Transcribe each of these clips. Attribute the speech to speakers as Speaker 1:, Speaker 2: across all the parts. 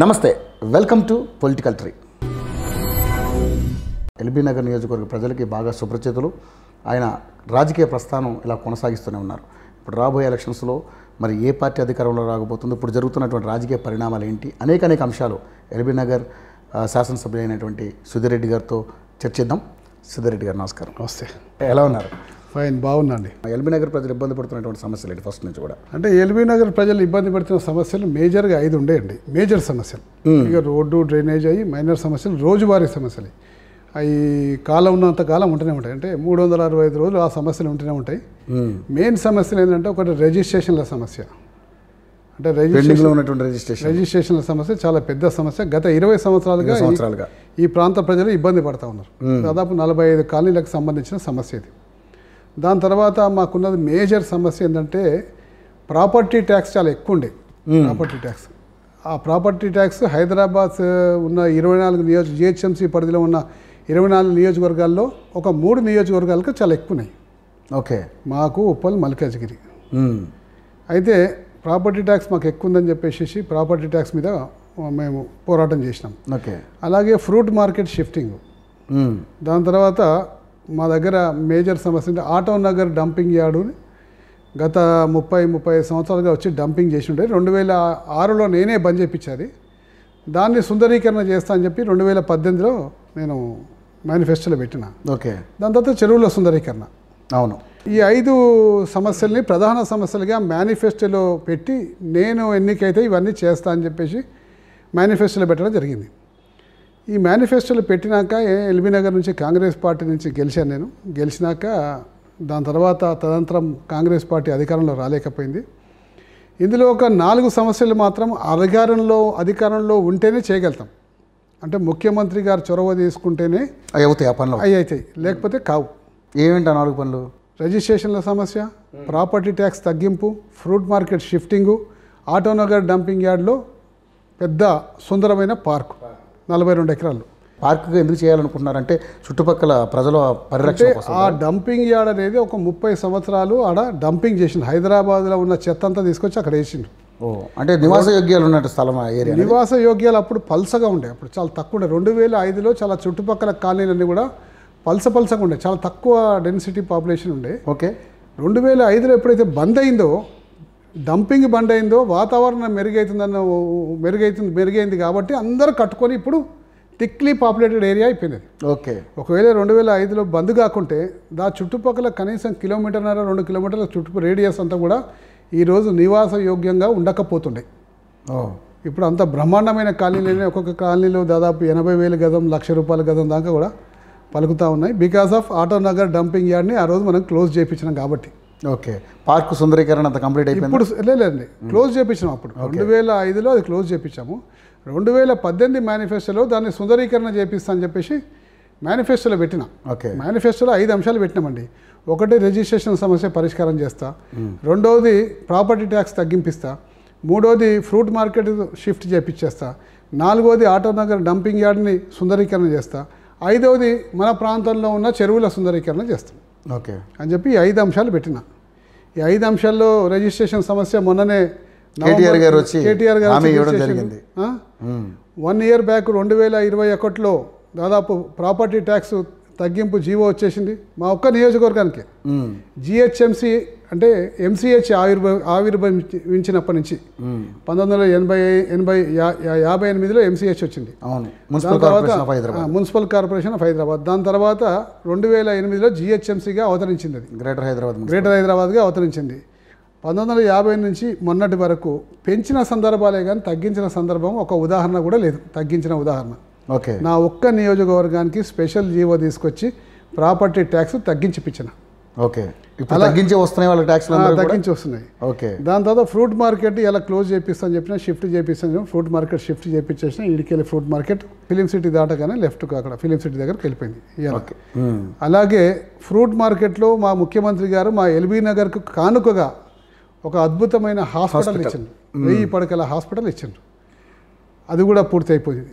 Speaker 1: నమస్తే welcome to political tree L B Nagar నియోజకవర్గ ప్రజలకి బాగా శుభ్రచేతులు ఆయన రాజకీయ ప్రస్థానం ఇలా కొనసాగిస్తూనే ఉన్నారు ఇప్పుడు రాబోయే ఎలక్షన్స్లో మరి ఏ పార్టీ అధికారంలో రాకపోతుందో ఇప్పుడు జరుగుతున్నటువంటి రాజకీయ పరిణామాలు ఏంటి అనేక అనేక అంశాలు ఎల్బీ నగర్ శాసనసభ్యులైనటువంటి సుధిరెడ్డి గారితో చర్చిద్దాం రెడ్డి గారు నమస్కారం నమస్తే ఎలా ఉన్నారు ఫైన్ బాగుందండి ఎల్బీ నగర్ ప్రజలు ఇబ్బంది పడుతున్నటువంటి సమస్యలు ఏంటి ఫస్ట్ నుంచి కూడా అంటే ఎల్బీ నగర్ ప్రజలు ఇబ్బంది పడుతున్న సమస్యలు మేజర్గా ఐదు ఉండేయండి మేజర్ సమస్యలు ఇక రోడ్డు డ్రైనేజ్ అయ్యి మైనర్ సమస్యలు రోజువారీ సమస్యలు అవి కాలం ఉన్నంత కాలం ఉంటూనే ఉంటాయి అంటే మూడు వందల అరవై ఐదు రోజులు ఆ సమస్యలు ఉంటూనే ఉంటాయి మెయిన్ సమస్యలు ఏంటంటే ఒకటి రిజిస్ట్రేషన్ల సమస్య అంటే రిజిస్ట్రేషన్ ఉన్నటువంటి రిజిస్ట్రేషన్ రిజిస్ట్రేషన్ల సమస్య చాలా పెద్ద సమస్య గత ఇరవై సంవత్సరాలుగా సంవత్సరాలుగా ఈ ప్రాంత ప్రజలు ఇబ్బంది పడతా ఉన్నారు దాదాపు నలభై ఐదు కాలనీలకు సంబంధించిన సమస్య ఇది దాని తర్వాత మాకున్నది మేజర్ సమస్య ఏంటంటే ప్రాపర్టీ ట్యాక్స్ చాలా ఎక్కువ ఉండే ప్రాపర్టీ ట్యాక్స్ ఆ ప్రాపర్టీ ట్యాక్స్ హైదరాబాద్ ఉన్న ఇరవై నాలుగు నియోజక జిహెచ్ఎంసీ పరిధిలో ఉన్న ఇరవై నాలుగు నియోజకవర్గాల్లో ఒక మూడు నియోజకవర్గాలకు చాలా ఎక్కువ ఉన్నాయి ఓకే మాకు ఉప్పల్ మల్కాజ్గిరి అయితే ప్రాపర్టీ ట్యాక్స్ మాకు ఎక్కువ ఉందని చెప్పేసి ప్రాపర్టీ ట్యాక్స్ మీద మేము పోరాటం చేసినాం ఓకే అలాగే ఫ్రూట్ మార్కెట్ షిఫ్టింగ్ దాని తర్వాత మా దగ్గర మేజర్ సమస్య ఆటో నగర్ డంపింగ్ యార్డుని గత ముప్పై ముప్పై సంవత్సరాలుగా వచ్చి డంపింగ్ చేసి ఉండే రెండు వేల ఆరులో నేనే బంద్ చేయించాలి దాన్ని సుందరీకరణ చేస్తా అని చెప్పి రెండు వేల పద్దెనిమిదిలో నేను మేనిఫెస్టోలో పెట్టిన ఓకే దాని తర్వాత చెరువుల సుందరీకరణ అవును ఈ ఐదు సమస్యల్ని ప్రధాన సమస్యలుగా మేనిఫెస్టోలో పెట్టి నేను ఎన్నికైతే ఇవన్నీ చేస్తా అని చెప్పేసి మేనిఫెస్టోలో పెట్టడం జరిగింది ఈ మేనిఫెస్టోలు పెట్టినాక ఎల్బీ నగర్ నుంచి కాంగ్రెస్ పార్టీ నుంచి గెలిచాను నేను గెలిచినాక దాని తర్వాత తదంతరం కాంగ్రెస్ పార్టీ అధికారంలో రాలేకపోయింది ఇందులో ఒక నాలుగు సమస్యలు మాత్రం అధికారంలో అధికారంలో ఉంటేనే చేయగలుగుతాం అంటే ముఖ్యమంత్రి గారు చొరవ తీసుకుంటేనే అవి అవుతాయి ఆ పనులు అవి అవుతాయి లేకపోతే కావు ఏమిటా నాలుగు పనులు రిజిస్ట్రేషన్ల సమస్య ప్రాపర్టీ ట్యాక్స్ తగ్గింపు fruit market shifting Autonagar dumping యార్డ్లో పెద్ద సుందరమైన పార్కు నలభై రెండు ఎకరాలు పార్క్గా ఎందుకు చేయాలనుకుంటున్నారంటే చుట్టుపక్కల ప్రజల పరిరక్షణ ఆ డంపింగ్ యార్డ్ అనేది ఒక ముప్పై సంవత్సరాలు ఆడ డంపింగ్ చేసిండు హైదరాబాద్లో ఉన్న చెత్త అంతా తీసుకొచ్చి అక్కడ వేసిండు ఓ అంటే నివాస యోగ్యాలు ఉన్నట్టు స్థలం ఏరియా నివాస యోగ్యాలు అప్పుడు పల్సగా ఉండే అప్పుడు చాలా తక్కువ ఉండే రెండు వేల ఐదులో చాలా చుట్టుపక్కల కాలనీలన్నీ కూడా పల్స పల్సగా ఉండే చాలా తక్కువ డెన్సిటీ పాపులేషన్ ఉండే ఓకే రెండు వేల ఐదులో ఎప్పుడైతే బంద్ అయిందో డంపింగ్ బండ్ అయిందో వాతావరణం మెరుగైతుందన్న మెరుగైతుంది మెరుగైంది కాబట్టి అందరూ కట్టుకొని ఇప్పుడు థిక్లీ పాపులేటెడ్ ఏరియా అయిపోయింది ఓకే ఒకవేళ రెండు వేల ఐదులో బంద్ కాకుంటే దా చుట్టుపక్కల కనీసం నర రెండు కిలోమీటర్ల చుట్టు రేడియస్ అంతా కూడా ఈరోజు నివాస యోగ్యంగా ఉండకపోతుండే ఇప్పుడు అంత బ్రహ్మాండమైన కాలనీలనే ఒక్కొక్క కాలనీలో దాదాపు ఎనభై వేల గదం లక్ష రూపాయల గదం దాకా కూడా పలుకుతూ ఉన్నాయి బికాస్ ఆఫ్ ఆటోనగర్ డంపింగ్ యార్డ్ని ఆ రోజు మనం క్లోజ్ చేయించినాం కాబట్టి ఓకే పార్క్ సుందరీకరణ అంత కంప్లీట్ అయిపోయింది ఇప్పుడు లేదండి క్లోజ్ చేయించాము అప్పుడు రెండు వేల ఐదులో అది క్లోజ్ చేయించాము రెండు వేల పద్దెనిమిది మేనిఫెస్టోలో దాన్ని సుందరీకరణ చేపిస్తా అని చెప్పేసి మేనిఫెస్టోలో పెట్టిన ఓకే మేనిఫెస్టోలో ఐదు అంశాలు పెట్టినామండి ఒకటి రిజిస్ట్రేషన్ సమస్య పరిష్కారం చేస్తా రెండవది ప్రాపర్టీ ట్యాక్స్ తగ్గింపిస్తా మూడోది ఫ్రూట్ మార్కెట్ షిఫ్ట్ చేపించేస్తా నాలుగోది ఆటోనగర్ డంపింగ్ యార్డ్ని సుందరీకరణ చేస్తా ఐదవది మన ప్రాంతంలో ఉన్న చెరువుల సుందరీకరణ చేస్తాం ఓకే అని చెప్పి ఐదు అంశాలు పెట్టిన ఈ ఐదు అంశాల్లో రిజిస్ట్రేషన్ సమస్య మొన్ననే
Speaker 2: కేటీఆర్ గారు వచ్చి కేటీఆర్ గారు జరిగింది
Speaker 1: వన్ ఇయర్ బ్యాక్ రెండు వేల ఇరవై ఒకటిలో దాదాపు ప్రాపర్టీ ట్యాక్స్ తగ్గింపు జీవో వచ్చేసింది మా ఒక్క నియోజకవర్గానికి జిహెచ్ఎంసీ అంటే ఎంసీహెచ్ ఆవిర్భవ ఆవిర్భవించినప్పటి నుంచి పంతొమ్మిది వందల ఎనభై ఎనభై యాభై ఎనిమిదిలో ఎంసీహెచ్ వచ్చింది అవును municipal corporation of Hyderabad municipal corporation of Hyderabad దాని తర్వాత రెండు వేల ఎనిమిదిలో జిహెచ్ఎంసీగా అవతరించింది అది గ్రేటర్ హైదరాబాద్ గ్రేటర్ హైదరాబాద్గా అవతరించింది పంతొమ్మిది వందల యాభై నుంచి మొన్నటి వరకు పెంచిన సందర్భాలే కానీ తగ్గించిన సందర్భం ఒక ఉదాహరణ కూడా లేదు తగ్గించిన ఉదాహరణ ఓకే నా ఒక్క నియోజకవర్గానికి స్పెషల్ జీవో తీసుకొచ్చి ప్రాపర్టీ ట్యాక్స్ తగ్గించిపించిన ఓకే ఇప్పుడు తగ్గించి వస్తున్నాయి వాళ్ళకి ట్యాక్స్లు తగ్గించి వస్తున్నాయి ఓకే దాని తర్వాత ఫ్రూట్ మార్కెట్ ఇలా క్లోజ్ చేపిస్తాను అని చెప్పిన షిఫ్ట్ చేపిస్తాను ఫ్రూట్ మార్కెట్ షిఫ్ట్ చేపించేసిన ఇడికెళ్ళి ఫ్రూట్ మార్కెట్ ఫిలిం సిటీ దాటగానే లెఫ్ట్ అక్కడ ఫిలిం సిటీ దగ్గరకు వెళ్ళిపోయింది ఓకే అలాగే ఫ్రూట్ మార్కెట్లో మా ముఖ్యమంత్రి గారు మా ఎల్బీ నగర్కు కానుకగా ఒక అద్భుతమైన హాస్పిటల్ ఇచ్చిండ్రు వెయ్యి పడకల హాస్పిటల్ ఇచ్చిండ్రు అది కూడా పూర్తయిపోయింది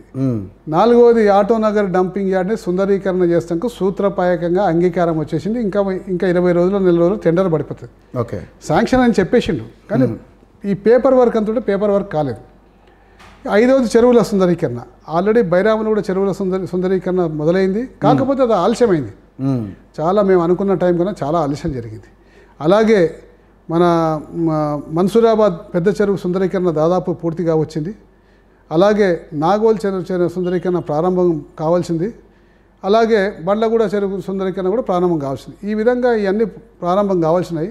Speaker 1: నాలుగవది ఆటోనగర్ డంపింగ్ యార్డ్ని సుందరీకరణ చేస్తాకు సూత్రపాయకంగా అంగీకారం వచ్చేసింది ఇంకా ఇంకా ఇరవై రోజులు నెల రోజులు టెండర్ పడిపోతుంది ఓకే శాంక్షన్ అని చెప్పేసిండు కానీ ఈ పేపర్ వర్క్ అంతుంటే పేపర్ వర్క్ కాలేదు ఐదవది చెరువుల సుందరీకరణ ఆల్రెడీ బైరాములు కూడా చెరువుల సుందరి సుందరీకరణ మొదలైంది కాకపోతే అది ఆలస్యమైంది చాలా మేము అనుకున్న టైం కన్నా చాలా ఆలస్యం జరిగింది అలాగే మన మన్సూరాబాద్ పెద్ద చెరువు సుందరీకరణ దాదాపు పూర్తిగా వచ్చింది అలాగే నాగోల్ చెరువు సుందరీకరణ ప్రారంభం కావాల్సింది అలాగే బండ్లగూడ చెరువు సుందరీకరణ కూడా ప్రారంభం కావాల్సింది ఈ విధంగా ఇవన్నీ ప్రారంభం కావాల్సినవి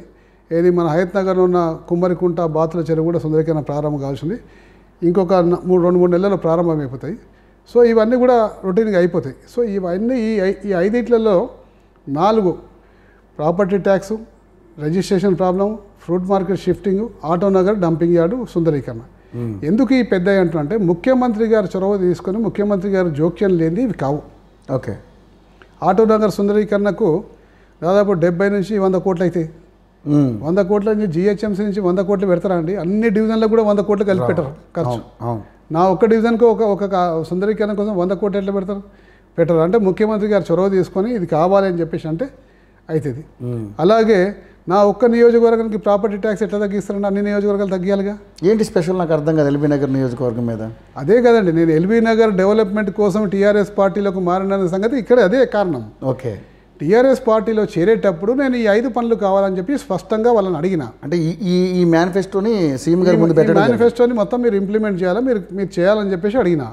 Speaker 1: ఏది మన హయత్ నగర్లో ఉన్న కుమ్మరికుంట బాతుల చెరువు కూడా సుందరీకరణ ప్రారంభం కావాల్సింది ఇంకొక మూడు రెండు మూడు నెలల్లో ప్రారంభమైపోతాయి సో ఇవన్నీ కూడా రొటీన్గా అయిపోతాయి సో ఇవన్నీ ఈ ఈ ఐదిట్లలో నాలుగు property tax registration problem fruit market shifting Autonagar dumping yard సుందరీకరణ Hmm. ఎందుకు ఈ పెద్ద అంటే ముఖ్యమంత్రి గారు చొరవ తీసుకొని ముఖ్యమంత్రి గారు జోక్యం లేని ఇవి కావు ఓకే ఆటో నగర్ సుందరీకరణకు దాదాపు డెబ్బై నుంచి వంద కోట్లు అయితే hmm. వంద కోట్ల నుంచి జిహెచ్ఎంసీ నుంచి వంద కోట్లు పెడతారా అండి అన్ని డివిజన్లకు కూడా వంద కోట్లు కలిపి పెట్టరు ఖర్చు నా ఒక్క డివిజన్కు ఒక ఒక సుందరీకరణ కోసం వంద కోట్లు ఎట్లా పెడతారు పెట్టరు అంటే ముఖ్యమంత్రి గారు చొరవ తీసుకొని ఇది కావాలని చెప్పేసి అంటే అవుతుంది hmm. అలాగే నా ఒక్క నియోజకవర్గానికి ప్రాపర్టీ ట్యాక్స్ ఎట్లా తగ్గిస్తారండి అన్ని నియోజకవర్గాలు తగ్గియాలిగా ఏంటి స్పెషల్ నాకు అర్థం కాదు ఎల్బీ నగర్ నియోజకవర్గం మీద అదే కదండి నేను ఎల్బీ నగర్ డెవలప్మెంట్ కోసం టీఆర్ఎస్ పార్టీలకు మారిన సంగతి ఇక్కడ అదే కారణం ఓకే టీఆర్ఎస్ పార్టీలో చేరేటప్పుడు నేను ఈ ఐదు పనులు కావాలని చెప్పి స్పష్టంగా వాళ్ళని అడిగిన అంటే ఈ ఈ మేనిఫెస్టోని సీఎం గారి ముందు పెట్టడం మేనిఫెస్టోని మొత్తం మీరు ఇంప్లిమెంట్ చేయాలా మీరు మీరు చేయాలని చెప్పేసి అడిగిన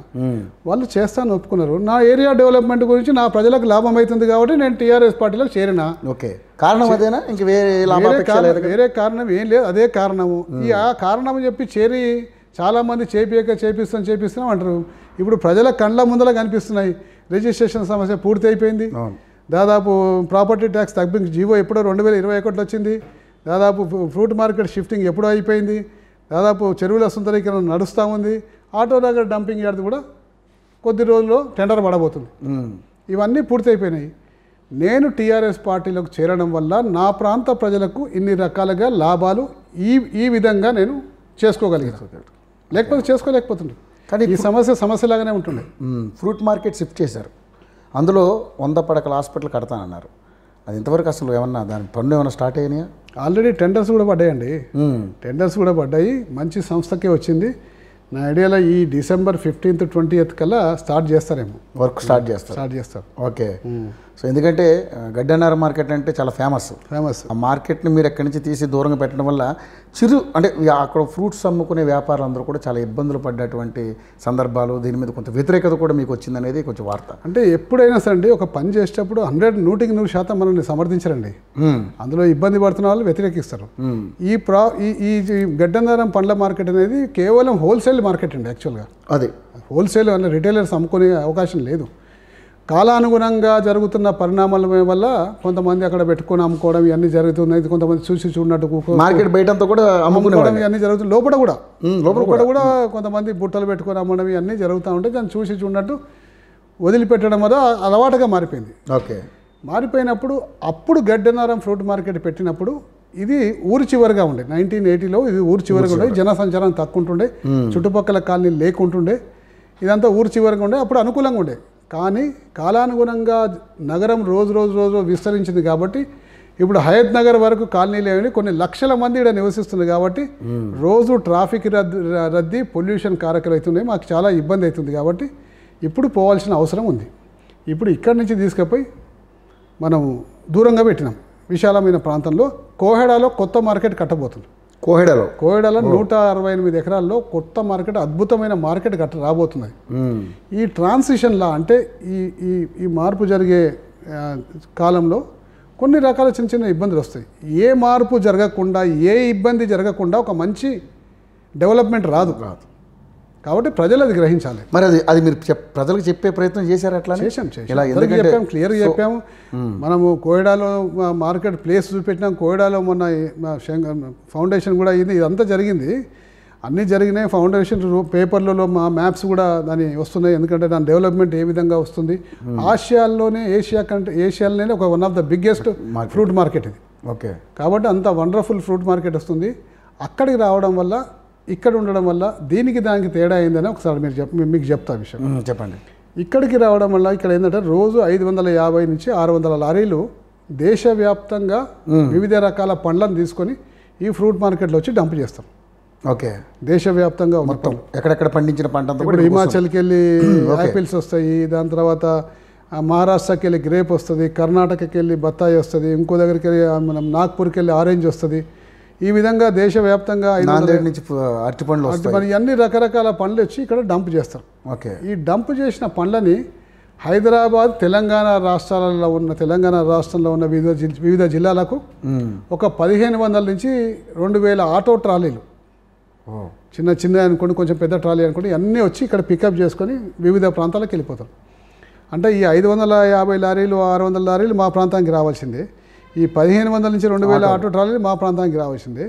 Speaker 1: వాళ్ళు చేస్తాను ఒప్పుకున్నారు నా ఏరియా డెవలప్మెంట్ గురించి నా ప్రజలకు లాభం అవుతుంది కాబట్టి నేను టీఆర్ఎస్ పార్టీలో చేరిన ఓకే కారణం అదేనా ఇంక వేరే వేరే కారణం ఏం లేదు అదే కారణము ఈ ఆ కారణం చెప్పి చేరి చాలామంది చేపియక చేపిస్తాం చేపిస్తున్నాం అంటారు ఇప్పుడు ప్రజల కండ్ల ముందర కనిపిస్తున్నాయి రిజిస్ట్రేషన్ సమస్య పూర్తి అయిపోయింది దాదాపు ప్రాపర్టీ ట్యాక్స్ తగ్గింపు జీవో ఎప్పుడో రెండు వేల ఇరవై ఒకటి వచ్చింది దాదాపు ఫ్రూట్ మార్కెట్ షిఫ్టింగ్ ఎప్పుడో అయిపోయింది దాదాపు చెరువుల సుందరీకరణ నడుస్తూ ఉంది ఆటో దగ్గర డంపింగ్ యార్డ్ కూడా కొద్ది రోజుల్లో టెండర్ పడబోతుంది ఇవన్నీ పూర్తయిపోయినాయి నేను టీఆర్ఎస్ పార్టీలోకి చేరడం వల్ల నా ప్రాంత ప్రజలకు ఇన్ని రకాలుగా లాభాలు ఈ ఈ విధంగా నేను చేసుకోగలిగాను లేకపోతే చేసుకోలేకపోతుండే కానీ ఈ సమస్య సమస్యలాగానే ఉంటుండే ఫ్రూట్ మార్కెట్ షిఫ్ట్ చేశారు అందులో వంద పడకల హాస్పిటల్ కడతానన్నారు అది ఇంతవరకు అసలు ఏమన్నా దాని పనులు ఏమైనా స్టార్ట్ అయినాయా ఆల్రెడీ టెండర్స్ కూడా పడ్డాయండి టెండర్స్ కూడా పడ్డాయి మంచి సంస్థకే వచ్చింది నా ఐడియాలో ఈ డిసెంబర్ ఫిఫ్టీన్త్ ట్వంటీ ఎయిత్ కల్లా స్టార్ట్ చేస్తారేమో వర్క్ స్టార్ట్ చేస్తారు స్టార్ట్ చేస్తారు ఓకే సో ఎందుకంటే గడ్డనార మార్కెట్ అంటే చాలా ఫేమస్ ఫేమస్ ఆ మార్కెట్ని మీరు ఎక్కడి నుంచి తీసి దూరంగా పెట్టడం వల్ల చిరు అంటే అక్కడ ఫ్రూట్స్ అమ్ముకునే వ్యాపారులందరూ కూడా చాలా ఇబ్బందులు పడ్డటువంటి సందర్భాలు దీని మీద కొంత వ్యతిరేకత కూడా మీకు వచ్చిందనేది కొంచెం వార్త అంటే ఎప్పుడైనా సరే ఒక పని చేసేటప్పుడు హండ్రెడ్ నూటికి నూరు శాతం మనల్ని సమర్థించరండి అందులో ఇబ్బంది పడుతున్న వాళ్ళు వ్యతిరేకిస్తారు ఈ ప్రా ఈ గడ్డనారం పండ్ల మార్కెట్ అనేది కేవలం హోల్సేల్ మార్కెట్ అండి యాక్చువల్గా అదే హోల్సేల్ అంటే రిటైలర్స్ అమ్ముకునే అవకాశం లేదు కాలానుగుణంగా జరుగుతున్న పరిణామాల వల్ల కొంతమంది అక్కడ పెట్టుకొని అమ్ముకోవడం ఇవన్నీ జరుగుతున్నాయి కొంతమంది చూసి చూడనట్టు మార్కెట్ బయట కూడా ఇవన్నీ జరుగుతుంది లోపల కూడా లోపల కూడా కొంతమంది బుట్టలు పెట్టుకొని అమ్మడం ఇవన్నీ జరుగుతూ ఉంటాయి దాన్ని చూసి చూడనట్టు వదిలిపెట్టడం వల్ల అలవాటుగా మారిపోయింది ఓకే మారిపోయినప్పుడు అప్పుడు గడ్డనారం ఫ్రూట్ మార్కెట్ పెట్టినప్పుడు ఇది ఊరు చివరిగా ఉండే నైన్టీన్ ఎయిటీలో ఇది ఊరు చివరిగా ఉండే జన సంచారం తక్కువ ఉంటుండే చుట్టుపక్కల కాలనీ లేకుంటుండే ఇదంతా ఊరు చివరిగా ఉండే అప్పుడు అనుకూలంగా ఉండే కానీ కాలానుగుణంగా నగరం రోజు రోజు రోజు విస్తరించింది కాబట్టి ఇప్పుడు హయత్ నగర్ వరకు కాలనీలు ఏమైనా కొన్ని లక్షల మంది ఇక్కడ నివసిస్తుంది కాబట్టి రోజు ట్రాఫిక్ రద్దీ రద్దీ పొల్యూషన్ కారకాలు అవుతున్నాయి మాకు చాలా ఇబ్బంది అవుతుంది కాబట్టి ఇప్పుడు పోవాల్సిన అవసరం ఉంది ఇప్పుడు ఇక్కడి నుంచి తీసుకుపోయి మనం దూరంగా పెట్టినాం విశాలమైన ప్రాంతంలో కోహెడాలో కొత్త మార్కెట్ కట్టబోతుంది కోహిడలో కోహిడలో నూట అరవై ఎనిమిది ఎకరాల్లో కొత్త మార్కెట్ అద్భుతమైన మార్కెట్ గట్ట రాబోతున్నాయి ఈ ట్రాన్సిషన్లా అంటే ఈ ఈ ఈ మార్పు జరిగే కాలంలో కొన్ని రకాల చిన్న చిన్న ఇబ్బందులు వస్తాయి ఏ మార్పు జరగకుండా ఏ ఇబ్బంది జరగకుండా ఒక మంచి డెవలప్మెంట్ రాదు కాదు కాబట్టి ప్రజలు అది గ్రహించాలి మరి అది అది మీరు ప్రజలకు చెప్పే ప్రయత్నం చేశారు అట్లా చేశాం ఇలా చెప్పాం క్లియర్గా చెప్పాము మనము కోయిడాలో మార్కెట్ ప్లేస్ చూపెట్టినాం కోయిడాలో మొన్న ఫౌండేషన్ కూడా అయింది ఇదంతా జరిగింది అన్నీ జరిగినాయి ఫౌండేషన్ పేపర్లలో మా మ్యాప్స్ కూడా దాని వస్తున్నాయి ఎందుకంటే దాని డెవలప్మెంట్ ఏ విధంగా వస్తుంది ఆసియాల్లోనే ఏషియా కంటే ఏషియాలోనే ఒక one of the biggest fruit market ఇది ఓకే కాబట్టి అంత వండర్ఫుల్ ఫ్రూట్ మార్కెట్ వస్తుంది అక్కడికి రావడం వల్ల ఇక్కడ ఉండడం వల్ల దీనికి దానికి తేడా ఏందని ఒకసారి మీరు చెప్ మీకు చెప్తా విషయం చెప్పండి ఇక్కడికి రావడం వల్ల ఇక్కడ ఏంటంటే రోజు ఐదు వందల యాభై నుంచి ఆరు వందల లారీలు దేశవ్యాప్తంగా వివిధ రకాల పండ్లను తీసుకొని ఈ ఫ్రూట్ మార్కెట్లో వచ్చి డంప్ చేస్తాం ఓకే దేశవ్యాప్తంగా మొత్తం ఎక్కడెక్కడ పండించిన పంట ఇప్పుడు హిమాచల్కి వెళ్ళి యాపిల్స్ వస్తాయి దాని తర్వాత మహారాష్ట్రకి వెళ్ళి గ్రేప్ వస్తుంది కర్ణాటకకి వెళ్ళి బత్తాయి వస్తుంది ఇంకో దగ్గరికి వెళ్ళి మనం నాగ్పూర్కి వెళ్ళి ఆరెంజ్ వస్తుంది ఈ విధంగా దేశవ్యాప్తంగా నాందేడ్ నుంచి అరటిపండ్లు అరటిపండ్లు ఇవన్నీ రకరకాల పండ్లు వచ్చి ఇక్కడ డంప్ చేస్తారు ఓకే ఈ డంప్ చేసిన పండ్లని హైదరాబాద్ తెలంగాణ రాష్ట్రాలలో ఉన్న తెలంగాణ రాష్ట్రంలో ఉన్న వివిధ వివిధ జిల్లాలకు ఒక పదిహేను వందల నుంచి రెండు వేల ఆటో ట్రాలీలు చిన్న చిన్న అనుకోండి కొంచెం పెద్ద ట్రాలీ అనుకోండి అన్నీ వచ్చి ఇక్కడ పికప్ చేసుకొని వివిధ ప్రాంతాలకు వెళ్ళిపోతారు అంటే ఈ ఐదు వందల యాభై లారీలు ఆరు వందల లారీలు మా ప్రాంతానికి రావాల్సిందే ఈ పదిహేను వందల నుంచి రెండు వేల ఆటో ట్రాలీలు మా ప్రాంతానికి రావాల్సిందే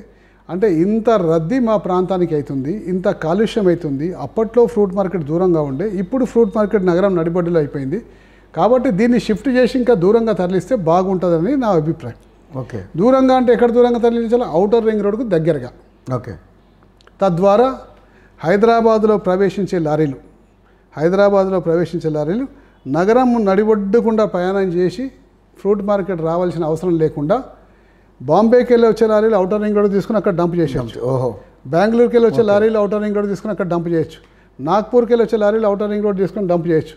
Speaker 1: అంటే ఇంత రద్దీ మా ప్రాంతానికి అవుతుంది ఇంత కాలుష్యం అవుతుంది అప్పట్లో ఫ్రూట్ మార్కెట్ దూరంగా ఉండే ఇప్పుడు ఫ్రూట్ మార్కెట్ నగరం నడిబడ్డలో అయిపోయింది కాబట్టి దీన్ని షిఫ్ట్ చేసి ఇంకా దూరంగా తరలిస్తే బాగుంటుందని నా అభిప్రాయం ఓకే దూరంగా అంటే ఎక్కడ దూరంగా తరలించాలో అవుటర్ రింగ్ రోడ్కు దగ్గరగా ఓకే తద్వారా హైదరాబాద్లో ప్రవేశించే లారీలు హైదరాబాద్లో ప్రవేశించే లారీలు నగరం నడిబొడ్డకుండా ప్రయాణం చేసి ఫ్రూట్ మార్కెట్ రావాల్సిన అవసరం లేకుండా బాంబేకి వెళ్ళి వచ్చే లారీలు అవుటర్ రింగ్ రోడ్ తీసుకుని అక్కడ డంప్ చేసేయచ్చు ఓహో బెంగళూరుకి వెళ్ళి వచ్చే లారీలు అవుటర్ రింగ్ రోడ్ తీసుకుని అక్కడ డంప్ చేయొచ్చు నాగ్పూర్కి వెళ్ళి వచ్చే లారీలు అవుటర్ రింగ్ రోడ్ తీసుకుని డంప్ చేయొచ్చు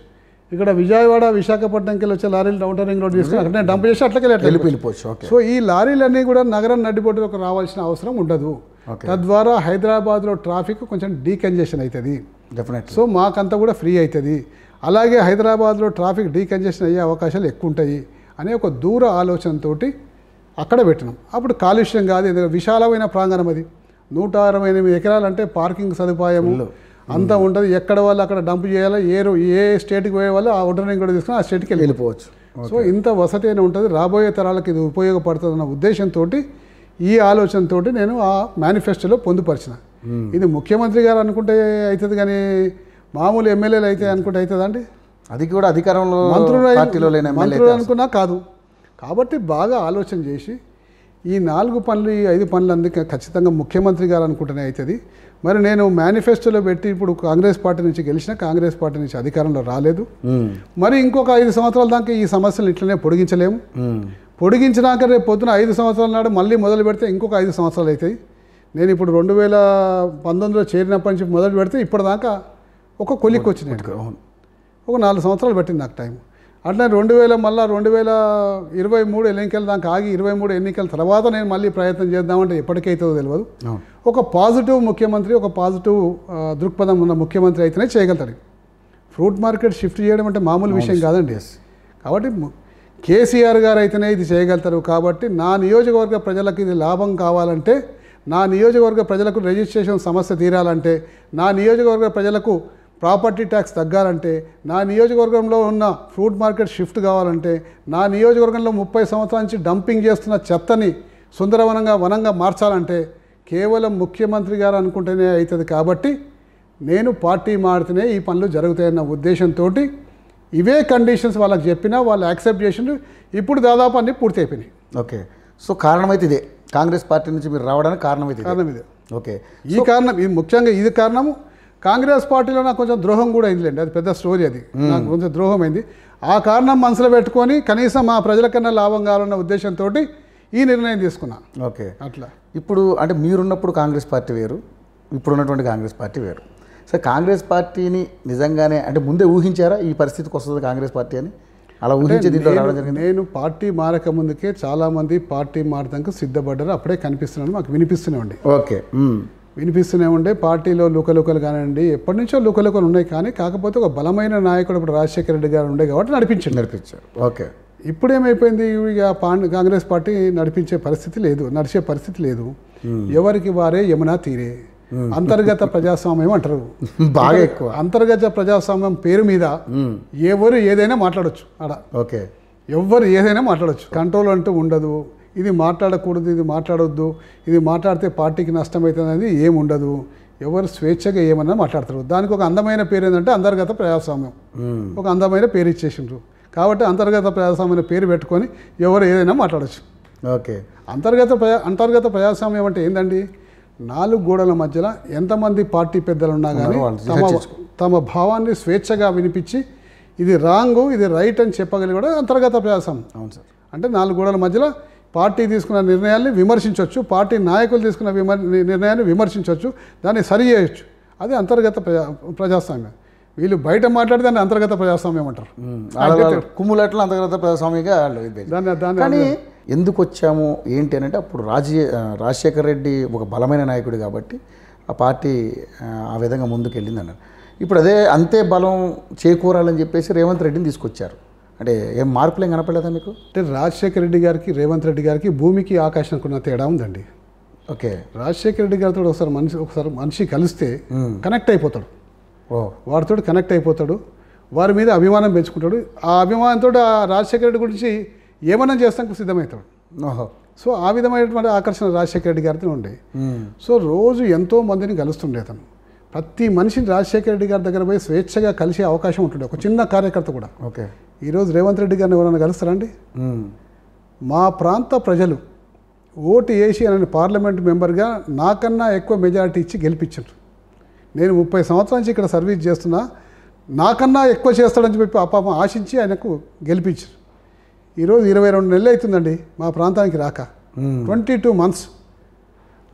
Speaker 1: ఇక్కడ విజయవాడ విశాఖపట్నంకి వెళ్ళి వచ్చే లారీలు అవుటర్ రింగ్ రోడ్ తీసుకుని అక్కడ డంప్ చేసి అట్లకి వెళ్ళిపోవచ్చు సో ఈ లారీలన్నీ కూడా నగరం నడిపోటులోకి రావాల్సిన అవసరం ఉండదు తద్వారా హైదరాబాద్లో ట్రాఫిక్ కొంచెం డీకంజెషన్ అవుతుంది డెఫినెట్ సో మాకంతా కూడా ఫ్రీ అవుతుంది అలాగే హైదరాబాద్లో ట్రాఫిక్ డీకంజెషన్ అయ్యే అవకాశాలు ఎక్కువ ఉంటాయి అనే ఒక దూర ఆలోచనతో అక్కడ పెట్టినాం అప్పుడు కాలుష్యం కాదు ఎందుకంటే విశాలమైన ప్రాంగణం అది నూట అరవై ఎనిమిది ఎకరాలంటే పార్కింగ్ సదుపాయం అంతా ఉంటుంది ఎక్కడ వాళ్ళు అక్కడ డంప్ చేయాలో ఏ ఏ స్టేట్కి పోయే వాళ్ళు ఆ ఆర్డర్ని కూడా తీసుకుని ఆ స్టేట్కి వెళ్ళి వెళ్ళిపోవచ్చు సో ఇంత వసతి అయినా ఉంటుంది రాబోయే తరాలకు ఇది ఉపయోగపడుతుంది అన్న ఉద్దేశంతో ఈ ఆలోచనతో నేను ఆ మేనిఫెస్టోలో పొందుపరిచిన ఇది ముఖ్యమంత్రి గారు అనుకుంటే అవుతుంది కానీ మామూలు ఎమ్మెల్యేలు అయితే అనుకుంటే అవుతుందండి అది కూడా అధికారంలో మంత్రులు పార్టీలో లేని మంత్రులు అనుకున్నా కాదు కాబట్టి బాగా ఆలోచన చేసి ఈ నాలుగు పనులు ఈ ఐదు పనులు అందుకే ఖచ్చితంగా ముఖ్యమంత్రి గారు అనుకుంటేనే అవుతుంది మరి నేను మేనిఫెస్టోలో పెట్టి ఇప్పుడు కాంగ్రెస్ పార్టీ నుంచి గెలిచిన కాంగ్రెస్ పార్టీ నుంచి అధికారంలో రాలేదు మరి ఇంకొక ఐదు సంవత్సరాల దాకా ఈ సమస్యలు ఇట్లనే పొడిగించలేము పొడిగించినాక రేపు పొద్దున ఐదు సంవత్సరాల నాడు మళ్ళీ మొదలు పెడితే ఇంకొక ఐదు సంవత్సరాలు అవుతాయి నేను ఇప్పుడు రెండు వేల పంతొమ్మిదిలో చేరినప్పటి నుంచి మొదలు పెడితే ఇప్పటిదాకా ఒక కొలిక్కి వచ్చినట్టు అవును ఒక నాలుగు సంవత్సరాలు పట్టింది నాకు టైం అట్లా రెండు వేల మళ్ళీ రెండు వేల ఇరవై మూడు ఎన్నికల దాకా ఆగి ఇరవై మూడు ఎన్నికల తర్వాత నేను మళ్ళీ ప్రయత్నం చేద్దామంటే ఎప్పటికైతుందో తెలియదు ఒక పాజిటివ్ ముఖ్యమంత్రి ఒక పాజిటివ్ దృక్పథం ఉన్న ముఖ్యమంత్రి అయితేనే చేయగలుగుతారు ఫ్రూట్ మార్కెట్ షిఫ్ట్ చేయడం అంటే మామూలు విషయం కాదండి కాబట్టి కేసీఆర్ గారు అయితేనే ఇది చేయగలుగుతారు కాబట్టి నా నియోజకవర్గ ప్రజలకు ఇది లాభం కావాలంటే నా నియోజకవర్గ ప్రజలకు రిజిస్ట్రేషన్ సమస్య తీరాలంటే నా నియోజకవర్గ ప్రజలకు ప్రాపర్టీ ట్యాక్స్ తగ్గాలంటే నా నియోజకవర్గంలో ఉన్న ఫ్రూట్ మార్కెట్ షిఫ్ట్ కావాలంటే నా నియోజకవర్గంలో ముప్పై సంవత్సరాల నుంచి డంపింగ్ చేస్తున్న చెత్తని సుందరవనంగా వనంగా మార్చాలంటే కేవలం ముఖ్యమంత్రి గారు అనుకుంటేనే అవుతుంది కాబట్టి నేను పార్టీ మారితేనే ఈ పనులు జరుగుతాయన్న ఉద్దేశంతో ఇవే కండిషన్స్ వాళ్ళకి చెప్పినా వాళ్ళు యాక్సెప్ట్ చేసిండ్రు ఇప్పుడు దాదాపు అన్నీ పూర్తి అయిపోయినాయి ఓకే సో కారణమైతే ఇదే కాంగ్రెస్ పార్టీ నుంచి మీరు రావడానికి కారణమైతే కారణం ఇదే ఓకే ఈ కారణం ఇది ముఖ్యంగా ఇది కారణము కాంగ్రెస్ పార్టీలో నాకు కొంచెం ద్రోహం కూడా అండి అది పెద్ద స్టోరీ అది నాకు కొంచెం ద్రోహం అయింది ఆ కారణం మనసులో పెట్టుకొని కనీసం మా ప్రజలకన్నా లాభం కావాలన్న ఉద్దేశంతో ఈ నిర్ణయం తీసుకున్నా ఓకే అట్లా ఇప్పుడు అంటే మీరున్నప్పుడు కాంగ్రెస్ పార్టీ వేరు ఇప్పుడున్నటువంటి కాంగ్రెస్ పార్టీ వేరు సార్ కాంగ్రెస్ పార్టీని నిజంగానే అంటే ముందే ఊహించారా ఈ పరిస్థితికి వస్తుంది కాంగ్రెస్ పార్టీ అని అలా ఊహించే దీంట్లో రావడం జరిగింది నేను పార్టీ మారక ముందుకే చాలామంది పార్టీ మారడానికి సిద్ధపడ్డారు అప్పుడే కనిపిస్తున్నాను మాకు వినిపిస్తున్నాం ఓకే వినిపిస్తూనే ఉండే పార్టీలో లుకలుకలు కానివ్వండి ఎప్పటి నుంచో లుకలుకలు ఉన్నాయి కానీ కాకపోతే ఒక బలమైన నాయకుడు ఇప్పుడు రాజశేఖర రెడ్డి గారు ఉండే కాబట్టి నడిపించండి నడిపించారు ఓకే ఇప్పుడు ఏమైపోయింది ఇక కాంగ్రెస్ పార్టీ నడిపించే పరిస్థితి లేదు నడిచే పరిస్థితి లేదు ఎవరికి వారే యమునా తీరే అంతర్గత ప్రజాస్వామ్యం అంటారు బాగా ఎక్కువ అంతర్గత ప్రజాస్వామ్యం పేరు మీద ఎవరు ఏదైనా మాట్లాడచ్చు అడ ఓకే ఎవరు ఏదైనా మాట్లాడచ్చు కంట్రోల్ అంటూ ఉండదు ఇది మాట్లాడకూడదు ఇది మాట్లాడొద్దు ఇది మాట్లాడితే పార్టీకి నష్టం అవుతుంది అనేది ఏముండదు ఎవరు స్వేచ్ఛగా ఏమన్నా మాట్లాడతారు దానికి ఒక అందమైన పేరు ఏంటంటే అంతర్గత ప్రజాస్వామ్యం ఒక అందమైన పేరు ఇచ్చేసిండ్రు కాబట్టి అంతర్గత ప్రజాస్వామ్యం పేరు పెట్టుకొని ఎవరు ఏదైనా మాట్లాడచ్చు ఓకే అంతర్గత ప్రజా అంతర్గత ప్రజాస్వామ్యం అంటే ఏంటండి నాలుగు గోడల మధ్యలో ఎంతమంది పార్టీ పెద్దలు ఉన్నా కానీ తమ తమ భావాన్ని స్వేచ్ఛగా వినిపించి ఇది రాంగు ఇది రైట్ అని చెప్పగలిగి కూడా అంతర్గత ప్రజాస్వామ్యం అవును సార్ అంటే నాలుగు గోడల మధ్యలో పార్టీ తీసుకున్న నిర్ణయాన్ని విమర్శించవచ్చు పార్టీ నాయకులు తీసుకున్న విమర్ నిర్ణయాన్ని విమర్శించవచ్చు దాన్ని సరి చేయొచ్చు అది అంతర్గత ప్రజా ప్రజాస్వామ్యం వీళ్ళు బయట మాట్లాడితే దాన్ని అంతర్గత ప్రజాస్వామ్యం అంటారు కుమ్ములట్ల అంతర్గత ప్రజాస్వామ్యంగా దాన్ని దాన్ని ఎందుకు వచ్చాము ఏంటి అని అంటే అప్పుడు రాజీ రాజశేఖర్ రెడ్డి ఒక బలమైన నాయకుడు కాబట్టి ఆ పార్టీ ఆ విధంగా ముందుకు వెళ్ళింది అన్నారు ఇప్పుడు అదే అంతే బలం చేకూరాలని చెప్పేసి రేవంత్ రెడ్డిని తీసుకొచ్చారు అంటే ఏం మార్పులు ఏం కనపడలేదా మీకు అంటే రాజశేఖర రెడ్డి గారికి రేవంత్ రెడ్డి గారికి భూమికి ఆకాశం ఉన్న తేడా ఉందండి ఓకే రాజశేఖర రెడ్డి గారితో ఒకసారి మనిషి ఒకసారి మనిషి కలిస్తే కనెక్ట్ అయిపోతాడు వాడితో కనెక్ట్ అయిపోతాడు వారి మీద అభిమానం పెంచుకుంటాడు ఆ అభిమానంతో ఆ రాజశేఖర రెడ్డి గురించి ఏమన్నా చేస్తానికి సిద్ధమవుతాడు ఓహో సో ఆ విధమైనటువంటి ఆకర్షణ రాజశేఖర రెడ్డి గారితో ఉండే సో రోజు ఎంతో మందిని కలుస్తుండే అతను ప్రతి మనిషిని రాజశేఖర రెడ్డి గారి దగ్గర పోయి స్వేచ్ఛగా కలిసే అవకాశం ఉంటుండే ఒక చిన్న కార్యకర్త కూడా ఓకే ఈరోజు రేవంత్ రెడ్డి గారిని ఎవరైనా కలుస్తారండి మా ప్రాంత ప్రజలు ఓటు వేసి అనే పార్లమెంట్ మెంబర్గా నాకన్నా ఎక్కువ మెజారిటీ ఇచ్చి గెలిపించారు నేను ముప్పై సంవత్సరాల నుంచి ఇక్కడ సర్వీస్ చేస్తున్నా నాకన్నా ఎక్కువ చేస్తాడని చెప్పి అపాప ఆశించి ఆయనకు గెలిపించారు ఈరోజు ఇరవై రెండు నెలలు అవుతుందండి మా ప్రాంతానికి రాక ట్వంటీ టూ మంత్స్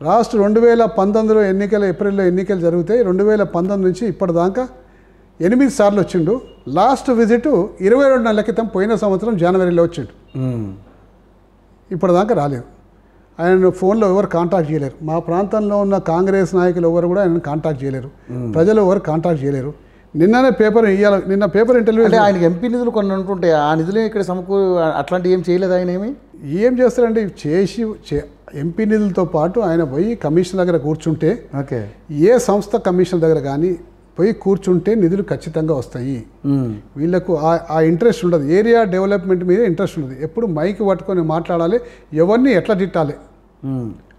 Speaker 1: లాస్ట్ రెండు వేల పంతొమ్మిదిలో ఎన్నికలు ఏప్రిల్లో ఎన్నికలు జరిగితే రెండు వేల పంతొమ్మిది నుంచి ఇప్పటిదాకా ఎనిమిది సార్లు వచ్చిండు లాస్ట్ విజిట్ ఇరవై రెండు నెలల క్రితం పోయిన సంవత్సరం జనవరిలో వచ్చిండు ఇప్పటిదాకా రాలేదు ఆయన ఫోన్లో ఎవరు కాంటాక్ట్ చేయలేరు మా ప్రాంతంలో ఉన్న కాంగ్రెస్ నాయకులు ఎవరు కూడా ఆయన కాంటాక్ట్ చేయలేరు ప్రజలు ఎవరు కాంటాక్ట్ చేయలేరు నిన్ననే పేపర్ ఇవ్వాలి నిన్న పేపర్ ఇంటర్వ్యూ అంటే ఎంపీ నిధులు కొన్ని ఉంటుంటే ఆ నిధులు ఇక్కడ సమకూ అట్లాంటివి ఏం చేయలేదు ఆయన ఏమి ఏం చేస్తారండి చేసి ఎంపీ నిధులతో పాటు ఆయన పోయి కమిషన్ దగ్గర కూర్చుంటే ఓకే ఏ సంస్థ కమిషన్ దగ్గర కానీ పోయి కూర్చుంటే నిధులు ఖచ్చితంగా వస్తాయి వీళ్ళకు ఆ ఇంట్రెస్ట్ ఉండదు ఏరియా డెవలప్మెంట్ మీద ఇంట్రెస్ట్ ఉండదు ఎప్పుడు మైక్ పట్టుకొని మాట్లాడాలి ఎవరిని ఎట్లా తిట్టాలి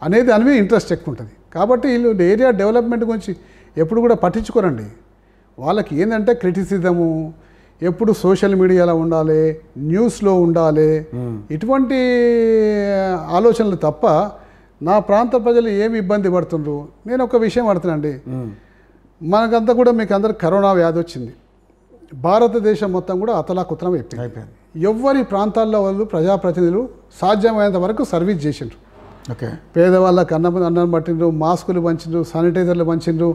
Speaker 1: అనేది దాని మీద ఇంట్రెస్ట్ ఎక్కువ ఉంటుంది కాబట్టి వీళ్ళు ఏరియా డెవలప్మెంట్ గురించి ఎప్పుడు కూడా పట్టించుకోరండి వాళ్ళకి ఏంటంటే క్రిటిసిజము ఎప్పుడు సోషల్ మీడియాలో ఉండాలి న్యూస్లో ఉండాలి ఇటువంటి ఆలోచనలు తప్ప నా ప్రాంత ప్రజలు ఏమి ఇబ్బంది పడుతుండ్రు నేను ఒక విషయం పడుతున్నానండి మనకంతా కూడా మీకు అందరికి కరోనా వ్యాధి వచ్చింది భారతదేశం మొత్తం కూడా అతలా అయిపోయింది అయిపోయింది ఎవరి ప్రాంతాల్లో వాళ్ళు ప్రజాప్రతినిధులు సాధ్యమైనంత వరకు సర్వీస్ చేసిండ్రు ఓకే పేదవాళ్ళకి అన్నం అన్నం పట్టిండ్రు మాస్కులు పంచిండ్రు శానిటైజర్లు పంచిండ్రు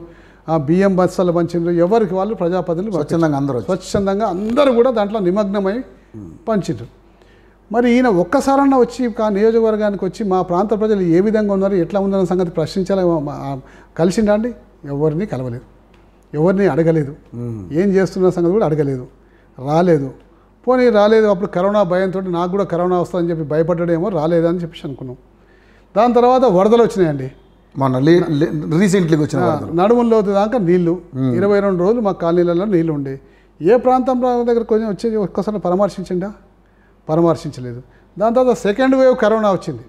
Speaker 1: బియ్యం బస్సులు పంచిండ్రు ఎవరికి వాళ్ళు ప్రజాప్రతినిధులు స్వచ్ఛందంగా అందరూ స్వచ్ఛందంగా అందరూ కూడా దాంట్లో నిమగ్నమై పంచిండ్రు మరి ఈయన ఒక్కసారన్నా వచ్చి నియోజకవర్గానికి వచ్చి మా ప్రాంత ప్రజలు ఏ విధంగా ఉన్నారు ఎట్లా ఉన్నారన్న సంగతి ప్రశ్నించాలి కలిసిండండి ఎవరిని కలవలేదు ఎవరిని అడగలేదు ఏం చేస్తున్న సంగతి కూడా అడగలేదు రాలేదు పోనీ రాలేదు అప్పుడు కరోనా భయంతో నాకు కూడా కరోనా వస్తుందని చెప్పి భయపడ్డాడేమో రాలేదని చెప్పేసి అనుకున్నాం దాని తర్వాత వరదలు వచ్చినాయండి మన రీసెంట్లీ వచ్చిన నడుముల్లో దాకా నీళ్లు ఇరవై రెండు రోజులు మా కాలనీలలో నీళ్లు ఉండే ఏ ప్రాంతం దగ్గర కొంచెం వచ్చేది ఒక్కసారి పరామర్శించండి పరామర్శించలేదు దాని తర్వాత సెకండ్ వేవ్ కరోనా వచ్చింది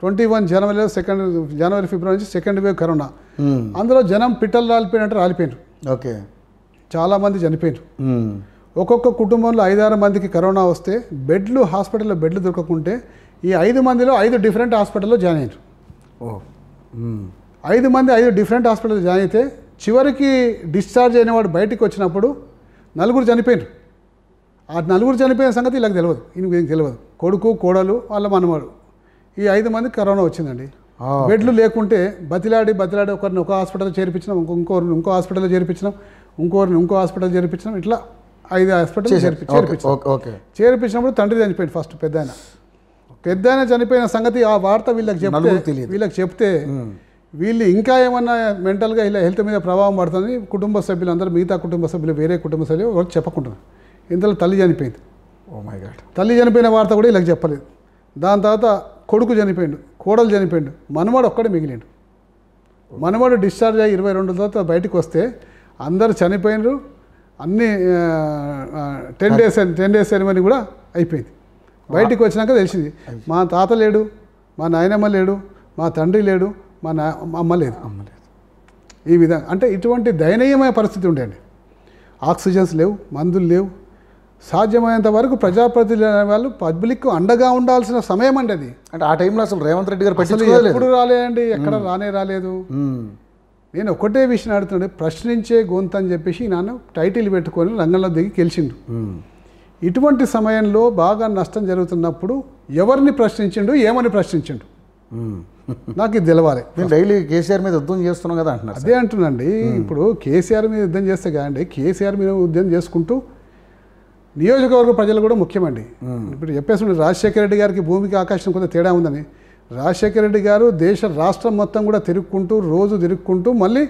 Speaker 1: ట్వంటీ వన్ జనవరిలో సెకండ్ జనవరి ఫిబ్రవరి నుంచి సెకండ్ వేవ్ కరోనా hmm. అందులో జనం పిట్టలు రాలిపోయినట్టు రాలిపోయినారు ఓకే చాలామంది చనిపోయినారు hmm. ఒక్కొక్క కుటుంబంలో ఐదారు మందికి కరోనా వస్తే బెడ్లు హాస్పిటల్లో బెడ్లు దొరకకుంటే ఈ ఐదు మందిలో ఐదు డిఫరెంట్ హాస్పిటల్లో జాయిన్ అయ్యారు ఓ hmm. ఐదు మంది ఐదు డిఫరెంట్ హాస్పిటల్ జాయిన్ అయితే చివరికి డిశ్చార్జ్ అయిన వాడు బయటకు వచ్చినప్పుడు నలుగురు చనిపోయినారు ఆ నలుగురు చనిపోయిన సంగతి ఇలాగ తెలియదు ఇంక తెలియదు కొడుకు కోడలు వాళ్ళ మనవాడు ఈ ఐదు మందికి కరోనా వచ్చిందండి బెడ్లు లేకుంటే బతిలాడి బతిలాడి ఒకరిని ఒక హాస్పిటల్ చేర్పించినాం ఇంకొకరిని ఇంకో హాస్పిటల్లో చేర్పించినాం ఇంకోరిని ఇంకో హాస్పిటల్ చేర్పించినాం ఇట్లా ఐదు హాస్పిటల్ చేర్పించాం చేర్పించినప్పుడు తండ్రి చనిపోయింది ఫస్ట్ పెద్ద ఆయన పెద్ద ఆయన చనిపోయిన సంగతి ఆ వార్త వీళ్ళకి చెప్తే వీళ్ళకి చెప్తే వీళ్ళు ఇంకా ఏమన్నా మెంటల్గా ఇలా హెల్త్ మీద ప్రభావం పడుతుంది కుటుంబ సభ్యులందరూ మిగతా కుటుంబ సభ్యులు వేరే కుటుంబ సభ్యులు వాళ్ళు చెప్పకుంటున్నారు ఇంతలో తల్లి చనిపోయింది ఓ మై గాడ్ తల్లి చనిపోయిన వార్త కూడా వీళ్ళకి చెప్పలేదు దాని తర్వాత కొడుకు చనిపోయిండు కోడలు చనిపోయిండు మనవాడు ఒక్కడే మిగిలిండు మనవాడు డిశ్చార్జ్ అయ్యి ఇరవై రెండు తర్వాత బయటకు వస్తే అందరు చనిపోయినరు అన్ని ten days ten days ceremony కూడా అయిపోయింది బయటికి వచ్చినాక తెలిసింది మా తాత లేడు మా నాయనమ్మ లేడు మా తండ్రి లేడు మా నా అమ్మ లేదు అమ్మ లేదు ఈ విధంగా అంటే ఇటువంటి దయనీయమైన పరిస్థితి ఉండేది ఆక్సిజన్స్ లేవు మందులు లేవు సాధ్యమైనంత వరకు ప్రజాప్రతినిధులు వాళ్ళు పబ్లిక్ అండగా ఉండాల్సిన సమయం అండి అది అంటే ఆ టైంలో అసలు రేవంత్ రెడ్డి గారు పట్టించు ఎప్పుడు రాలేదండి ఎక్కడ రానే రాలేదు నేను ఒకటే విషయం అడుగుతున్నాడు ప్రశ్నించే గొంత అని చెప్పేసి నాన్న టైటిల్ పెట్టుకొని రంగంలో దిగి గెలిచిండు ఇటువంటి సమయంలో బాగా నష్టం జరుగుతున్నప్పుడు ఎవరిని ప్రశ్నించిండు ఏమని ప్రశ్నించిండు నాకు ఇది తెలవాలి నేను డైలీ కేసీఆర్ మీద యుద్ధం చేస్తున్నాం కదా అంటున్నా అదే అంటున్నాండి ఇప్పుడు కేసీఆర్ మీద యుద్ధం చేస్తే కాదండి కేసీఆర్ మీద యుద్ధం చేసుకుంటూ నియోజకవర్గ ప్రజలు కూడా ముఖ్యమండి ఇప్పుడు చెప్పేసి రాజశేఖర రెడ్డి గారికి భూమికి ఆకాశం కొంత తేడా ఉందని రాజశేఖర రెడ్డి గారు దేశ రాష్ట్రం మొత్తం కూడా తిరుక్కుంటూ రోజు తిరుక్కుంటూ మళ్ళీ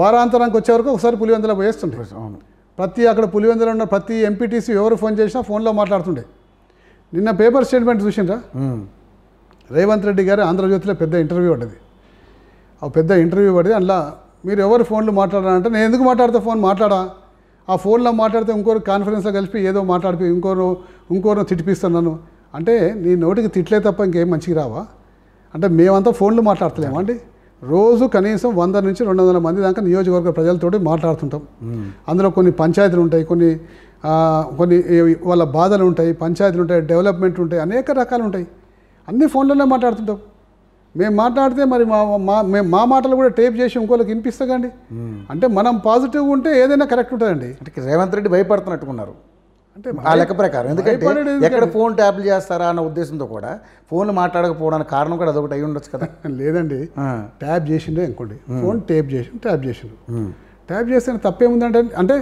Speaker 1: వారాంతరానికి వచ్చే వరకు ఒకసారి పులివెందుల పోయేస్తుండే ప్రతి అక్కడ పులివెందులో ఉన్న ప్రతి ఎంపీటీసీ ఎవరు ఫోన్ చేసినా ఫోన్లో మాట్లాడుతుండే నిన్న పేపర్ స్టేట్మెంట్ చూసిండ్రా రేవంత్ రెడ్డి గారు ఆంధ్రజ్యోతిలో పెద్ద ఇంటర్వ్యూ పడ్డది ఆ పెద్ద ఇంటర్వ్యూ పడింది అందులో మీరు ఎవరు ఫోన్లు మాట్లాడారంటే నేను ఎందుకు మాట్లాడతా ఫోన్ మాట్లాడా ఆ ఫోన్లో మాట్లాడితే ఇంకోరు కాన్ఫరెన్స్లో కలిపి ఏదో మాట్లాడిపి ఇంకోరు ఇంకోరు తిట్టిపిస్తున్నాను అంటే నీ నోటికి తిట్లే తప్ప ఇంకేం మంచికి రావా అంటే మేమంతా ఫోన్లు మాట్లాడతలేము అండి రోజు కనీసం వంద నుంచి రెండు వందల మంది దాకా నియోజకవర్గ ప్రజలతోటి మాట్లాడుతుంటాం అందులో కొన్ని పంచాయతీలు ఉంటాయి కొన్ని కొన్ని వాళ్ళ బాధలు ఉంటాయి పంచాయతీలు ఉంటాయి డెవలప్మెంట్ ఉంటాయి అనేక రకాలు ఉంటాయి అన్ని ఫోన్లోనే మాట్లాడుతుంటాం మేము మాట్లాడితే మరి మా మా మేము మా మాటలు కూడా టేప్ చేసి ఇంకోళ్ళకి వినిపిస్తాకండి అంటే మనం పాజిటివ్ ఉంటే ఏదైనా కరెక్ట్ ఉంటుందండి అంటే రేవంత్ రెడ్డి భయపడుతున్నట్టుకున్నారు అంటే ఆ లెక్క ప్రకారం ఎందుకంటే ఎక్కడ ఫోన్ ట్యాప్లు చేస్తారా అన్న ఉద్దేశంతో కూడా ఫోన్లు మాట్లాడకపోవడానికి కారణం కూడా అదొకటి అయి ఉండొచ్చు కదా లేదండి ట్యాప్ చేసిండే అనుకోండి ఫోన్ టేప్ చేసి ట్యాప్ చేసిండు ట్యాప్ చేస్తే తప్పేముందంటే అంటే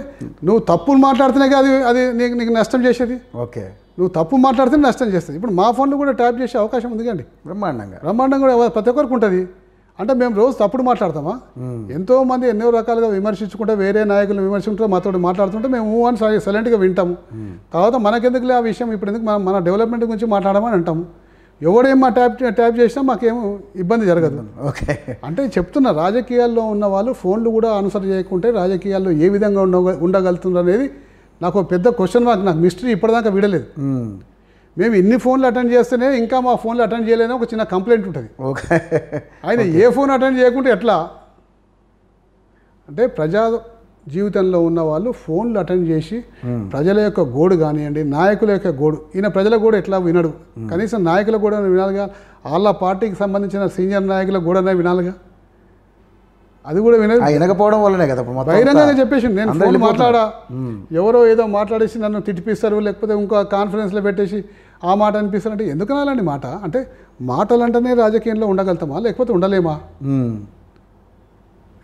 Speaker 1: నువ్వు తప్పులు మాట్లాడుతున్నాయి అది అది నీకు నీకు నష్టం చేసేది ఓకే నువ్వు తప్పు మాట్లాడితే నష్టం చేస్తుంది ఇప్పుడు మా ఫోన్లు కూడా ట్యాప్ చేసే అవకాశం ఉంది కండి బ్రహ్మాండంగా బ్రహ్మాండం కూడా ప్రతి ఒక్కరికి ఉంటుంది అంటే మేము రోజు తప్పుడు మాట్లాడతామా ఎంతో మంది ఎన్నో రకాలుగా విమర్శించుకుంటే వేరే నాయకులు విమర్శించుకుంటే మాతో మాట్లాడుతుంటే మేము ఊ అని సైలెంట్గా వింటాము తర్వాత మనకెందుకులే ఆ విషయం ఇప్పుడు ఎందుకు మనం మన డెవలప్మెంట్ గురించి మాట్లాడమని అంటాము ఎవడేం మా ట్యాప్ ట్యాప్ చేసినా మాకేం ఇబ్బంది జరగదు ఓకే అంటే చెప్తున్న రాజకీయాల్లో ఉన్న వాళ్ళు ఫోన్లు కూడా అనుసరి చేయకుంటే రాజకీయాల్లో ఏ విధంగా ఉండగలుగుతుంది అనేది నాకు పెద్ద క్వశ్చన్ మార్క్ నాకు మిస్టరీ ఇప్పటిదాకా విడలేదు మేము ఇన్ని ఫోన్లు అటెండ్ చేస్తేనే ఇంకా మా ఫోన్లు అటెండ్ చేయలేని ఒక చిన్న కంప్లైంట్ ఉంటుంది ఓకే ఆయన ఏ ఫోన్ అటెండ్ చేయకుంటే ఎట్లా అంటే ప్రజా జీవితంలో ఉన్న వాళ్ళు ఫోన్లు అటెండ్ చేసి ప్రజల యొక్క గోడు కానివ్వండి నాయకుల యొక్క గోడు ఈయన ప్రజల గోడు ఎట్లా వినడు కనీసం నాయకుల కూడా వినాలిగా వాళ్ళ పార్టీకి సంబంధించిన సీనియర్ నాయకుల గోడనే వినాలిగా అది కూడా వినదు వినకపోవడం వల్లనే కదా బహిరంగంగా చెప్పేసి నేను ఫోన్ మాట్లాడా ఎవరో ఏదో మాట్లాడేసి నన్ను తిట్టిపిస్తారు లేకపోతే ఇంకో కాన్ఫరెన్స్లో పెట్టేసి ఆ మాట అనిపిస్తారంటే ఎందుకు అనాలండి మాట అంటే మాటలంటేనే రాజకీయంలో ఉండగలుగుతామా లేకపోతే ఉండలేమా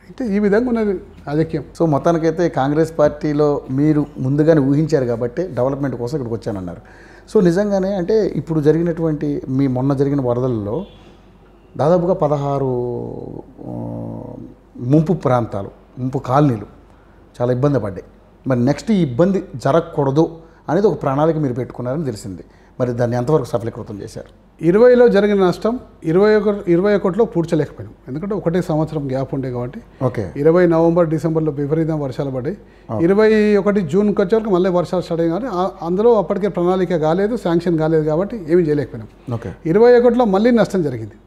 Speaker 1: అయితే ఈ విధంగా ఉన్నది రాజకీయం సో మొత్తానికైతే కాంగ్రెస్ పార్టీలో మీరు ముందుగానే ఊహించారు కాబట్టి డెవలప్మెంట్ కోసం ఇక్కడికి వచ్చానన్నారు సో నిజంగానే అంటే ఇప్పుడు జరిగినటువంటి మీ మొన్న జరిగిన వరదల్లో దాదాపుగా పదహారు ముంపు ప్రాంతాలు ముంపు కాలనీలు చాలా ఇబ్బంది పడ్డాయి మరి నెక్స్ట్ ఈ ఇబ్బంది జరగకూడదు అనేది ఒక ప్రణాళిక మీరు పెట్టుకున్నారని తెలిసింది మరి దాన్ని ఎంతవరకు సఫలీకృతం చేశారు ఇరవైలో జరిగిన నష్టం ఇరవై ఒకటి ఇరవై ఒకటిలో పూడ్చలేకపోయినాం ఎందుకంటే ఒకటే సంవత్సరం గ్యాప్ ఉండే కాబట్టి ఓకే ఇరవై నవంబర్ డిసెంబర్లో విపరీతం వర్షాలు పడ్డాయి ఇరవై ఒకటి జూన్కి వరకు మళ్ళీ వర్షాలు స్టార్ట్ అయ్యాయి కానీ అందులో అప్పటికే ప్రణాళిక కాలేదు శాంక్షన్ కాలేదు కాబట్టి ఏమీ చేయలేకపోయినాం ఓకే ఇరవై ఒకటిలో మళ్ళీ నష్టం జరిగింది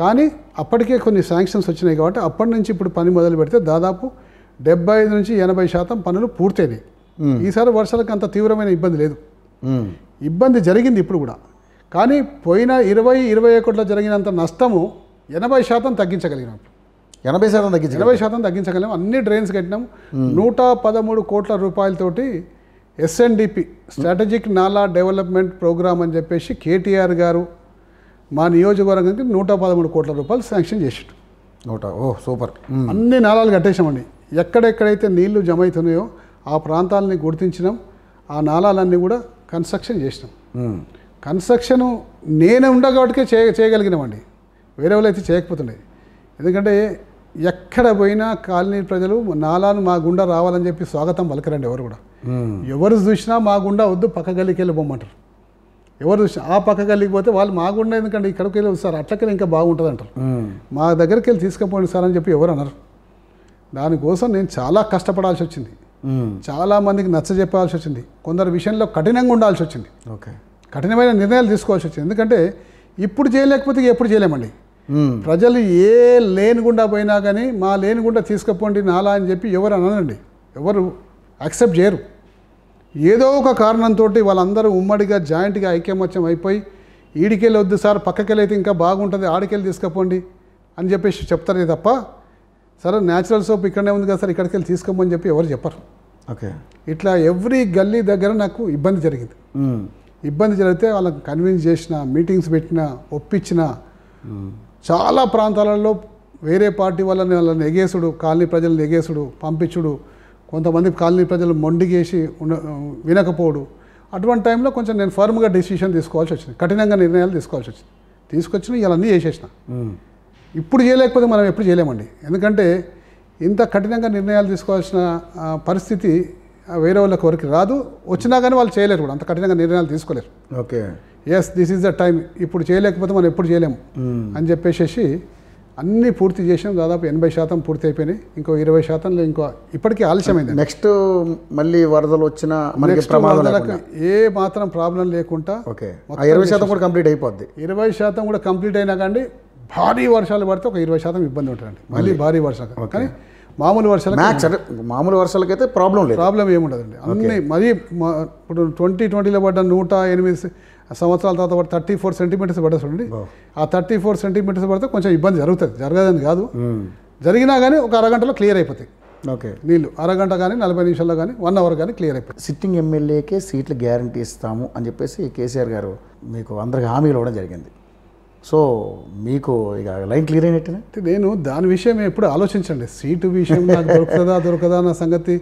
Speaker 1: కానీ అప్పటికే కొన్ని శాంక్షన్స్ వచ్చినాయి కాబట్టి అప్పటి నుంచి ఇప్పుడు పని మొదలు పెడితే దాదాపు డెబ్బై ఐదు నుంచి ఎనభై శాతం పనులు పూర్తయినాయి ఈసారి వర్షాలకు అంత తీవ్రమైన ఇబ్బంది లేదు ఇబ్బంది జరిగింది ఇప్పుడు కూడా కానీ పోయిన ఇరవై ఇరవై ఒకటిలో జరిగినంత నష్టము ఎనభై శాతం తగ్గించగలిగినాం ఎనభై శాతం తగ్గించి ఎనభై శాతం తగ్గించగలిగాం అన్ని డ్రైన్స్ కట్టినాం నూట పదమూడు కోట్ల రూపాయలతోటి ఎస్ఎన్డిపి స్ట్రాటజిక్ నాలా డెవలప్మెంట్ ప్రోగ్రామ్ అని చెప్పేసి కేటీఆర్ గారు మా నియోజకవర్గానికి నూట పదమూడు కోట్ల రూపాయలు శాంక్షన్ చేసిండు నూట ఓ సూపర్ అన్ని నాళాలు కట్టేసామండి ఎక్కడెక్కడైతే నీళ్లు జమ అవుతున్నాయో ఆ ప్రాంతాలని గుర్తించినాం ఆ నాళాలన్నీ కూడా కన్స్ట్రక్షన్ చేసినాం కన్స్ట్రక్షన్ నేనే ఉండా చేయ చేయగలిగినామండి వేరే వాళ్ళు అయితే ఎందుకంటే ఎక్కడ పోయినా కాలనీ ప్రజలు నాలాను మా గుండా రావాలని చెప్పి స్వాగతం పలకరండి ఎవరు కూడా ఎవరు చూసినా మా గుండా వద్దు పక్క గల్లీకి వెళ్ళి ఎవరు ఆ పక్కకి వెళ్ళిపోతే వాళ్ళు మాకుండా ఎందుకంటే ఇక్కడికి వెళ్ళి సార్ అట్లకెళ్ళి ఇంకా బాగుంటుంది అంటారు మా దగ్గరికి వెళ్ళి తీసుకుపోండి సార్ అని చెప్పి ఎవరు అన్నారు దానికోసం నేను చాలా కష్టపడాల్సి వచ్చింది చాలా మందికి నచ్చ చెప్పాల్సి వచ్చింది కొందరు విషయంలో కఠినంగా ఉండాల్సి వచ్చింది ఓకే కఠినమైన నిర్ణయాలు తీసుకోవాల్సి వచ్చింది ఎందుకంటే ఇప్పుడు చేయలేకపోతే ఎప్పుడు చేయలేమండి ప్రజలు ఏ లేని గుండా పోయినా కానీ మా లేని గుండా తీసుకుపోండి నాలా అని చెప్పి ఎవరు అనండి ఎవరు యాక్సెప్ట్ చేయరు ఏదో ఒక కారణంతో వాళ్ళందరూ ఉమ్మడిగా జాయింట్గా ఐక్యమత్యం అయిపోయి ఈడికెళ్ళి వద్దు సార్ పక్కకెళ్ళైతే ఇంకా బాగుంటుంది ఆడికెళ్ళి తీసుకుపోండి అని చెప్పేసి చెప్తారే తప్ప సరే న్యాచురల్ సోప్ ఇక్కడనే ఉంది కదా సార్ ఇక్కడికి వెళ్ళి తీసుకోమని చెప్పి ఎవరు చెప్పరు ఓకే ఇట్లా ఎవ్రీ గల్లీ దగ్గర నాకు ఇబ్బంది జరిగింది ఇబ్బంది జరిగితే వాళ్ళకి కన్విన్స్ చేసిన మీటింగ్స్ పెట్టిన ఒప్పించిన చాలా ప్రాంతాలలో వేరే పార్టీ వాళ్ళని వాళ్ళని ఎగేసుడు కాలనీ ప్రజలను ఎగేసుడు పంపించుడు కొంతమంది కాలనీ ప్రజలు మొండిగేసి ఉండ వినకపోడు అటువంటి టైంలో కొంచెం నేను ఫర్మ్గా డెసిషన్ తీసుకోవాల్సి వచ్చింది కఠినంగా నిర్ణయాలు తీసుకోవాల్సి వచ్చింది తీసుకొచ్చిన ఇవన్నీ చేసేసిన ఇప్పుడు చేయలేకపోతే మనం ఎప్పుడు చేయలేమండి ఎందుకంటే ఇంత కఠినంగా నిర్ణయాలు తీసుకోవాల్సిన పరిస్థితి వేరే వాళ్ళకి వరకు రాదు వచ్చినా కానీ వాళ్ళు చేయలేరు కూడా అంత కఠినంగా నిర్ణయాలు తీసుకోలేరు okay yes this is the time ఇప్పుడు చేయలేకపోతే మనం ఎప్పుడు చేయలేము అని చెప్పేసి అన్నీ పూర్తి చేసిన దాదాపు ఎనభై శాతం పూర్తి అయిపోయినాయి ఇంకో ఇరవై శాతంలో ఇంకో ఇప్పటికీ ఆలస్యమైంది నెక్స్ట్ మళ్ళీ వరదలు వచ్చిన ఏ మాత్రం ప్రాబ్లం లేకుండా ఓకే ఇరవై శాతం కూడా కంప్లీట్ అయిపోద్ది ఇరవై శాతం కూడా కంప్లీట్ అయినా కానీ భారీ వర్షాలు పడితే ఒక ఇరవై శాతం ఇబ్బంది ఉంటుందండి మళ్ళీ భారీ వర్షాలు కానీ మామూలు వర్షాలు మామూలు వర్షాలకైతే ప్రాబ్లం లేదు ప్రాబ్లం ఏముండదండి అన్నీ మరీ ఇప్పుడు ట్వంటీ ట్వంటీలో పడ్డ నూట ఎనిమిది సంవత్సరాల తర్వాత పడితే థర్టీ ఫోర్ సెంటీమీటర్స్ పడే చూడండి ఆ థర్టీ ఫోర్ సెంటీమీటర్స్ పడితే కొంచెం ఇబ్బంది జరుగుతుంది జరగదని కాదు జరిగినా కానీ ఒక అరగంటలో క్లియర్ అయిపోతాయి ఓకే నీళ్ళు అరగంట కానీ నలభై నిమిషాల్లో కానీ వన్ అవర్ కానీ క్లియర్ అయిపోయింది సిట్టింగ్ ఎమ్మెల్యేకే సీట్లు గ్యారంటీ ఇస్తాము అని చెప్పేసి కేసీఆర్ గారు మీకు అందరికి హామీలు ఇవ్వడం జరిగింది సో మీకు ఇక లైన్ క్లియర్ అయినట్టు నేను దాని విషయం ఎప్పుడు ఆలోచించండి సీటు విషయం నాకు దొరుకుతుందా దొరకదా అన్న సంగతి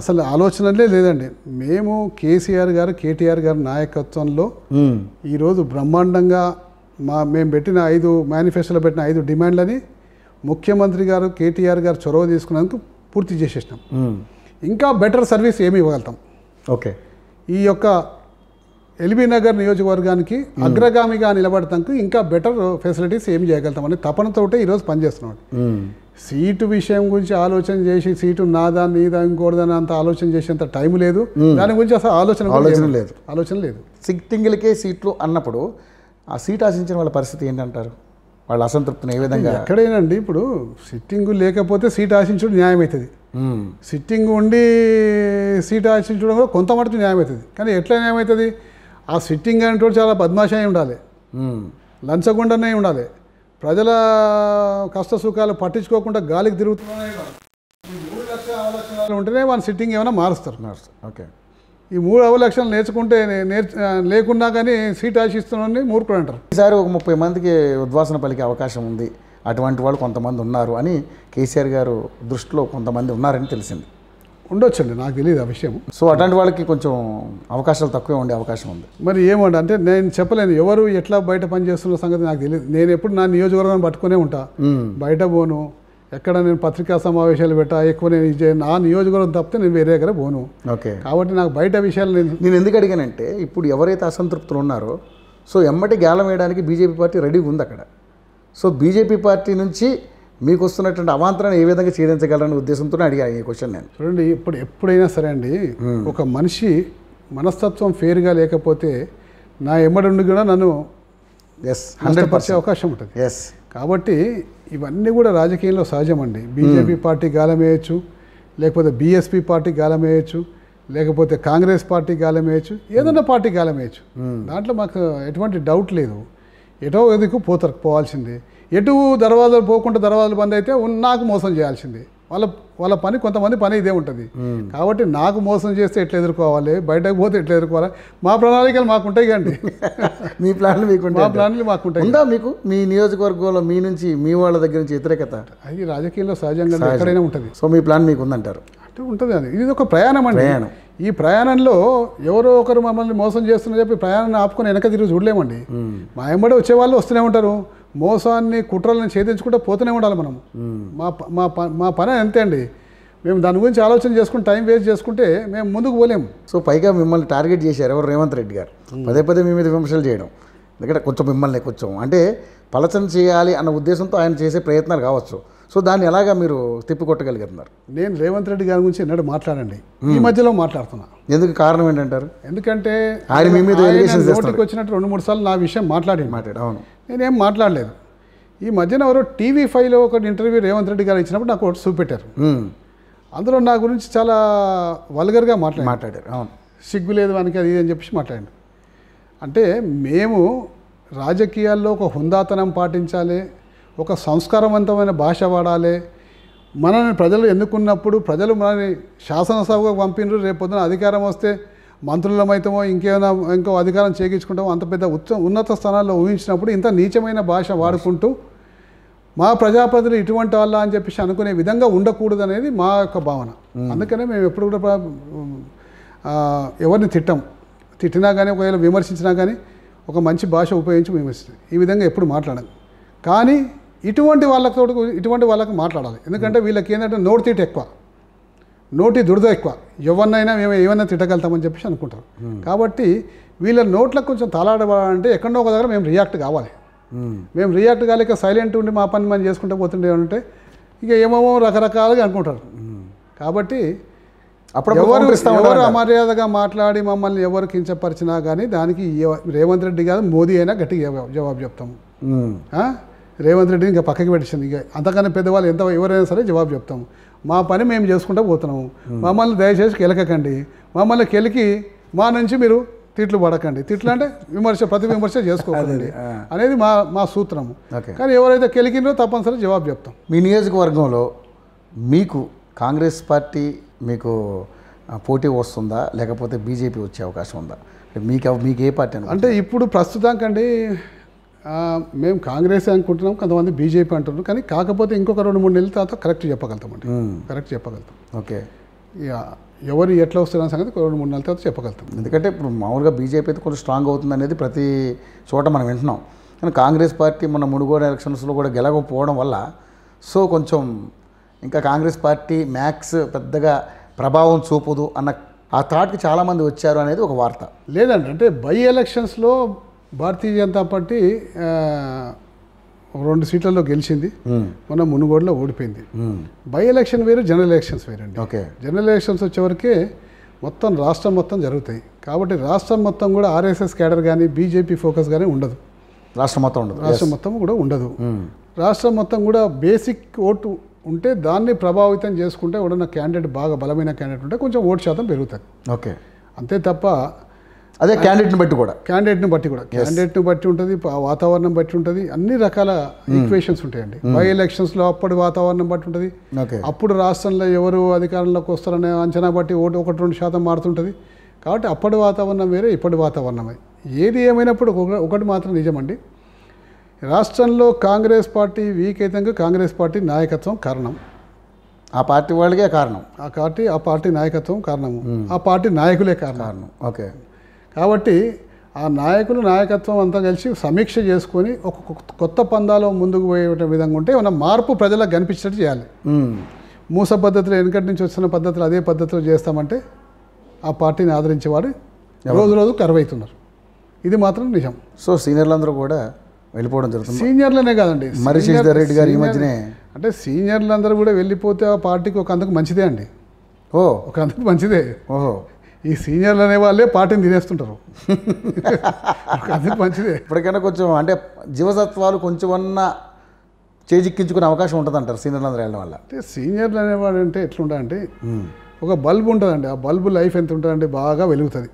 Speaker 1: అసలు ఆలోచనలే లేదండి మేము కేసీఆర్ గారు కేటీఆర్ గారి నాయకత్వంలో ఈరోజు బ్రహ్మాండంగా మా మేము పెట్టిన ఐదు మేనిఫెస్టోలో పెట్టిన ఐదు డిమాండ్లని ముఖ్యమంత్రి గారు కేటీఆర్ గారు చొరవ తీసుకున్నందుకు పూర్తి చేసేసినాం ఇంకా బెటర్ సర్వీస్ ఏమి ఇవ్వగలుగుతాం ఓకే ఈ యొక్క నగర్ నియోజకవర్గానికి అగ్రగామిగా నిలబడటానికి ఇంకా బెటర్ ఫెసిలిటీస్ ఏం చేయగలుగుతాం అనే తపనతోటే ఈరోజు పనిచేస్తున్నాడు సీటు విషయం గురించి ఆలోచన చేసి సీటు నాదా నీదా ఇంకోటిదని అంత ఆలోచన చేసేంత టైం లేదు దాని గురించి అసలు ఆలోచన ఆలోచన లేదు ఆలోచన లేదు సిట్టింగ్లకే సీట్లు అన్నప్పుడు ఆ సీట్ ఆశించిన వాళ్ళ పరిస్థితి ఏంటంటారు వాళ్ళ అసంతృప్తిని ఏ విధంగా ఎక్కడేనండి ఇప్పుడు సిట్టింగ్ లేకపోతే సీట్ ఆశించడం న్యాయం అవుతుంది సిట్టింగ్ ఉండి సీట్ ఆశించడం కూడా కొంత మటుకు న్యాయం అవుతుంది కానీ ఎట్లా న్యాయం అవుతుంది ఆ సిట్టింగ్ అనేటువంటి చాలా బద్మాషాయి ఉండాలి లంచగొండనే ఉండాలి ప్రజల కష్ట సుఖాలు పట్టించుకోకుండా గాలికి తిరుగుతున్నాయి మూడు ఉంటేనే వాళ్ళు సిట్టింగ్ ఏమైనా మారుస్తారు మారుస్తారు ఓకే ఈ మూడు అవలక్షణాలు నేర్చుకుంటే నేర్చు లేకున్నా కానీ సీట్ ఆశిస్తున్నాను మూర్ఖుడు అంటారు ఈసారి ఒక ముప్పై మందికి ఉద్వాసన పలికే అవకాశం ఉంది అటువంటి వాళ్ళు కొంతమంది ఉన్నారు అని కేసీఆర్ గారు దృష్టిలో కొంతమంది ఉన్నారని తెలిసింది ఉండొచ్చండి నాకు తెలియదు ఆ విషయం సో అలాంటి వాళ్ళకి కొంచెం అవకాశాలు తక్కువే ఉండే అవకాశం ఉంది మరి ఏమండి అంటే నేను చెప్పలేను ఎవరు ఎట్లా బయట పనిచేస్తున్న సంగతి నాకు తెలియదు నేను ఎప్పుడు నా నియోజకవర్గాన్ని పట్టుకునే ఉంటా బయట పోను ఎక్కడ నేను పత్రికా సమావేశాలు పెట్టా ఎక్కువ నేను ఇది నా నియోజకవర్గం తప్పితే నేను వేరే దగ్గర పోను ఓకే కాబట్టి నాకు బయట విషయాలు నేను నేను ఎందుకు అడిగానంటే ఇప్పుడు ఎవరైతే అసంతృప్తులు ఉన్నారో సో ఎమ్మటి గాలం వేయడానికి బీజేపీ పార్టీ రెడీగా ఉంది అక్కడ సో బీజేపీ పార్టీ నుంచి మీకు వస్తున్నటువంటి అవాంతరాన్ని ఏ విధంగా ఛేదించగలరనే ఉద్దేశంతో అడిగా ఈ క్వశ్చన్ నేను చూడండి ఇప్పుడు ఎప్పుడైనా సరే అండి ఒక మనిషి మనస్తత్వం ఫేర్గా లేకపోతే నా ఎమ్మడి కూడా నన్ను ఎస్ హండ్రెడ్ పర్సెంట్ అవకాశం ఉంటుంది ఎస్ కాబట్టి ఇవన్నీ కూడా రాజకీయంలో సహజం అండి బీజేపీ పార్టీ గాలం వేయచ్చు లేకపోతే బీఎస్పీ పార్టీ గాలం వేయచ్చు లేకపోతే కాంగ్రెస్ పార్టీ గాలం వేయచ్చు ఏదన్నా పార్టీ గాలం వేయచ్చు దాంట్లో మాకు ఎటువంటి డౌట్ లేదు ఎటో ఎదుకు పోతారు పోవాల్సిందే ఎటు దర్వాజాలు పోకుండా దర్వాజాలు బంద్ అయితే నాకు మోసం చేయాల్సిందే వాళ్ళ వాళ్ళ పని కొంతమంది పని ఇదే ఉంటుంది కాబట్టి నాకు మోసం చేస్తే ఎట్లా ఎదుర్కోవాలి బయటకు పోతే ఎట్లా ఎదుర్కోవాలి మా ప్రణాళికలు మాకు ఉంటాయి కండి మీ ప్లాన్లు మీకు మా ప్లాన్లు మాకు ఉంటాయి ఉందా మీకు మీ నియోజకవర్గంలో మీ నుంచి మీ వాళ్ళ దగ్గర నుంచి వ్యతిరేకత అది రాజకీయాల్లో సహజంగా ఎక్కడైనా ఉంటుంది సో మీ ప్లాన్ మీకు ఉందంటారు అంటే ఉంటుంది అది ఇది ఒక ప్రయాణం అండి ప్రయాణం ఈ ప్రయాణంలో ఎవరో ఒకరు మమ్మల్ని మోసం చేస్తున్నారని చెప్పి ప్రయాణాన్ని ఆపుకొని వెనక తిరిగి చూడలేమండి మా ఎంబడి వచ్చేవాళ్ళు వస్తూనే ఉంటారు మోసాన్ని కుట్రలను ఛేదించుకుంటే పోతూనే ఉండాలి మనం మా మా మా పని అంతే అండి మేము దాని గురించి ఆలోచన చేసుకుని టైం వేస్ట్ చేసుకుంటే మేము ముందుకు పోలేము సో పైగా మిమ్మల్ని టార్గెట్ చేశారు ఎవరు రేవంత్ రెడ్డి గారు పదే పదే మీ మీద విమర్శలు చేయడం ఎందుకంటే కొంచెం మిమ్మల్ని కొంచెం అంటే పలచన చేయాలి అన్న ఉద్దేశంతో ఆయన చేసే ప్రయత్నాలు కావచ్చు సో దాన్ని ఎలాగా మీరు తిప్పికొట్టగలిగారు నేను రేవంత్ రెడ్డి గారి గురించి ఎన్నడూ మాట్లాడండి ఈ మధ్యలో మాట్లాడుతున్నా ఎందుకు కారణం ఏంటంటారు ఎందుకంటే ఆయన మీ మీద వచ్చినట్టు రెండు మూడు సార్లు నా విషయం మాట్లాడి మాట్లాడు అవును నేనేం మాట్లాడలేదు ఈ మధ్యన ఎవరో టీవీ ఫైవ్లో ఒక ఇంటర్వ్యూ రేవంత్ రెడ్డి గారు ఇచ్చినప్పుడు నాకు ఒకటి చూపెట్టారు అందులో నా గురించి చాలా వల్గర్గా మాట్లాడి మాట్లాడారు అవును సిగ్గు లేదు మనకి అది అని చెప్పేసి మాట్లాడి అంటే మేము రాజకీయాల్లో ఒక హుందాతనం పాటించాలి ఒక సంస్కారవంతమైన భాష వాడాలి మనల్ని ప్రజలు ఎన్నుకున్నప్పుడు ప్రజలు మనల్ని శాసనసభకు పంపినారు రేపు పొద్దున అధికారం వస్తే మంత్రులమైతమో ఇంకేమైనా ఇంకో అధికారం చేయించుకుంటామో అంత పెద్ద ఉచ్చ ఉన్నత స్థానాల్లో ఊహించినప్పుడు ఇంత నీచమైన భాష వాడుకుంటూ మా ప్రజాప్రతిని ఇటువంటి వాళ్ళ అని చెప్పేసి అనుకునే విధంగా ఉండకూడదు అనేది మా యొక్క భావన అందుకనే మేము ఎప్పుడు కూడా ఎవరిని తిట్టం తిట్టినా కానీ ఒకవేళ విమర్శించినా కానీ ఒక మంచి భాష ఉపయోగించి విమర్శించాం ఈ విధంగా ఎప్పుడు మాట్లాడాలి కానీ ఇటువంటి వాళ్ళతో ఇటువంటి వాళ్ళకి మాట్లాడాలి ఎందుకంటే వీళ్ళకి ఏంటంటే నోటితీట ఎక్కువ నోటి దురద ఎక్కువ ఎవరినైనా మేము ఏమైనా తిట్టగలుగుతామని చెప్పేసి అనుకుంటారు కాబట్టి వీళ్ళ నోట్లకు కొంచెం తలాడవాలంటే ఎక్కడో ఒక దగ్గర మేము రియాక్ట్ కావాలి మేము రియాక్ట్ కాలేక సైలెంట్ ఉండి మా పని మనం చేసుకుంటూ పోతుండే అంటే ఇక ఏమేమో రకరకాలుగా అనుకుంటారు కాబట్టి అప్పుడు ఎవరు ఎవరు అమర్యాదగా మాట్లాడి మమ్మల్ని ఎవరు కించపరిచినా కానీ దానికి రేవంత్ రెడ్డి కాదు మోదీ అయినా గట్టిగా జవాబు చెప్తాము రేవంత్ రెడ్డిని ఇంకా పక్కకి పెట్టింది ఇక అంతకన్నా పెద్దవాళ్ళు ఎంత ఎవరైనా సరే జవాబు చెప్తాము మా పని మేము చేసుకుంటూ పోతున్నాము మమ్మల్ని దయచేసి కెలకకండి మమ్మల్ని కెలికి మా నుంచి మీరు తిట్లు పడకండి తిట్లు అంటే విమర్శ ప్రతి విమర్శ చేసుకోకండి అనేది మా మా సూత్రము కానీ ఎవరైతే కెలికినో తప్పనిసరి జవాబు చెప్తాం మీ నియోజకవర్గంలో మీకు కాంగ్రెస్ పార్టీ మీకు పోటీ వస్తుందా లేకపోతే బీజేపీ వచ్చే అవకాశం ఉందా మీకు మీకు ఏ పార్టీ అంటే ఇప్పుడు అండి మేము కాంగ్రెస్ అనుకుంటున్నాం కొంతమంది బీజేపీ అంటున్నారు కానీ కాకపోతే ఇంకొక రెండు మూడు నెలల తర్వాత కరెక్ట్ చెప్పగలుగుతామండి కరెక్ట్ చెప్పగలుగుతాం ఓకే ఎవరు ఎట్లా వస్తున్నారు సంగతి రెండు మూడు నెలల తర్వాత చెప్పగలుగుతాం ఎందుకంటే ఇప్పుడు మామూలుగా బీజేపీ అయితే కొంచెం స్ట్రాంగ్ అవుతుంది అనేది ప్రతి చోట మనం వింటున్నాం కానీ కాంగ్రెస్ పార్టీ మన మునుగోడ ఎలక్షన్స్లో కూడా గెలవకపోవడం వల్ల సో కొంచెం ఇంకా కాంగ్రెస్ పార్టీ మ్యాక్స్ పెద్దగా ప్రభావం చూపదు అన్న ఆ థాట్కి చాలామంది వచ్చారు అనేది ఒక వార్త లేదండి అంటే బై ఎలక్షన్స్లో భారతీయ జనతా పార్టీ రెండు సీట్లలో గెలిచింది hmm. మన మునుగోడులో ఓడిపోయింది hmm. బై ఎలక్షన్ వేరు జనరల్ ఎలక్షన్స్ వేరండి ఓకే జనరల్ ఎలక్షన్స్ వచ్చేవరకే మొత్తం రాష్ట్రం మొత్తం జరుగుతాయి కాబట్టి రాష్ట్రం మొత్తం కూడా ఆర్ఎస్ఎస్ క్యాడర్ కానీ బీజేపీ ఫోకస్ కానీ ఉండదు రాష్ట్రం మొత్తం ఉండదు రాష్ట్రం మొత్తం కూడా ఉండదు hmm. రాష్ట్రం మొత్తం కూడా బేసిక్ ఓటు ఉంటే దాన్ని ప్రభావితం చేసుకుంటే ఎవడన్నా క్యాండిడేట్ బాగా బలమైన క్యాండిడేట్ ఉంటే కొంచెం ఓటు శాతం పెరుగుతుంది ఓకే అంతే తప్ప
Speaker 2: అదే క్యాండిడేట్ని బట్టి కూడా
Speaker 1: క్యాండిడేట్ని బట్టి కూడా క్యాండిడేట్ని బట్టి ఉంటుంది వాతావరణం బట్టి ఉంటుంది అన్ని రకాల ఈక్వేషన్స్ hmm. ఉంటాయండి బై hmm. ఎలక్షన్స్లో అప్పటి వాతావరణం బట్టి ఉంటుంది అప్పుడు రాష్ట్రంలో ఎవరు అధికారంలోకి వస్తారనే అంచనా బట్టి ఒకటి ఒకటి రెండు శాతం మారుతుంటుంది కాబట్టి అప్పటి వాతావరణం వేరే ఇప్పటి వాతావరణమే ఏది ఏమైనప్పుడు ఒకటి మాత్రం నిజమండి రాష్ట్రంలో కాంగ్రెస్ పార్టీ వీక్ అయితే కాంగ్రెస్ పార్టీ నాయకత్వం కారణం ఆ పార్టీ వాళ్ళకే కారణం ఆ పార్టీ ఆ పార్టీ నాయకత్వం కారణము hmm. ఆ పార్టీ నాయకులే కారణం ఓకే కాబట్టి ఆ నాయకులు నాయకత్వం అంతా కలిసి సమీక్ష చేసుకొని ఒక కొత్త పందాలో ముందుకు పోయే విధంగా ఉంటే మన మార్పు ప్రజలకు కనిపించినట్టు చేయాలి మూస పద్ధతిలో వెనుకటి నుంచి వచ్చిన పద్ధతులు అదే పద్ధతిలో చేస్తామంటే ఆ పార్టీని ఆదరించేవాడు రోజు రోజు కరువైతున్నారు ఇది మాత్రం నిజం సో సీనియర్లందరూ కూడా వెళ్ళిపోవడం జరుగుతుంది సీనియర్లనే కాదండి మరి శ్రీధర్ రెడ్డి గారు ఈ మధ్యనే అంటే సీనియర్లందరూ కూడా వెళ్ళిపోతే ఆ పార్టీకి ఒక అందుకు మంచిదే అండి ఓ ఒక అందుకు మంచిదే ఓహో ఈ సీనియర్లు అనే వాళ్ళే పార్టీని తినేస్తుంటారు అది మంచిదే ఇప్పటికైనా కొంచెం అంటే జీవసత్వాలు కొంచెం అన్న చేజిక్కించుకునే అవకాశం ఉంటుంది అంటారు సీనియర్లు అందరూ వెళ్ళడం వల్ల అంటే సీనియర్లు అనేవాడు అంటే ఎట్లుంటాడంటే ఒక బల్బు ఉంటుందండి ఆ బల్బు లైఫ్ ఎంత ఉంటుందంటే బాగా వెలుగుతుంది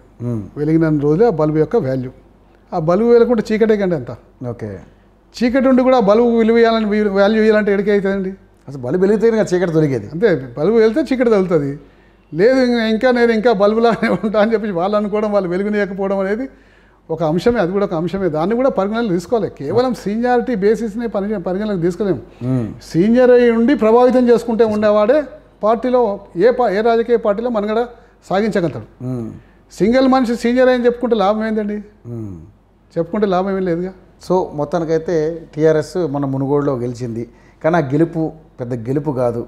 Speaker 1: వెలిగిన రోజులే ఆ బల్బు యొక్క వాల్యూ ఆ బల్బు వెలకుంటే చీకటే కండి అంత ఓకే చీకటి ఉండి కూడా బల్బు విలువ వేయాలని వాల్యూ వేయాలంటే ఎడికి అవుతుందండి అసలు బల్బు వెలిగితే చీకటి దొరికేది అంతే బల్బు వెళ్తే చీకటి తగులుతుంది లేదు ఇంకా నేను ఇంకా బల్బులానే ఉంటా అని చెప్పి వాళ్ళు అనుకోవడం వాళ్ళు వెలుగునియకపోవడం అనేది ఒక అంశమే అది కూడా ఒక అంశమే దాన్ని కూడా పరిగణనలు తీసుకోవాలి కేవలం సీనియారిటీ బేసిస్నే పని పరిగణనకు తీసుకోలేము సీనియర్ అయి ఉండి ప్రభావితం చేసుకుంటే ఉండేవాడే పార్టీలో ఏ పా ఏ రాజకీయ పార్టీలో మనగడ సాగించగలుగుతాడు సింగిల్ మనిషి సీనియర్ అని చెప్పుకుంటే లాభం ఏందండి చెప్పుకుంటే లాభం ఏమీ లేదుగా సో మొత్తానికైతే టీఆర్ఎస్ మన మునుగోడులో గెలిచింది కానీ ఆ గెలుపు పెద్ద గెలుపు కాదు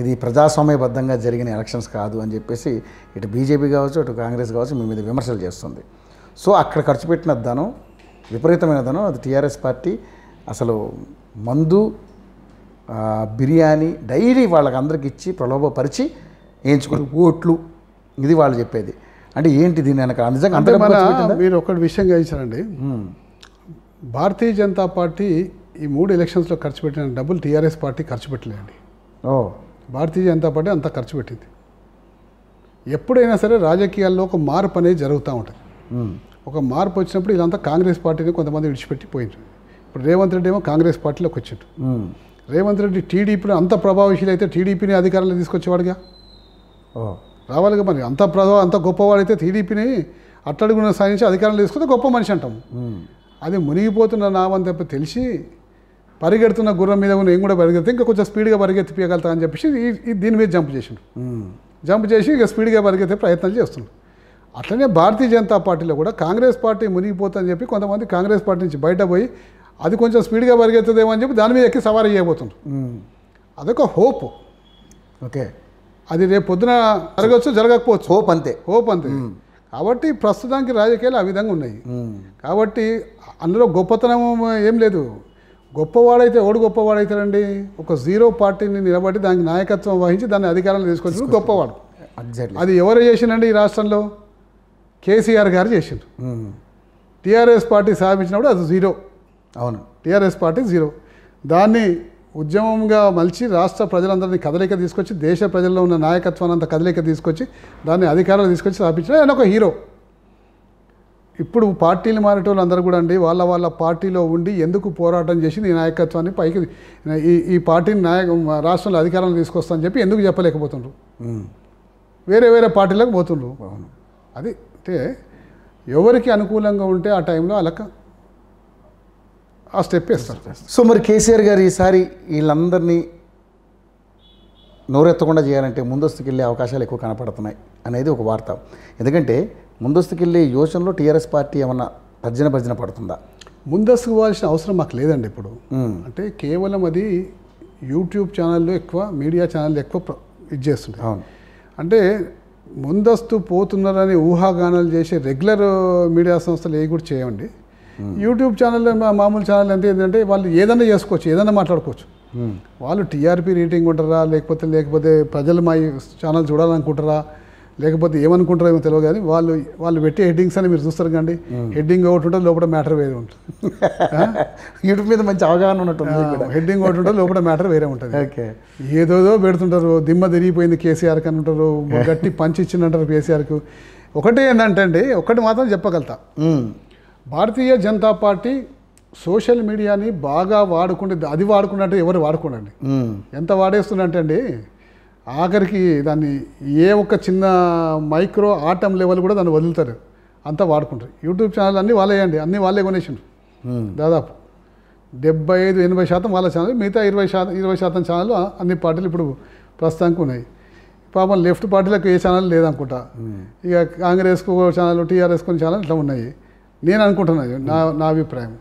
Speaker 1: ఇది ప్రజాస్వామ్యబద్ధంగా జరిగిన ఎలక్షన్స్ కాదు అని చెప్పేసి ఇటు బీజేపీ కావచ్చు ఇటు కాంగ్రెస్ కావచ్చు మీ మీద విమర్శలు చేస్తుంది సో అక్కడ ఖర్చు పెట్టిన ధనం విపరీతమైన ధనం అది టీఆర్ఎస్ పార్టీ అసలు మందు బిర్యానీ డైలీ వాళ్ళకందరికి ఇచ్చి ప్రలోభపరిచి వేయించుకుని ఓట్లు ఇది వాళ్ళు చెప్పేది అంటే ఏంటి దీని వెనక నిజంగా మీరు ఒకటి విషయం గ్రహించారండి భారతీయ జనతా పార్టీ ఈ మూడు ఎలక్షన్స్లో ఖర్చు పెట్టిన డబ్బులు టీఆర్ఎస్ పార్టీ ఖర్చు పెట్టలేండి ఓ భారతీయ జనతా పార్టీ అంత ఖర్చు పెట్టింది ఎప్పుడైనా సరే రాజకీయాల్లో ఒక మార్పు అనేది జరుగుతూ ఉంటుంది ఒక మార్పు వచ్చినప్పుడు ఇదంతా కాంగ్రెస్ పార్టీని కొంతమంది విడిచిపెట్టి పోయింది ఇప్పుడు రేవంత్ రెడ్డి ఏమో కాంగ్రెస్ పార్టీలోకి వచ్చిండు రేవంత్ రెడ్డి టీడీపీలో అంత ప్రభావశీలు అయితే టీడీపీని అధికారంలో తీసుకొచ్చేవాడుగా రావాలిగా మరి అంత ప్రభావం అంత గొప్పవాడైతే టీడీపీని అట్టడుగున సాధించి అధికారంలో తీసుకుంటే గొప్ప మనిషి అంటాం అది మునిగిపోతున్న నామని తప్ప తెలిసి పరిగెడుతున్న గుర్రం మీద నేను కూడా పరిగెత్తే ఇంకా కొంచెం స్పీడ్గా పరిగెత్తిపోయగలుగుతా అని చెప్పేసి దీని మీద జంప్ చేసిండు జంప్ hmm. చేసి ఇక స్పీడ్గా పరిగెత్తే ప్రయత్నం చేస్తున్నాడు అట్లనే భారతీయ జనతా పార్టీలో కూడా కాంగ్రెస్ పార్టీ మునిగిపోతుందని చెప్పి కొంతమంది కాంగ్రెస్ పార్టీ నుంచి బయట పోయి అది కొంచెం స్పీడ్గా పరిగెత్తుదేమో అని చెప్పి దాని మీద ఎక్కి సవారీ చేయబోతుంది hmm. అదొక హోప్ ఓకే అది రేపు పొద్దున జరగచ్చు జరగకపోవచ్చు హోప్ అంతే హోప్ అంతే hmm. కాబట్టి ప్రస్తుతానికి రాజకీయాలు ఆ విధంగా ఉన్నాయి కాబట్టి అందులో గొప్పతనం ఏం లేదు గొప్పవాడైతే ఎవడు గొప్పవాడైతాడండి ఒక జీరో పార్టీని నిలబడి దానికి నాయకత్వం వహించి దాన్ని అధికారంలో తీసుకొచ్చి గొప్పవాడు అది ఎవరు చేసిండీ ఈ రాష్ట్రంలో కేసీఆర్ గారు చేసిండ్రు టీఆర్ఎస్ పార్టీ స్థాపించినప్పుడు అది జీరో అవును టీఆర్ఎస్ పార్టీ జీరో దాన్ని ఉద్యమంగా మలిచి రాష్ట్ర ప్రజలందరినీ కదలిక తీసుకొచ్చి దేశ ప్రజల్లో ఉన్న నాయకత్వాన్ని అంత కదలిక తీసుకొచ్చి దాన్ని అధికారంలో తీసుకొచ్చి స్థాపించడం ఆయన ఒక హీరో ఇప్పుడు పార్టీలు వాళ్ళు అందరూ కూడా అండి వాళ్ళ వాళ్ళ పార్టీలో ఉండి ఎందుకు పోరాటం చేసి నీ నాయకత్వాన్ని పైకి ఈ ఈ పార్టీని నాయక రాష్ట్రంలో అధికారంలో తీసుకొస్తానని చెప్పి ఎందుకు చెప్పలేకపోతుండ్రు వేరే వేరే పార్టీలకు పోతుండ్రు అది అంటే ఎవరికి అనుకూలంగా ఉంటే ఆ టైంలో అలక ఆ స్టెప్ వేస్తారు సో మరి కేసీఆర్ గారు ఈసారి వీళ్ళందరినీ నోరెత్తకుండా చేయాలంటే వెళ్ళే అవకాశాలు ఎక్కువ కనపడుతున్నాయి అనేది ఒక వార్త ఎందుకంటే వెళ్ళి యోచనలో టీఆర్ఎస్ పార్టీ ఏమన్నా భర్జన భర్జన పడుతుందా ముందస్తుకు పోవాల్సిన అవసరం మాకు లేదండి ఇప్పుడు అంటే కేవలం అది యూట్యూబ్ ఛానల్లో ఎక్కువ మీడియా ఛానల్లో ఎక్కువ ఇది చేస్తుంది అవును అంటే ముందస్తు పోతున్నారని ఊహాగానాలు చేసే రెగ్యులర్ మీడియా సంస్థలు ఏవి కూడా చేయండి యూట్యూబ్ ఛానల్లో మామూలు ఛానల్ ఎంత ఏంటంటే వాళ్ళు ఏదైనా చేసుకోవచ్చు ఏదైనా మాట్లాడుకోవచ్చు వాళ్ళు టీఆర్పీ రేటింగ్ ఉంటారా లేకపోతే లేకపోతే ప్రజలు మా ఛానల్ చూడాలనుకుంటారా లేకపోతే ఏమనుకుంటారో ఏమో తెలియదు కానీ వాళ్ళు వాళ్ళు పెట్టే హెడ్డింగ్స్ అని మీరు చూస్తారు కండి హెడ్డింగ్ ఒకటి ఉంటుంది లోపల మ్యాటర్ వేరే ఉంటుంది వీటి మీద మంచి అవగాహన ఉన్నట్టు హెడ్డింగ్ ఒకటి ఉంటుంది లోపల మ్యాటర్ వేరే ఉంటుంది ఓకే ఏదోదో పెడుతుంటారు దిమ్మ తిరిగిపోయింది కేసీఆర్ అని అంటారు గట్టి పంచి ఇచ్చిందంటారు కేసీఆర్కు ఒకటి ఏంటంటే అండి ఒకటి మాత్రం చెప్పగలుగుతా భారతీయ జనతా పార్టీ సోషల్ మీడియాని బాగా వాడుకుంటే అది వాడుకున్నట్టు ఎవరు వాడుకోండి ఎంత అండి ఆఖరికి దాన్ని ఏ ఒక్క చిన్న మైక్రో ఆటమ్ లెవెల్ కూడా దాన్ని వదులుతారు అంతా వాడుకుంటారు యూట్యూబ్ ఛానల్ అన్నీ వాళ్ళే అండి అన్నీ వాళ్ళే కొనేసిండ్రు దాదాపు డెబ్బై ఐదు ఎనభై శాతం వాళ్ళ ఛానల్ మిగతా ఇరవై శాతం ఇరవై శాతం ఛానల్ అన్ని పార్టీలు ఇప్పుడు ప్రస్తుతానికి ఉన్నాయి పాపం లెఫ్ట్ పార్టీలకు ఏ ఛానల్ లేదనుకుంటా ఇక కాంగ్రెస్ ఛానల్ టీఆర్ఎస్ కొన్ని ఛానల్ ఇట్లా ఉన్నాయి నేను అనుకుంటున్నాను నా నా అభిప్రాయం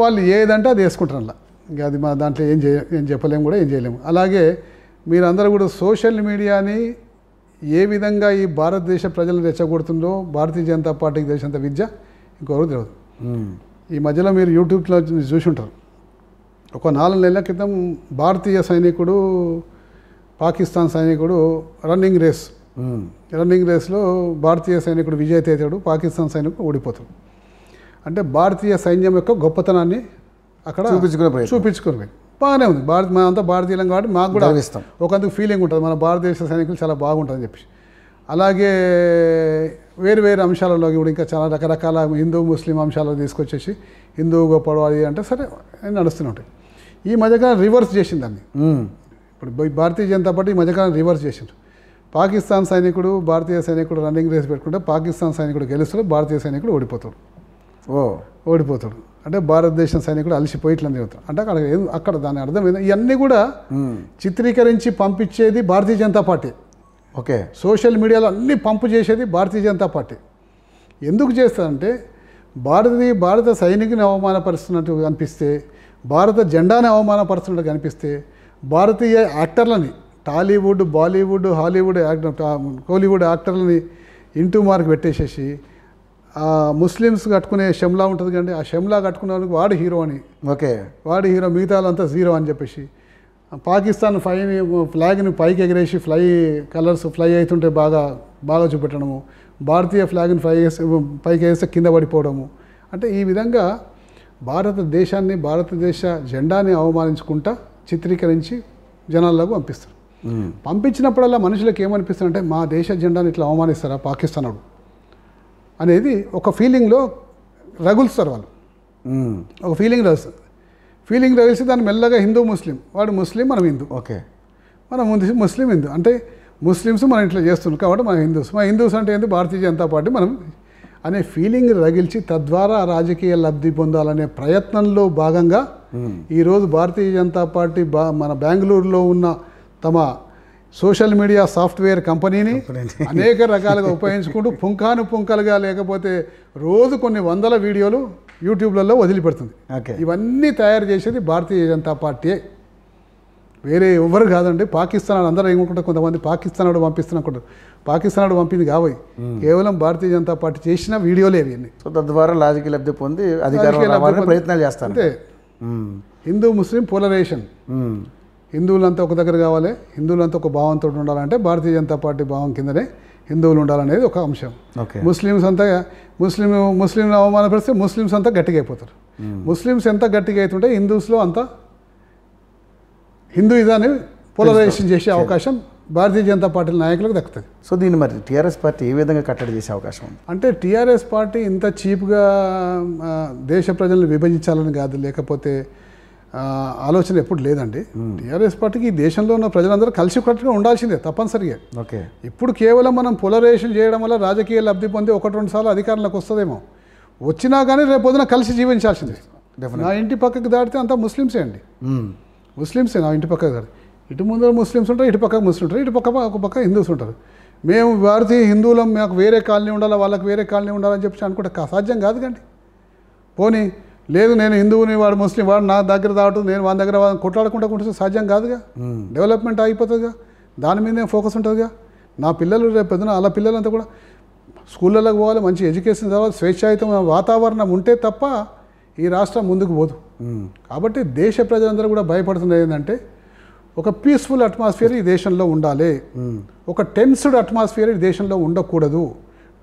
Speaker 1: వాళ్ళు ఏదంటే అది వేసుకుంటారు అలా ఇక అది మా దాంట్లో ఏం చేయ ఏం చెప్పలేము కూడా ఏం చేయలేము అలాగే మీరందరూ కూడా సోషల్ మీడియాని ఏ విధంగా ఈ భారతదేశ ప్రజలను రెచ్చగొడుతుందో భారతీయ జనతా పార్టీకి తెలిసినంత విద్య ఇంకొకరు తెలియదు ఈ మధ్యలో మీరు యూట్యూబ్లో చూసి ఉంటారు ఒక నాలుగు నెలల క్రితం భారతీయ సైనికుడు పాకిస్తాన్ సైనికుడు రన్నింగ్ రేస్ రన్నింగ్ రేస్లో భారతీయ సైనికుడు విజేత అవుతాడు పాకిస్తాన్ సైనికుడు ఓడిపోతాడు అంటే భారతీయ సైన్యం యొక్క గొప్పతనాన్ని అక్కడ చూపించుకునే చూపించుకునే బాగానే ఉంది భారత మన అంతా భారతీయులం కాబట్టి మాకు కూడా ఇస్తాం ఒకందుకు ఫీలింగ్ ఉంటుంది మన భారతదేశ సైనికులు చాలా బాగుంటుందని చెప్పి అలాగే వేరు వేరు అంశాలలో కూడా ఇంకా చాలా రకరకాల హిందూ ముస్లిం అంశాలు తీసుకొచ్చేసి హిందూ గొప్పడు అంటే సరే నడుస్తూనే ఉంటాయి ఈ మధ్యకాలం రివర్స్ చేసింది దాన్ని ఇప్పుడు భారతీయ జనతా పార్టీ ఈ మధ్యకాలం రివర్స్ చేసింది పాకిస్తాన్ సైనికుడు భారతీయ సైనికుడు రన్నింగ్ రేస్ పెట్టుకుంటే పాకిస్తాన్ సైనికుడు గెలుస్తాడు భారతీయ సైనికుడు ఓడిపోతాడు ఓ ఓడిపోతాడు అంటే భారతదేశం సైనికుడు అలసిపోయి ఇట్లా తిరుగుతాడు అంటే అక్కడ అక్కడ దాని అర్థం ఏదో ఇవన్నీ కూడా చిత్రీకరించి పంపించేది Bharatiya Janata party okay social మీడియాలో అన్ని పంపు చేసేది భారతీయ జనతా పార్టీ ఎందుకు చేస్తారంటే భారతీయ భారత సైనికుని అవమానపరుస్తున్నట్టు కనిపిస్తే భారత జెండాని అవమానపరుస్తున్నట్టు కనిపిస్తే భారతీయ యాక్టర్లని Tollywood Bollywood Hollywood actor Kollywood యాక్టర్లని ఇంటూ మార్క్ పెట్టేసేసి ముస్లిమ్స్ కట్టుకునే షమ్లా ఉంటుంది కండి ఆ షమ్లా వాళ్ళకి వాడు హీరో అని ఓకే వాడు హీరో మిగతా అంతా జీరో అని చెప్పేసి పాకిస్తాన్ ఫ్లైని ఫ్లాగ్ని పైకి ఎగిరేసి ఫ్లై కలర్స్ ఫ్లై అవుతుంటే బాగా బాగా చూపెట్టడము భారతీయ ఫ్లాగ్ని ఫ్లై చేసి పైకి వేస్తే కింద పడిపోవడము అంటే ఈ విధంగా భారతదేశాన్ని భారతదేశ జెండాని అవమానించుకుంటా చిత్రీకరించి జనాలకు పంపిస్తారు పంపించినప్పుడల్లా మనుషులకు ఏమనిపిస్తుంది అంటే మా దేశ జెండాని ఇట్లా అవమానిస్తారా పాకిస్తాన్ వాడు అనేది ఒక ఫీలింగ్లో రగులుస్తారు వాళ్ళు ఒక ఫీలింగ్ రగులుస్తుంది ఫీలింగ్ రగిలిసి దాన్ని మెల్లగా హిందూ ముస్లిం వాడు ముస్లిం మనం హిందూ ఓకే మనం ముస్లిం హిందూ అంటే ముస్లిమ్స్ మనం ఇట్లా చేస్తున్నాం కాబట్టి మనం హిందూస్ మన హిందూస్ అంటే ఏంది భారతీయ జనతా పార్టీ మనం అనే ఫీలింగ్ రగిల్చి తద్వారా రాజకీయ లబ్ధి పొందాలనే ప్రయత్నంలో భాగంగా ఈరోజు భారతీయ జనతా పార్టీ బా మన బెంగళూరులో ఉన్న తమ సోషల్ మీడియా సాఫ్ట్వేర్ కంపెనీని అనేక రకాలుగా ఉపయోగించుకుంటూ పుంఖాను పుంఖలుగా లేకపోతే రోజు కొన్ని వందల వీడియోలు యూట్యూబ్లలో వదిలిపెడుతుంది ఇవన్నీ తయారు చేసేది భారతీయ జనతా పార్టీ వేరే ఎవరు కాదండి పాకిస్తాన్ అందరూ ఏమనుకుంటారు కొంతమంది పాకిస్తాన్ పంపిస్తున్నా అనుకుంటారు పాకిస్తాన్ పంపింది కావాలి కేవలం భారతీయ జనతా పార్టీ చేసిన వీడియోలే ఇవన్నీ సో తద్వారా లాజికల్ లబ్ధి పొంది అధికారులు ప్రయత్నాలు చేస్తారు అంతే హిందూ ముస్లిం పోలరేషన్ హిందువులంతా ఒక దగ్గర కావాలి హిందువులంతా ఒక భావంతో ఉండాలంటే భారతీయ జనతా పార్టీ భావం కిందనే హిందువులు ఉండాలనేది ఒక అంశం ముస్లిమ్స్ అంతా ముస్లిం ముస్లింలు అవమానపరిస్తే ముస్లిమ్స్ అంతా గట్టిగా అయిపోతారు ముస్లిమ్స్ ఎంత గట్టిగా అవుతుంటే హిందూస్లో అంత హిందూయిజాన్ని పోలరైజేషన్ చేసే అవకాశం భారతీయ జనతా పార్టీ నాయకులకు దక్కుతుంది సో దీన్ని మరి టీఆర్ఎస్ పార్టీ ఏ విధంగా కట్టడి చేసే అవకాశం ఉంది అంటే టీఆర్ఎస్ పార్టీ ఇంత చీప్గా దేశ ప్రజలను విభజించాలని కాదు లేకపోతే ఆలోచన ఎప్పుడు లేదండి టీఆర్ఎస్ పార్టీకి దేశంలో ఉన్న ప్రజలందరూ కలిసి కట్టుగా ఉండాల్సిందే తప్పనిసరిగా ఓకే ఇప్పుడు కేవలం మనం పొలరేషన్ చేయడం వల్ల రాజకీయ లబ్ధి పొంది ఒకటి రెండు సార్లు అధికారంలోకి వస్తుందేమో వచ్చినా కానీ రేపొద్దున కలిసి జీవించాల్సిందే నా ఇంటి పక్కకు దాటితే అంతా ముస్లింసే అండి ముస్లిమ్సే నా ఇంటి పక్కకు దాటి ఇటు ముందర ముస్లిమ్స్ ఉంటారు ఇటు పక్కకు ముస్లిమ్స్ ఉంటారు ఇటు పక్క ఒక పక్క హిందూస్ ఉంటారు మేము భారతీయ హిందువులం మాకు వేరే కాలనీ ఉండాలి వాళ్ళకి వేరే కాలనీ ఉండాలని చెప్పి అనుకుంటే సాధ్యం కాదు కండి పోనీ లేదు నేను హిందువుని వాడు ముస్లిం వాడు నా దగ్గర దాటు నేను వాని దగ్గర కొట్లాడకుండా కొంటే సాధ్యం కాదుగా డెవలప్మెంట్ అయిపోతుందిగా దాని మీదనే ఫోకస్ ఉంటుందిగా నా పిల్లలు రేపు పొద్దున అలా పిల్లలంతా కూడా స్కూళ్ళలోకి పోవాలి మంచి ఎడ్యుకేషన్ తర్వాత స్వేచ్ఛాయుతమైన వాతావరణం ఉంటే తప్ప ఈ రాష్ట్రం ముందుకు పోదు కాబట్టి దేశ ప్రజలందరూ కూడా భయపడుతున్నది ఏంటంటే ఒక పీస్ఫుల్ అట్మాస్ఫియర్ ఈ దేశంలో ఉండాలి ఒక టెన్స్డ్ అట్మాస్ఫియర్ ఈ దేశంలో ఉండకూడదు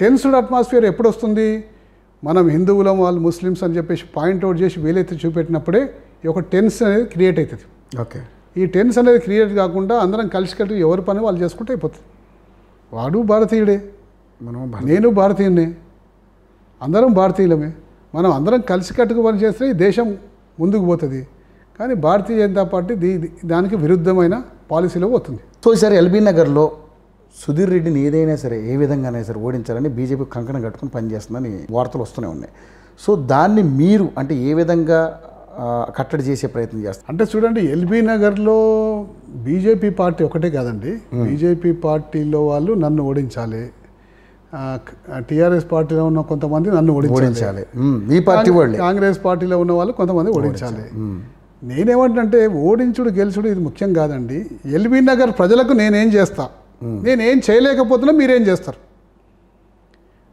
Speaker 1: టెన్స్డ్ అట్మాస్ఫియర్ ఎప్పుడు వస్తుంది మనం హిందువులం వాళ్ళు ముస్లిమ్స్ అని చెప్పేసి పాయింట్అవుట్ చేసి వీలైతే చూపెట్టినప్పుడే ఒక టెన్స్ అనేది క్రియేట్ అవుతుంది ఓకే ఈ టెన్స్ అనేది క్రియేట్ కాకుండా అందరం కలిసి కలిసి ఎవరి పని వాళ్ళు చేసుకుంటే అయిపోతుంది వాడు భారతీయుడే మనం నేను భారతీయుడినే అందరం భారతీయులమే మనం అందరం కట్టుకు పని చేస్తే దేశం ముందుకు పోతుంది కానీ భారతీయ జనతా పార్టీ దానికి విరుద్ధమైన పాలసీలో పోతుంది సో ఈసారి ఎల్బీ నగర్లో సుధీర్ రెడ్డిని ఏదైనా సరే ఏ విధంగానైనా సరే ఓడించాలని బీజేపీ కంకణం కట్టుకుని పనిచేస్తుందని వార్తలు వస్తూనే ఉన్నాయి సో దాన్ని మీరు అంటే ఏ విధంగా కట్టడి చేసే ప్రయత్నం చేస్తారు అంటే చూడండి ఎల్బీ నగర్లో బీజేపీ పార్టీ ఒకటే కాదండి బీజేపీ పార్టీలో వాళ్ళు నన్ను ఓడించాలి టీఆర్ఎస్ పార్టీలో ఉన్న కొంతమంది నన్ను ఓడించాలి ఈ పార్టీ వాళ్ళు కాంగ్రెస్ పార్టీలో ఉన్న వాళ్ళు కొంతమంది ఓడించాలి నేనేమంటే ఓడించుడు గెలుచుడు ఇది ముఖ్యం కాదండి ఎల్బీ నగర్ ప్రజలకు నేనేం చేస్తాను నేనేం చేయలేకపోతున్నా మీరేం చేస్తారు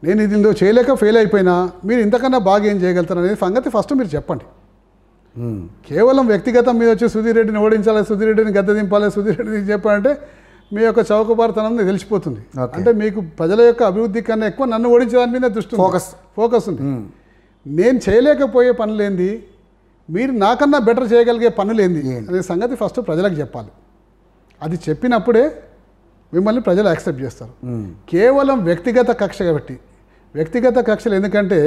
Speaker 1: నేను ఇది చేయలేక ఫెయిల్ అయిపోయినా మీరు ఇంతకన్నా బాగా ఏం చేయగలుగుతారు అనేది సంగతి ఫస్ట్ మీరు చెప్పండి కేవలం వ్యక్తిగతం మీద వచ్చి సుధీర్ రెడ్డిని ఓడించాలి సుధీర్ రెడ్డిని గద్ద దింపాలి సుధీర్ రెడ్డిని చెప్పాలంటే మీ యొక్క చౌకబారితనం తెలిసిపోతుంది అంటే మీకు ప్రజల యొక్క అభివృద్ధి కన్నా ఎక్కువ నన్ను ఓడించాలని మీద దృష్టి ఫోకస్ ఫోకస్ ఉంది నేను చేయలేకపోయే పనులేంది మీరు నాకన్నా బెటర్ చేయగలిగే పనులేంది అనే సంగతి ఫస్ట్ ప్రజలకు చెప్పాలి అది చెప్పినప్పుడే మిమ్మల్ని ప్రజలు యాక్సెప్ట్ చేస్తారు కేవలం వ్యక్తిగత కక్ష కాబట్టి వ్యక్తిగత కక్షలు ఎందుకంటే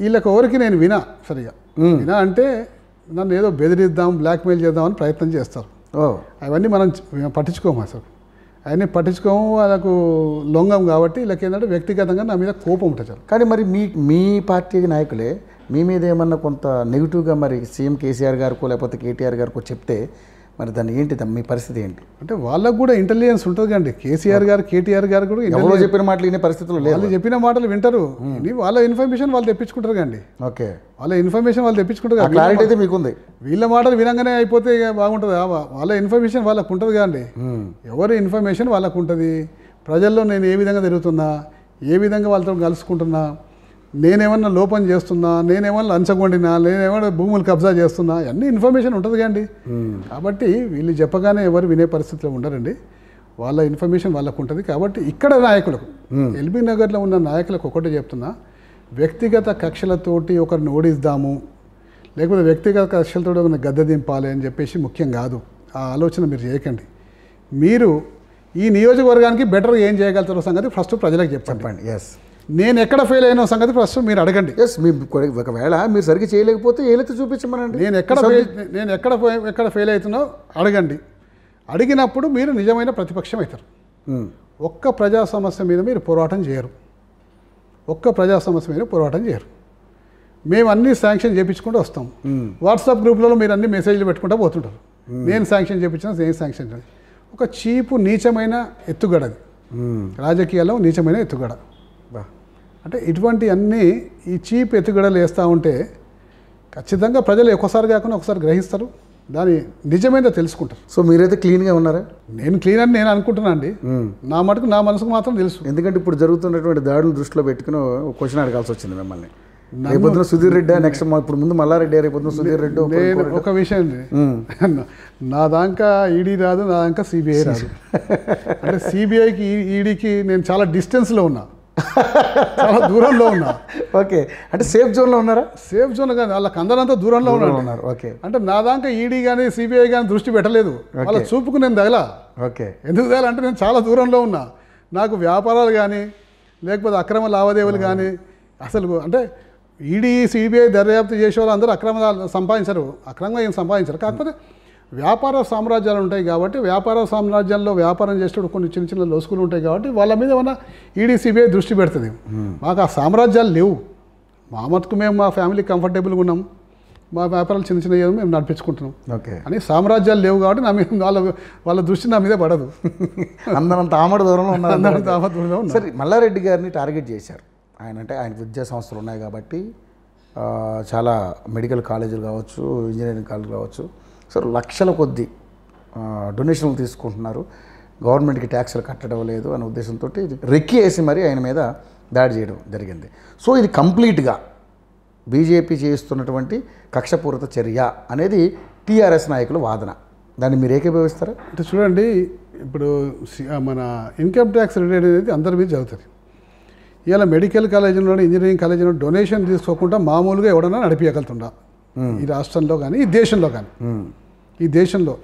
Speaker 1: వీళ్ళకి ఎవరికి నేను వినా సరిగా వినా అంటే నన్ను ఏదో బెదిరిద్దాం బ్లాక్మెయిల్ చేద్దామని ప్రయత్నం చేస్తారు అవన్నీ మనం పట్టించుకోము అసలు అవన్నీ పట్టించుకోము వాళ్ళకు లొంగం కాబట్టి వీళ్ళకి ఏంటంటే వ్యక్తిగతంగా నా మీద కోపం ఉంటుంది కానీ మరి మీ మీ పార్టీ నాయకులే మీ మీద ఏమన్నా కొంత నెగిటివ్గా మరి సీఎం కేసీఆర్ గారికో లేకపోతే కేటీఆర్ గారికో చెప్తే మరి దాన్ని ఏంటి మీ పరిస్థితి ఏంటి అంటే వాళ్ళకు కూడా ఇంటెలిజెన్స్ ఉంటుంది కండి కేసీఆర్ గారు కేటీఆర్ గారు కూడా ఎవరో చెప్పిన మాటలు ఇన్ని పరిస్థితులు వాళ్ళు చెప్పిన మాటలు వింటారు వాళ్ళ ఇన్ఫర్మేషన్ వాళ్ళు తెప్పించుకుంటారు కండి ఓకే వాళ్ళ ఇన్ఫర్మేషన్ వాళ్ళు తెప్పించుకుంటారు క్లారిటీ అయితే మీకుంది వీళ్ళ మాటలు వినంగానే అయిపోతే బాగుంటుంది వాళ్ళ ఇన్ఫర్మేషన్ వాళ్ళకు ఉంటుంది కండి ఎవరి ఇన్ఫర్మేషన్ వాళ్ళకు ఉంటుంది ప్రజల్లో నేను ఏ విధంగా తిరుగుతున్నా ఏ విధంగా వాళ్ళతో కలుసుకుంటున్నా నేనేమన్నా లోపం చేస్తున్నా నేనేమన్నా వండినా నేనేమన్నా భూములు కబ్జా చేస్తున్నా అన్ని ఇన్ఫర్మేషన్ ఉంటుంది కండి కాబట్టి వీళ్ళు చెప్పగానే ఎవరు వినే పరిస్థితిలో ఉండరండి వాళ్ళ ఇన్ఫర్మేషన్ వాళ్ళకు ఉంటుంది కాబట్టి ఇక్కడ నాయకులకు ఎల్బీ నగర్లో ఉన్న నాయకులకు ఒకటి చెప్తున్నా వ్యక్తిగత కక్షలతోటి ఒకరిని ఓడిద్దాము లేకపోతే వ్యక్తిగత కక్షలతో ఒకరిని గద్దె దింపాలి అని చెప్పేసి ముఖ్యం కాదు ఆ ఆలోచన మీరు చేయకండి మీరు ఈ నియోజకవర్గానికి బెటర్ ఏం చేయగలుగుతారో సంగతి ఫస్ట్ ప్రజలకు చెప్పండి ఎస్ నేను ఎక్కడ ఫెయిల్ అయిన సంగతి ప్రస్తుతం మీరు అడగండి ఎస్ మీ ఒకవేళ మీరు సరిగ్గా చేయలేకపోతే ఏలైతే చూపించమనండి నేను ఎక్కడ నేను ఎక్కడ ఎక్కడ ఫెయిల్ అవుతున్నో అడగండి అడిగినప్పుడు మీరు నిజమైన ప్రతిపక్షం అవుతారు hmm. ఒక్క ప్రజా సమస్య మీద మీరు పోరాటం చేయరు ఒక్క ప్రజా సమస్య మీద పోరాటం చేయరు మేము అన్ని శాంక్షన్ చేయించుకుంటూ వస్తాం hmm. వాట్సాప్ గ్రూప్లలో మీరు అన్ని మెసేజ్లు పెట్టుకుంటూ పోతుంటారు hmm. నేను శాంక్షన్ చేయించిన నేను శాంక్షన్ ఒక చీపు నీచమైన ఎత్తుగడది రాజకీయాల్లో నీచమైన ఎత్తుగడ అంటే ఇటువంటివన్నీ ఈ చీప్ ఎత్తుగడలు వేస్తూ ఉంటే ఖచ్చితంగా ప్రజలు ఒక్కసారి కాకుండా ఒకసారి గ్రహిస్తారు దాని నిజమైన తెలుసుకుంటారు సో మీరైతే క్లీన్గా ఉన్నారా నేను క్లీన్ అని నేను అనుకుంటున్నా అండి నా మటుకు నా మనసుకు మాత్రం తెలుసు ఎందుకంటే ఇప్పుడు జరుగుతున్నటువంటి దాడులు దృష్టిలో పెట్టుకుని క్వశ్చన్ అడగాల్సి వచ్చింది మిమ్మల్ని రేపొద్దున సుధీర్ రెడ్డి నెక్స్ట్ ఇప్పుడు ముందు మల్లారెడ్డి రేపొద్దున సుధీర్ రెడ్డి ఒక విషయం అండి నా దాకా ఈడీ రాదు నా దాకా సిబిఐ రాదు అంటే సిబిఐకి ఈడీకి నేను చాలా డిస్టెన్స్లో ఉన్నా చాలా దూరంలో ఉన్నా ఓకే అంటే సేఫ్ జోన్లో ఉన్నారా సేఫ్ జోన్ కానీ వాళ్ళకి అందరంతా దూరంలో ఉన్నారు ఓకే అంటే నా దాకా ఈడీ e కానీ సిబిఐ కానీ దృష్టి పెట్టలేదు వాళ్ళ చూపుకు నేను తగలా ఓకే ఎందుకు తగలా అంటే నేను చాలా దూరంలో ఉన్నా నాకు వ్యాపారాలు కానీ లేకపోతే అక్రమ లావాదేవీలు కానీ అసలు అంటే ఈడీ e సిబిఐ దర్యాప్తు చేసే వాళ్ళు అందరూ అక్రమ సంపాదించరు అక్రమంగా ఏం సంపాదించరు కాకపోతే వ్యాపార సామ్రాజ్యాలు ఉంటాయి కాబట్టి వ్యాపార సామ్రాజ్యాల్లో వ్యాపారం చేసేటప్పుడు కొన్ని చిన్న చిన్న లోసుకులు ఉంటాయి కాబట్టి వాళ్ళ మీద ఏమన్నా ఈడీసీబీఐ e దృష్టి పెడుతుంది hmm. మాకు ఆ సామ్రాజ్యాలు లేవు మా మటుకు మేము మా ఫ్యామిలీ కంఫర్టబుల్గా ఉన్నాం మా వ్యాపారాలు చిన్న చిన్న మేము నడిపించుకుంటున్నాం ఓకే అని సామ్రాజ్యాలు లేవు కాబట్టి నా మీద వాళ్ళ వాళ్ళ దృష్టి నా మీద పడదు అందరం తామడ దూరంలో ఉన్నారు అందరం ఆమడ దూరంలో ఉన్నారు సరే మల్లారెడ్డి గారిని టార్గెట్ చేశారు ఆయన అంటే ఆయన విద్యా సంస్థలు ఉన్నాయి కాబట్టి చాలా మెడికల్ కాలేజీలు కావచ్చు ఇంజనీరింగ్ కాలేజీలు కావచ్చు సార్ లక్షల కొద్దీ డొనేషన్లు తీసుకుంటున్నారు గవర్నమెంట్కి ట్యాక్స్లు కట్టడం లేదు అనే ఉద్దేశంతో రెక్కి వేసి మరీ ఆయన మీద దాడి చేయడం జరిగింది సో ఇది కంప్లీట్గా బీజేపీ చేస్తున్నటువంటి కక్షపూరిత చర్య అనేది టీఆర్ఎస్ నాయకుల వాదన దాన్ని మీరు ఏకీభవిస్తారా అంటే చూడండి ఇప్పుడు మన ఇన్కమ్ ట్యాక్స్ రిలేటెడ్ అనేది అందరి మీద జరుగుతుంది ఇలా మెడికల్ కాలేజీలో ఇంజనీరింగ్ కాలేజీలో డొనేషన్ తీసుకోకుండా మామూలుగా ఎవడన్నా నడిపించగలుగుతుండా ఈ రాష్ట్రంలో కానీ ఈ దేశంలో కానీ ఈ దేశంలో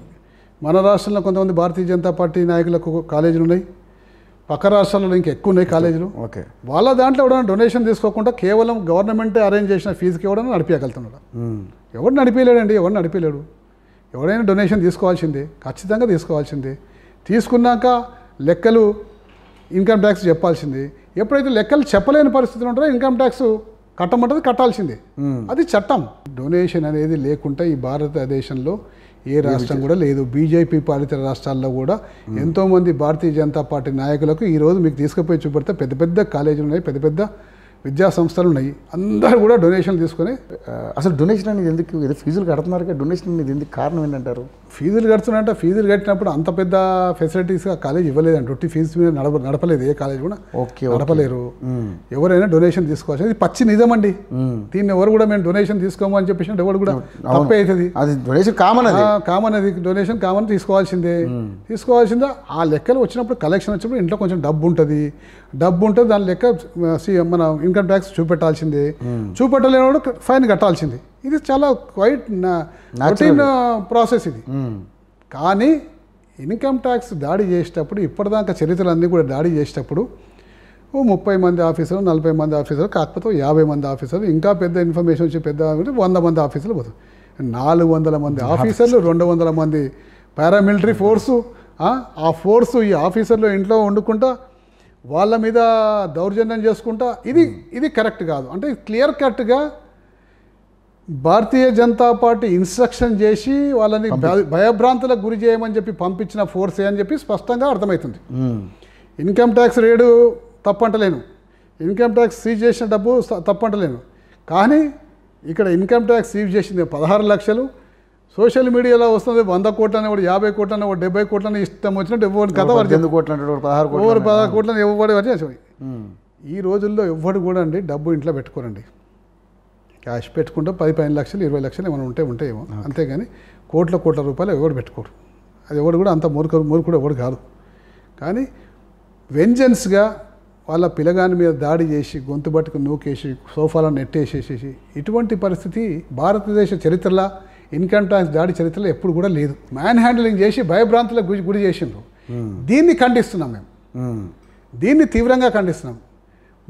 Speaker 1: మన రాష్ట్రంలో కొంతమంది భారతీయ జనతా పార్టీ నాయకులకు కాలేజీలు ఉన్నాయి పక్క రాష్ట్రాల్లో ఇంకా ఎక్కువ ఉన్నాయి కాలేజీలు ఓకే వాళ్ళ దాంట్లో ఎవడైనా డొనేషన్ తీసుకోకుండా కేవలం గవర్నమెంట్ అరేంజ్ చేసిన ఫీజుకి ఎవడైనా నడిపించగలుగుతున్నాడు ఎవడు నడిపించలేడండి ఎవడు నడిపించలేడు ఎవడైనా డొనేషన్ తీసుకోవాల్సిందే ఖచ్చితంగా తీసుకోవాల్సిందే తీసుకున్నాక లెక్కలు ఇన్కమ్ ట్యాక్స్ చెప్పాల్సింది ఎప్పుడైతే లెక్కలు చెప్పలేని పరిస్థితులు ఉంటారో ఇన్కమ్ ట్యాక్స్ కట్టమంటది కట్టాల్సిందే అది చట్టం డొనేషన్ అనేది లేకుండా ఈ భారతదేశంలో ఏ రాష్ట్రం కూడా లేదు బీజేపీ పాలిత రాష్ట్రాల్లో కూడా ఎంతోమంది భారతీయ జనతా పార్టీ నాయకులకు ఈరోజు మీకు తీసుకుపోయి చూపెడితే పెద్ద పెద్ద కాలేజీలు ఉన్నాయి పెద్ద పెద్ద విద్యా సంస్థలు ఉన్నాయి అందరూ కూడా డొనేషన్లు తీసుకొని అసలు డొనేషన్ అనేది ఎందుకు ఏదో ఫీజులు కడుతున్నారు డొనేషన్ అనేది ఎందుకు కారణం ఏంటంటారు ఫీజులు కడుతున్నాయంటే ఫీజులు కట్టినప్పుడు అంత పెద్ద ఫెసిలిటీస్గా కాలేజ్ ఇవ్వలేదండి ఒట్టి ఫీజు మీద నడప నడపలేదు ఏ కాలేజ్ కూడా ఓకే నడపలేరు ఎవరైనా డొనేషన్ తీసుకోవచ్చు ఇది పచ్చి నిజం అండి దీన్ని ఎవరు కూడా మేము డొనేషన్ తీసుకోము అని చెప్పేసి ఎవరు కూడా తప్పే అవుతుంది అది డొనేషన్ కామన్ కామన్ అది డొనేషన్ కామన్ తీసుకోవాల్సిందే తీసుకోవాల్సిందే ఆ లెక్కలు వచ్చినప్పుడు కలెక్షన్ వచ్చినప్పుడు ఇంట్లో కొంచెం డబ్బు ఉంటుంది డబ్బు ఉంటుంది దాని లెక్క మన ఇన్కమ్ ట్యాక్స్ చూపెట్టాల్సిందే చూపెట్టలేని ఫైన్ కట్టాల్సిందే ఇది చాలా క్వైట్ రొటీన్ ప్రాసెస్ ఇది hmm. కానీ ఇన్కమ్ ట్యాక్స్ దాడి చేసేటప్పుడు ఇప్పటిదాకా చరిత్రలన్నీ కూడా దాడి చేసేటప్పుడు ఓ ముప్పై మంది ఆఫీసర్లు నలభై మంది ఆఫీసర్లు కాకపోతే యాభై మంది ఆఫీసర్లు ఇంకా పెద్ద ఇన్ఫర్మేషన్ వచ్చి పెద్ద వంద మంది ఆఫీసర్లు పోతుంది నాలుగు వందల మంది ఆఫీసర్లు రెండు వందల మంది పారామిలిటరీ ఫోర్సు ఆ ఫోర్సు ఈ ఆఫీసర్లు ఇంట్లో వండుకుంటా వాళ్ళ మీద దౌర్జన్యం చేసుకుంటా ఇది hmm. ఇది కరెక్ట్ కాదు అంటే క్లియర్ కట్గా భారతీయ జనతా పార్టీ ఇన్స్ట్రక్షన్ చేసి వాళ్ళని భయభ్రాంతులకు గురి చేయమని చెప్పి పంపించిన ఫోర్సే అని చెప్పి స్పష్టంగా అర్థమవుతుంది ఇన్కమ్ ట్యాక్స్ రేడు తప్పంటలేను ఇన్కమ్ ట్యాక్స్ సీజ్ చేసిన డబ్బు తప్పంటలేను కానీ ఇక్కడ ఇన్కమ్ ట్యాక్స్ సీజ్ చేసింది పదహారు లక్షలు సోషల్ మీడియాలో వస్తుంది వంద కోట్లని ఒకటి యాభై కోట్లని ఒక డెబ్బై కోట్లని ఇష్టం వచ్చినట్టు ఇవ్వడం కథ వాడు ఎనిమిది కోట్లు పదహారు కోట్లని ఇవ్వబడి వచ్చి ఈ రోజుల్లో ఎవ్వడు కూడా అండి డబ్బు ఇంట్లో పెట్టుకోరండి క్యాష్ పెట్టుకుంటే పది పదిహేను లక్షలు ఇరవై లక్షలు ఏమైనా ఉంటే ఏమో అంతేగాని కోట్ల కోట్ల రూపాయలు ఎవరు పెట్టుకోరు అది ఎవడు కూడా అంత మూర్ఖ మూర్ఖుడు ఎవడు కాదు కానీ వెంజన్స్గా వాళ్ళ పిల్లగాని మీద దాడి చేసి గొంతు పట్టుకు నూకేసి సోఫాలను నెట్టేసేసేసి ఇటువంటి పరిస్థితి భారతదేశ చరిత్రలో ఇన్కమ్ ట్యాక్స్ దాడి చరిత్రలో ఎప్పుడు కూడా లేదు మ్యాన్ హ్యాండిలింగ్ చేసి భయభ్రాంతులకు గురి గురి చేసిండ్రు దీన్ని ఖండిస్తున్నాం మేము దీన్ని తీవ్రంగా ఖండిస్తున్నాం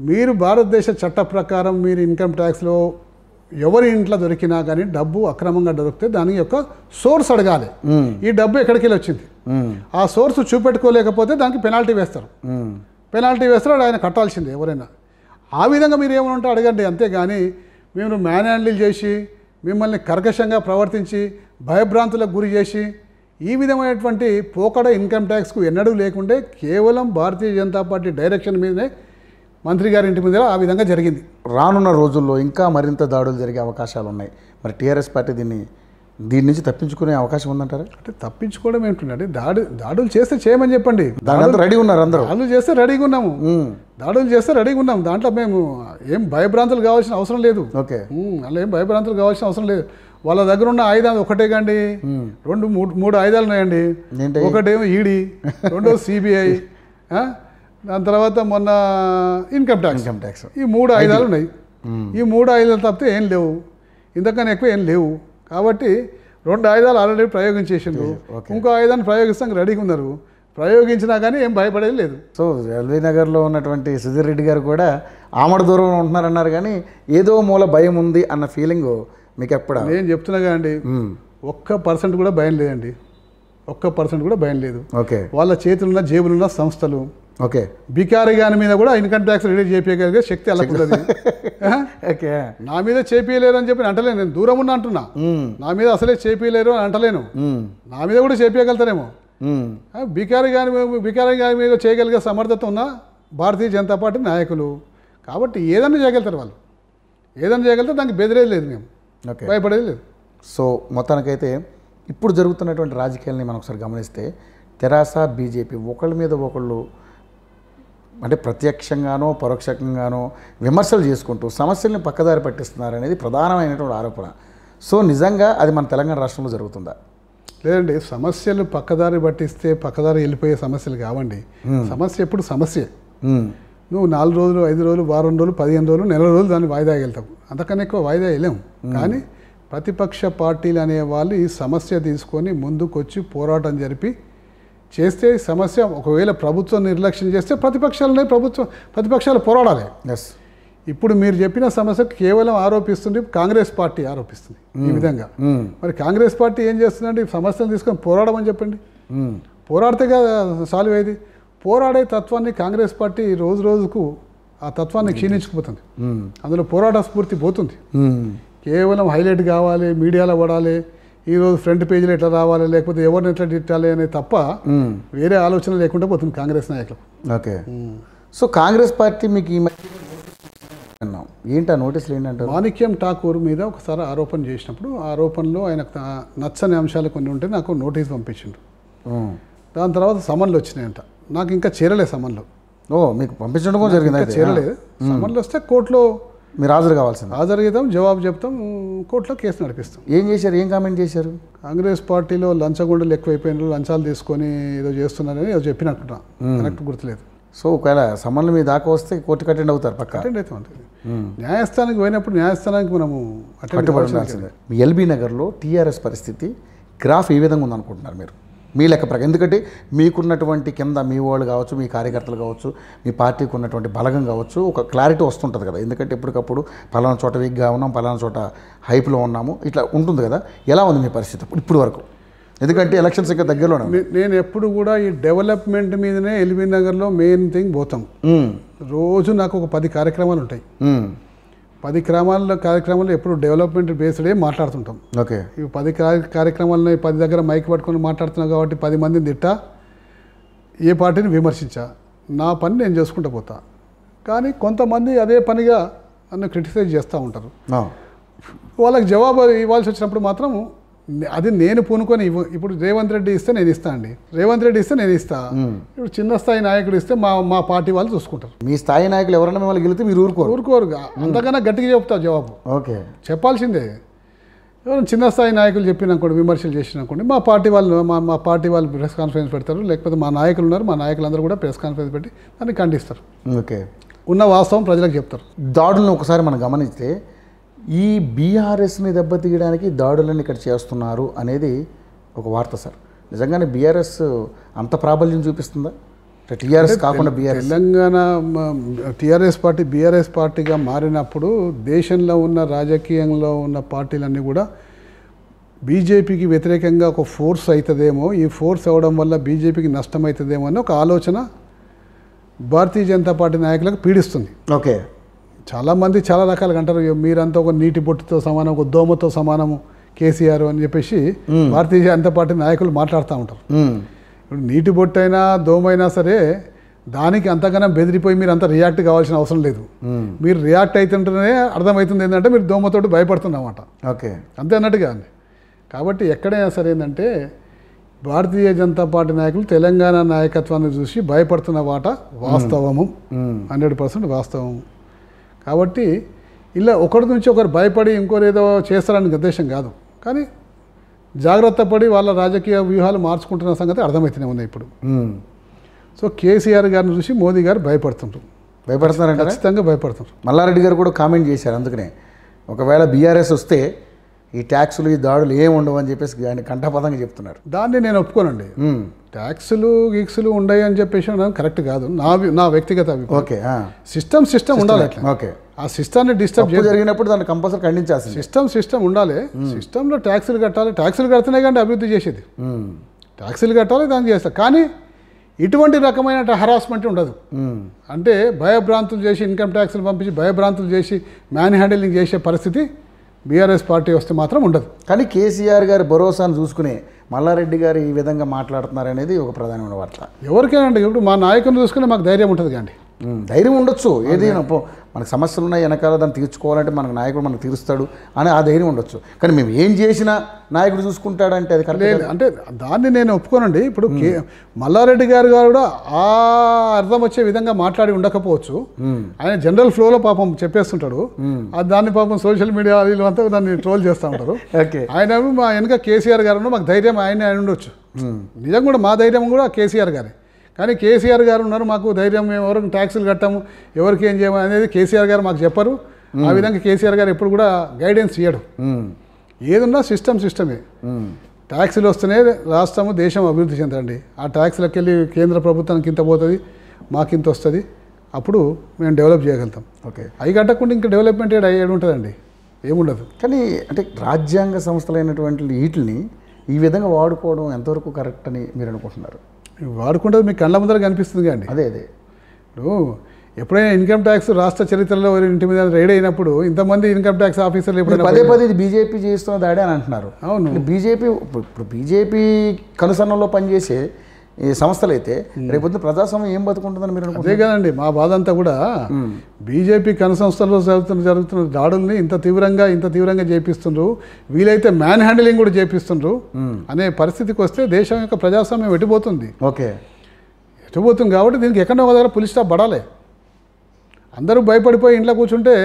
Speaker 1: మీరు భారతదేశ చట్ట ప్రకారం మీరు ఇన్కమ్ ట్యాక్స్లో ఎవరి ఇంట్లో దొరికినా కానీ డబ్బు అక్రమంగా దొరికితే దాని యొక్క సోర్స్ అడగాలి ఈ డబ్బు ఎక్కడికి వెళ్ళి వచ్చింది ఆ సోర్స్ చూపెట్టుకోలేకపోతే దానికి పెనాల్టీ వేస్తారు పెనాల్టీ వేస్తారు ఆయన కట్టాల్సిందే ఎవరైనా ఆ విధంగా మీరు ఏమైనా ఉంటే అడగండి అంతేగాని మేము మ్యాన్ హ్యాండిల్ చేసి మిమ్మల్ని కర్కశంగా ప్రవర్తించి భయభ్రాంతులకు గురి చేసి ఈ విధమైనటువంటి పోకడ ఇన్కమ్ ట్యాక్స్కు ఎన్నడూ లేకుండే కేవలం భారతీయ జనతా పార్టీ డైరెక్షన్ మీదనే మంత్రి గారి ఇంటి మీద ఆ విధంగా జరిగింది రానున్న రోజుల్లో ఇంకా మరింత దాడులు జరిగే అవకాశాలు ఉన్నాయి మరి టీఆర్ఎస్ పార్టీ దీన్ని దీని నుంచి తప్పించుకునే అవకాశం ఉందంటారా అంటే తప్పించుకోవడం ఏంటంటే దాడు దాడులు చేస్తే చేయమని చెప్పండి రెడీ ఉన్నారు అందరూ దాడులు చేస్తే రెడీగా ఉన్నాము దాడులు చేస్తే రెడీగా ఉన్నాము దాంట్లో మేము ఏం భయభ్రాంతులు కావాల్సిన అవసరం లేదు ఓకే అలా ఏం భయభ్రాంతులు కావాల్సిన అవసరం లేదు వాళ్ళ దగ్గర ఉన్న ఆయుధాలు ఒకటే కండి రెండు మూడు మూడు ఆయుధాలు ఉన్నాయండి ఒకటేమో ఈడీ రెండో సిబిఐ దాని తర్వాత మొన్న ఇన్కమ్ ట్యాక్స్ ఇన్కమ్ ట్యాక్స్ ఈ మూడు ఆయుధాలు ఉన్నాయి ఈ మూడు ఆయుధాలు తప్పితే ఏం లేవు ఇంతకన్నా ఎక్కువ ఏం లేవు కాబట్టి రెండు ఆయుధాలు ఆల్రెడీ ప్రయోగం చేసింది ఇంకో ఆయుధాన్ని ప్రయోగిస్తాం రెడీగా ఉన్నారు ప్రయోగించినా కానీ ఏం భయపడేది లేదు సో నగర్లో ఉన్నటువంటి సుధీర్ రెడ్డి గారు కూడా ఆమడ దూరం ఉంటున్నారన్నారు కానీ ఏదో మూల భయం ఉంది అన్న ఫీలింగ్ మీకు ఎప్పుడు నేను చెప్తున్నా అండి ఒక్క పర్సెంట్ కూడా భయం లేదండి ఒక్క పర్సెంట్ కూడా భయం లేదు ఓకే వాళ్ళ చేతులున్న జేబులున్న సంస్థలు ఓకే బికారి గాని మీద కూడా ఇన్కమ్ ట్యాక్స్ రిలీజ్ చేయగలిగే శక్తి అలాగుంటుంది ఓకే నా మీద చేపియలేరు అని చెప్పి అంటలేను నేను దూరం ఉన్నా అంటున్నా నా మీద అసలే చేపియలేరు అని అంటలేను నా మీద కూడా చేపియగలుగుతారేమో బికారి గాని బికారి గాని మీద చేయగలిగే సమర్థత ఉన్న భారతీయ జనతా పార్టీ నాయకులు కాబట్టి ఏదన్నా చేయగలుగుతారు వాళ్ళు ఏదన్నా చేయగలిగితే దానికి బెదిరేది లేదు మేము ఓకే భయపడేది లేదు సో మొత్తానికైతే ఇప్పుడు జరుగుతున్నటువంటి రాజకీయాలని మనం ఒకసారి గమనిస్తే తెరాస బీజేపీ ఒకళ్ళ మీద ఒకళ్ళు అంటే ప్రత్యక్షంగానో పరోక్షంగానో విమర్శలు చేసుకుంటూ సమస్యల్ని పక్కదారి పట్టిస్తున్నారు అనేది ప్రధానమైనటువంటి ఆరోపణ సో నిజంగా అది మన తెలంగాణ రాష్ట్రంలో జరుగుతుందా లేదండి సమస్యలు పక్కదారి పట్టిస్తే పక్కదారి వెళ్ళిపోయే సమస్యలు కావండి సమస్య ఎప్పుడు సమస్య నువ్వు నాలుగు రోజులు ఐదు రోజులు వారం రోజులు పదిహేను రోజులు నెల రోజులు దాన్ని వాయిదా వెళ్తాం అంతకన్నా ఎక్కువ వాయిదా వెళ్ళాము కానీ ప్రతిపక్ష పార్టీలు అనే వాళ్ళు ఈ సమస్య తీసుకొని ముందుకొచ్చి పోరాటం జరిపి చేస్తే సమస్య ఒకవేళ ప్రభుత్వం నిర్లక్ష్యం చేస్తే ప్రతిపక్షాలనే ప్రభుత్వం ప్రతిపక్షాలు పోరాడాలి ఎస్ ఇప్పుడు మీరు చెప్పిన సమస్య కేవలం ఆరోపిస్తుంది కాంగ్రెస్ పార్టీ ఆరోపిస్తుంది ఈ hmm. విధంగా hmm. మరి కాంగ్రెస్ పార్టీ ఏం చేస్తుందంటే ఈ సమస్యను తీసుకొని పోరాడమని చెప్పండి hmm. పోరాడితే సాల్వ్ అయ్యేది పోరాడే తత్వాన్ని కాంగ్రెస్ పార్టీ రోజు రోజుకు ఆ తత్వాన్ని క్షీణించుకుపోతుంది అందులో పోరాట స్ఫూర్తి పోతుంది కేవలం హైలైట్ కావాలి మీడియాలో పడాలి ఈరోజు ఫ్రంట్ పేజీలో ఎట్లా రావాలి లేకపోతే ఎవరిని ఎట్లా తిట్టాలి అనేది తప్ప వేరే ఆలోచన లేకుండా పోతుంది కాంగ్రెస్ నాయకులు ఓకే సో కాంగ్రెస్ పార్టీ మీకు ఈ మధ్య ఏంటి ఆ నోటీసులు ఏంటంటే మాణిక్యం ఠాకూర్ మీద ఒకసారి ఆరోపణ చేసినప్పుడు ఆరోపణలో ఆయనకు నచ్చని అంశాలు కొన్ని ఉంటే నాకు నోటీస్ పంపించిండు దాని తర్వాత సమన్లు వచ్చినాయంట నాకు ఇంకా చేరలేదు సమన్లు ఓ మీకు పంపించడం జరిగింది చేరలేదు సమన్లు వస్తే కోర్టులో
Speaker 2: మీరు హాజరు కావాల్సింది
Speaker 1: హాజరు అవుతాం జవాబు చెప్తాం కోర్టులో కేసు నడిపిస్తాం ఏం చేశారు ఏం కామెంట్ చేశారు కాంగ్రెస్ పార్టీలో లంచగొండలు ఎక్కువైపోయినారు లంచాలు తీసుకొని ఏదో చేస్తున్నారని ఏదో చెప్పినట్టున్నా కరెక్ట్ గుర్తులేదు సో ఒకవేళ సమన్లు మీ దాకా వస్తే కోర్టుకి అటెండ్ అవుతారు పక్క అటెండ్ అయితే ఉంటుంది న్యాయస్థానానికి పోయినప్పుడు న్యాయస్థానానికి మనము అటెండ్ ఉండాల్సిందే ఎల్బీ నగర్లో టీఆర్ఎస్ పరిస్థితి గ్రాఫ్ ఏ విధంగా ఉందనుకుంటున్నారు మీరు మీ లెక్క ప్రకారం ఎందుకంటే మీకున్నటువంటి కింద మీ వాళ్ళు కావచ్చు మీ కార్యకర్తలు కావచ్చు మీ పార్టీకి ఉన్నటువంటి బలగం కావచ్చు ఒక క్లారిటీ వస్తుంటుంది కదా ఎందుకంటే ఎప్పటికప్పుడు పలానా చోట వీక్గా ఉన్నాం పలానా చోట హైప్లో ఉన్నాము ఇట్లా ఉంటుంది కదా ఎలా ఉంది మీ పరిస్థితి ఇప్పుడు వరకు ఎందుకంటే ఎలక్షన్స్ ఇంకా దగ్గరలో నేను ఎప్పుడు కూడా ఈ డెవలప్మెంట్ మీదనే ఎల్బీ నగర్లో మెయిన్ థింగ్ పోతాం రోజు నాకు ఒక పది కార్యక్రమాలు ఉంటాయి పది క్రమాల్లో కార్యక్రమాలు ఎప్పుడు డెవలప్మెంట్ బేస్డే మాట్లాడుతుంటాం ఓకే ఇవి పది కార్యక్రమాలను పది దగ్గర మైక్ పట్టుకొని మాట్లాడుతున్నాం కాబట్టి పది మందిని తిట్టా ఏ పార్టీని విమర్శించా నా పని నేను చేసుకుంటూ పోతా కానీ కొంతమంది అదే పనిగా నన్ను క్రిటిసైజ్ చేస్తూ ఉంటారు వాళ్ళకి జవాబు ఇవ్వాల్సి వచ్చినప్పుడు మాత్రం అది నేను పూనుకొని ఇప్పుడు రేవంత్ రెడ్డి ఇస్తే నేను ఇస్తా అండి రేవంత్ రెడ్డి ఇస్తే నేను ఇస్తా ఇప్పుడు చిన్న స్థాయి నాయకుడు ఇస్తే మా మా పార్టీ వాళ్ళు చూసుకుంటారు మీ స్థాయి నాయకులు ఎవరైనా మిమ్మల్ని గెలితే మీరు ఊరుకోరు ఊరుకోరు అంతకన్నా గట్టిగా చెప్తా జవాబు ఓకే చెప్పాల్సిందే ఎవరైనా చిన్న స్థాయి నాయకులు చెప్పిననుకోండి విమర్శలు చేసిననుకోండి మా పార్టీ వాళ్ళు మా మా పార్టీ వాళ్ళు ప్రెస్ కాన్ఫరెన్స్ పెడతారు లేకపోతే మా నాయకులు ఉన్నారు మా నాయకులందరూ కూడా ప్రెస్ కాన్ఫరెన్స్ పెట్టి దాన్ని ఖండిస్తారు ఓకే ఉన్న వాస్తవం ప్రజలకు చెప్తారు దాడులను ఒకసారి మనం గమనిస్తే ఈ బీఆర్ఎస్ని దెబ్బతీయడానికి దాడులను ఇక్కడ చేస్తున్నారు అనేది ఒక వార్త సార్ నిజంగానే బీఆర్ఎస్ అంత ప్రాబల్యం చూపిస్తుందా టీఆర్ఎస్ కాకుండా B R S Telangana T R S party B R S పార్టీగా మారినప్పుడు దేశంలో ఉన్న రాజకీయంలో ఉన్న పార్టీలన్నీ కూడా బీజేపీకి వ్యతిరేకంగా ఒక ఫోర్స్ అవుతుందేమో ఈ ఫోర్స్ అవ్వడం వల్ల బీజేపీకి నష్టం అవుతుందేమో అని ఒక ఆలోచన భారతీయ జనతా పార్టీ నాయకులకు పీడిస్తుంది ఓకే చాలామంది చాలా రకాలుగా అంటారు మీరంతా ఒక నీటి బొట్టుతో సమానం ఒక దోమతో సమానము కేసీఆర్ అని చెప్పేసి భారతీయ జనతా పార్టీ నాయకులు మాట్లాడుతూ ఉంటారు ఇప్పుడు నీటి బొట్టైనా దోమైనా సరే దానికి అంతగానో బెదిరిపోయి మీరు అంత రియాక్ట్ కావాల్సిన అవసరం లేదు మీరు రియాక్ట్ అవుతుంటేనే అర్థమవుతుంది ఏంటంటే మీరు దోమతోటి భయపడుతున్నమాట ఓకే అంతే అన్నట్టుగా అండి కాబట్టి ఎక్కడైనా సరే ఏంటంటే భారతీయ జనతా పార్టీ నాయకులు తెలంగాణ నాయకత్వాన్ని చూసి భయపడుతున్న వాట వాస్తవము హండ్రెడ్ పర్సెంట్ వాస్తవము కాబట్టి ఇలా ఒకరి నుంచి ఒకరు భయపడి ఇంకోరేదో చేస్తారని ఉద్దేశం కాదు కానీ జాగ్రత్త పడి వాళ్ళ రాజకీయ వ్యూహాలు మార్చుకుంటున్న సంగతి అర్థమవుతూనే ఉన్నాయి ఇప్పుడు సో కేసీఆర్ గారిని చూసి మోదీ గారు భయపడుతుంటారు భయపడుతున్నారంటే ఖచ్చితంగా భయపడుతున్నారు మల్లారెడ్డి గారు కూడా కామెంట్ చేశారు అందుకనే ఒకవేళ బీఆర్ఎస్ వస్తే ఈ ట్యాక్సులు ఈ దాడులు ఏమి ఉండవు అని చెప్పేసి ఆయన కంఠపదంగా చెప్తున్నారు దాన్ని నేను ఒప్పుకోనండి ట్యాక్సులు గీక్సులు ఉండయి అని చెప్పేసి కరెక్ట్ కాదు నా నా వ్యక్తిగత ఓకే సిస్టమ్ సిస్టమ్ ఉండాలి ఓకే ఆ సిస్టమ్ని డిస్టర్బ్ జరిగినప్పుడు దాన్ని కంపల్సరీ ఖండించాల్సి సిస్టమ్ సిస్టమ్ ఉండాలి సిస్టంలో ట్యాక్సులు కట్టాలి ట్యాక్సులు కడుతున్నాయి కానీ అభివృద్ధి చేసేది ట్యాక్సులు కట్టాలి దాన్ని చేస్తారు కానీ ఇటువంటి రకమైన హరాస్మెంట్ ఉండదు అంటే భయభ్రాంతులు చేసి ఇన్కమ్ ట్యాక్స్ పంపించి భయభ్రాంతులు చేసి మ్యాన్ హ్యాండిలింగ్ చేసే పరిస్థితి బీఆర్ఎస్ పార్టీ వస్తే మాత్రం ఉండదు కానీ కేసీఆర్ గారి భరోసాను చూసుకునే మల్లారెడ్డి గారు ఈ విధంగా మాట్లాడుతున్నారు అనేది ఒక ప్రధానమైన వార్త అండి ఇప్పుడు మా నాయకుని చూసుకునే మాకు ధైర్యం ఉంటుంది కండి ధైర్యం ఉండొచ్చు ఏదైనా మనకు సమస్యలు ఉన్నాయి వెనకాల దాన్ని తీర్చుకోవాలంటే మనకు నాయకుడు మనకు తీరుస్తాడు అని ఆ ధైర్యం ఉండొచ్చు కానీ మేము ఏం చేసినా నాయకుడు చూసుకుంటాడంటే అది కరెక్ట్ అంటే దాన్ని నేను ఒప్పుకోనండి ఇప్పుడు మల్లారెడ్డి గారు కూడా ఆ అర్థం వచ్చే విధంగా మాట్లాడి ఉండకపోవచ్చు ఆయన జనరల్ ఫ్లోలో పాపం చెప్పేస్తుంటాడు దాన్ని పాపం సోషల్ మీడియా వీళ్ళంతా దాన్ని ట్రోల్ చేస్తూ ఉంటారు ఆయన మా వెనక కేసీఆర్ గారు మాకు ధైర్యం ఆయన ఉండొచ్చు నిజం కూడా మా ధైర్యం కూడా కేసీఆర్ గారే కానీ కేసీఆర్ గారు ఉన్నారు మాకు ధైర్యం మేము ఎవరికి ట్యాక్సులు కట్టాము ఎవరికి ఏం చేయము అనేది కేసీఆర్ గారు మాకు చెప్పరు ఆ విధంగా కేసీఆర్ గారు ఎప్పుడు కూడా గైడెన్స్ ఇవ్వడు ఏదున్నా సిస్టమ్ సిస్టమే ట్యాక్సులు వస్తేనే రాష్ట్రము దేశం అభివృద్ధి చెందండి ఆ ట్యాక్సులకు వెళ్ళి కేంద్ర ప్రభుత్వానికి ఇంత పోతుంది మాకు ఇంత వస్తుంది అప్పుడు మేము డెవలప్ చేయగలుగుతాం ఓకే అవి కట్టకుండా ఇంకా డెవలప్మెంట్ ఏడు ఉంటుందండి ఏముండదు కానీ అంటే రాజ్యాంగ సంస్థలైనటువంటి వీటిని ఈ విధంగా వాడుకోవడం ఎంతవరకు కరెక్ట్ అని మీరు అనుకుంటున్నారు వాడుకుంటే మీకు కళ్ళ ముందర కనిపిస్తుంది కానీ అదే అదే ఇప్పుడు ఎప్పుడైనా ఇన్కమ్ ట్యాక్స్ రాష్ట్ర చరిత్రలో ఇంటి మీద రైడ్ అయినప్పుడు ఇంతమంది ఇన్కమ్ ట్యాక్స్ ఆఫీసర్లు ఇప్పుడు పదే పదే ఇది బీజేపీ చేస్తున్న దాడి అని అంటున్నారు అవును బీజేపీ ఇప్పుడు బీజేపీ కనుసన్నంలో పనిచేసే ఈ సంస్థలు అయితే రేపొద్దు ప్రజాస్వామ్యం ఏం బతుకుంటుందని మీరు అదే కదండి మా బాధ అంతా కూడా బీజేపీ కన సంస్థల్లో జరుగుతున్న జరుగుతున్న దాడుల్ని ఇంత తీవ్రంగా ఇంత తీవ్రంగా చేపిస్తుండ్రు వీలైతే మ్యాన్ హ్యాండిలింగ్ కూడా చేపిస్తుండ్రు అనే పరిస్థితికి వస్తే దేశం యొక్క ప్రజాస్వామ్యం ఎటుపోతుంది ఓకే ఎటుపోతుంది కాబట్టి దీనికి ఎక్కడో ఒక దగ్గర పులిస్ స్టాప్ పడాలి అందరూ భయపడిపోయి ఇంట్లో కూర్చుంటే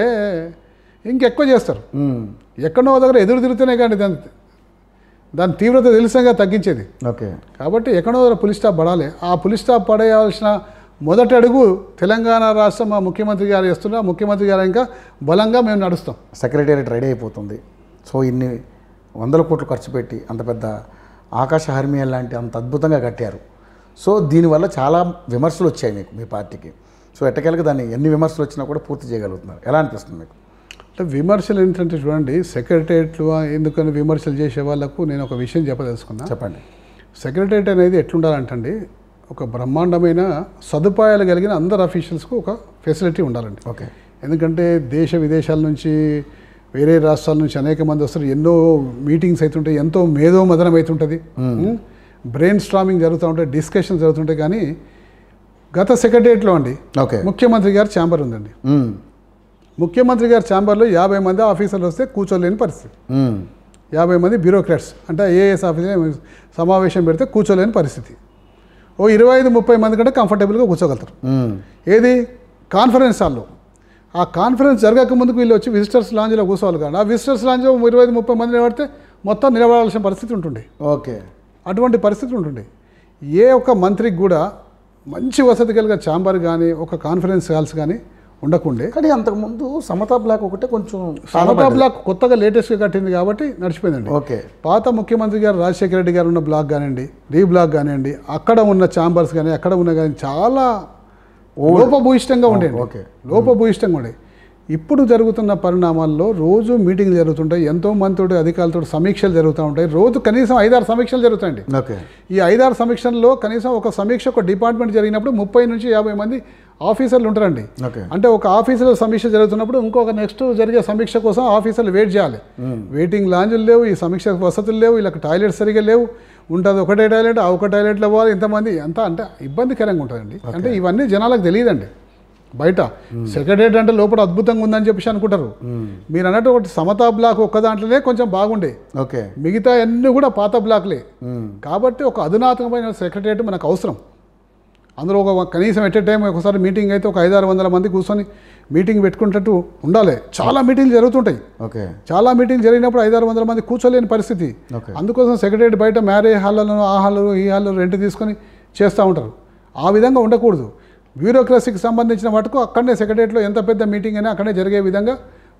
Speaker 1: ఇంకెక్కువ చేస్తారు ఎక్కడో ఒక దగ్గర ఎదురు తిరుగుతూనే కానీ దాని దాని తీవ్రత తెలిసంగా తగ్గించేది ఓకే కాబట్టి ఎక్కడో పులి స్టాప్ పడాలి ఆ పులి స్టాప్ పడేయాల్సిన మొదటి అడుగు తెలంగాణ రాష్ట్రం మా ముఖ్యమంత్రి గారు ఇస్తున్నా ముఖ్యమంత్రి గారు ఇంకా బలంగా మేము నడుస్తాం సెక్రటేరియట్ రెడీ అయిపోతుంది సో ఇన్ని వందల కోట్లు ఖర్చు పెట్టి అంత పెద్ద ఆకాశ హర్మియల్ లాంటి అంత అద్భుతంగా కట్టారు సో దీనివల్ల చాలా విమర్శలు వచ్చాయి మీకు మీ పార్టీకి సో ఎట్టకెళ్ళకి దాన్ని ఎన్ని విమర్శలు వచ్చినా కూడా పూర్తి చేయగలుగుతున్నారు ఎలా అనిపిస్తుంది మీకు అంటే విమర్శలు ఏంటంటే చూడండి సెక్రటరియట్లు ఎందుకని విమర్శలు చేసే వాళ్ళకు నేను ఒక విషయం చెప్పదలుచుకున్నా చెప్పండి సెక్రటరియట్ అనేది ఎట్లుండాలంటండి ఒక బ్రహ్మాండమైన సదుపాయాలు కలిగిన అందరు అఫీషియల్స్కు ఒక ఫెసిలిటీ ఉండాలండి ఓకే ఎందుకంటే దేశ విదేశాల నుంచి వేరే రాష్ట్రాల నుంచి అనేక మంది వస్తారు ఎన్నో మీటింగ్స్ అవుతుంటాయి ఎంతో మేధో మదనం అవుతుంటుంది బ్రెయిన్ స్ట్రామింగ్ జరుగుతూ ఉంటాయి డిస్కషన్ జరుగుతుంటాయి కానీ గత సెక్రటరియట్లో అండి ఓకే ముఖ్యమంత్రి గారు ఛాంబర్ ఉందండి ముఖ్యమంత్రి గారి ఛాంబర్లో యాభై మంది ఆఫీసర్లు వస్తే కూర్చోలేని పరిస్థితి యాభై మంది బ్యూరోక్రాట్స్ అంటే ఏఎస్ ఆఫీసర్ సమావేశం పెడితే కూర్చోలేని పరిస్థితి ఓ ఇరవై ఐదు ముప్పై మంది కంటే కంఫర్టబుల్గా కూర్చోగలుగుతారు ఏది కాన్ఫరెన్స్ హాల్లో ఆ కాన్ఫరెన్స్ జరగక ముందుకు వీళ్ళు వచ్చి విజిటర్స్ లాంజ్లో కూర్చోవాలి కానీ ఆ విజిటర్స్ లాంజ్లో ఇరవై ఐదు ముప్పై మంది నిలబడితే మొత్తం నిలబడాల్సిన పరిస్థితి ఉంటుండే ఓకే అటువంటి పరిస్థితి ఉంటుండే ఏ ఒక్క మంత్రికి కూడా మంచి వసతి కలిగిన ఛాంబర్ కానీ ఒక కాన్ఫరెన్స్ హాల్స్ కానీ ఉండకుండే కానీ అంతకుముందు సమతా బ్లాక్ ఒకటే కొంచెం సమతా బ్లాక్ కొత్తగా లేటెస్ట్గా కట్టింది కాబట్టి నడిచిపోయిందండి ఓకే పాత ముఖ్యమంత్రి గారు రాజశేఖర రెడ్డి గారు ఉన్న బ్లాక్ కానివ్వండి డీ బ్లాక్ కానివ్వండి అక్కడ ఉన్న ఛాంబర్స్ కానీ అక్కడ ఉన్న కానీ చాలా లోపభూయిష్టంగా ఉండేది ఓకే లోపభూయిష్టంగా ఉండేది ఇప్పుడు జరుగుతున్న పరిణామాల్లో రోజు మీటింగ్ జరుగుతుంటాయి ఎంతో మందితోటి అధికారులతో సమీక్షలు జరుగుతూ ఉంటాయి రోజు కనీసం ఐదారు సమీక్షలు జరుగుతాయండి ఓకే ఈ ఐదారు సమీక్షల్లో కనీసం ఒక సమీక్ష ఒక డిపార్ట్మెంట్ జరిగినప్పుడు ముప్పై నుంచి యాభై మంది ఆఫీసర్లు ఉంటారండి అంటే ఒక ఆఫీసులో సమీక్ష జరుగుతున్నప్పుడు ఇంకొక నెక్స్ట్ జరిగే సమీక్ష కోసం ఆఫీసర్లు వెయిట్ చేయాలి వెయిటింగ్ లాంజ్లు లేవు ఈ సమీక్ష వసతులు లేవు ఇలా టాయిలెట్ సరిగా లేవు ఉంటుంది ఒకటే టాయిలెట్ ఆ ఒక టాయిలెట్లో పోవాలి ఇంతమంది అంతా అంటే ఇబ్బందికరంగా ఉంటుందండి అంటే ఇవన్నీ జనాలకు తెలియదండి బయట సెక్రటరేట్ అంటే లోపల అద్భుతంగా ఉందని చెప్పేసి అనుకుంటారు మీరు అన్నట్టు ఒకటి సమతా బ్లాక్ ఒక్క దాంట్లోనే కొంచెం బాగుండే ఓకే మిగతా అన్నీ కూడా పాత బ్లాక్లే కాబట్టి ఒక అధునాతకమైన సెక్రటరేట్ మనకు అవసరం అందులో ఒక కనీసం ఎట్ టైం ఒకసారి మీటింగ్ అయితే ఒక ఐదారు వందల మంది కూర్చొని మీటింగ్ పెట్టుకున్నట్టు ఉండాలి చాలా మీటింగ్లు జరుగుతుంటాయి ఓకే చాలా మీటింగ్ జరిగినప్పుడు ఐదారు వందల మంది కూర్చోలేని పరిస్థితి అందుకోసం సెక్రటరీ బయట మ్యారేజ్ హాల్లో ఆ హాల్లో ఈ హాల్లో రెంట్ తీసుకొని చేస్తూ ఉంటారు ఆ విధంగా ఉండకూడదు బ్యూరోక్రసీకి సంబంధించిన మటుకు అక్కడనే సెక్రటరీలో ఎంత పెద్ద మీటింగ్ అయినా అక్కడే జరిగే విధంగా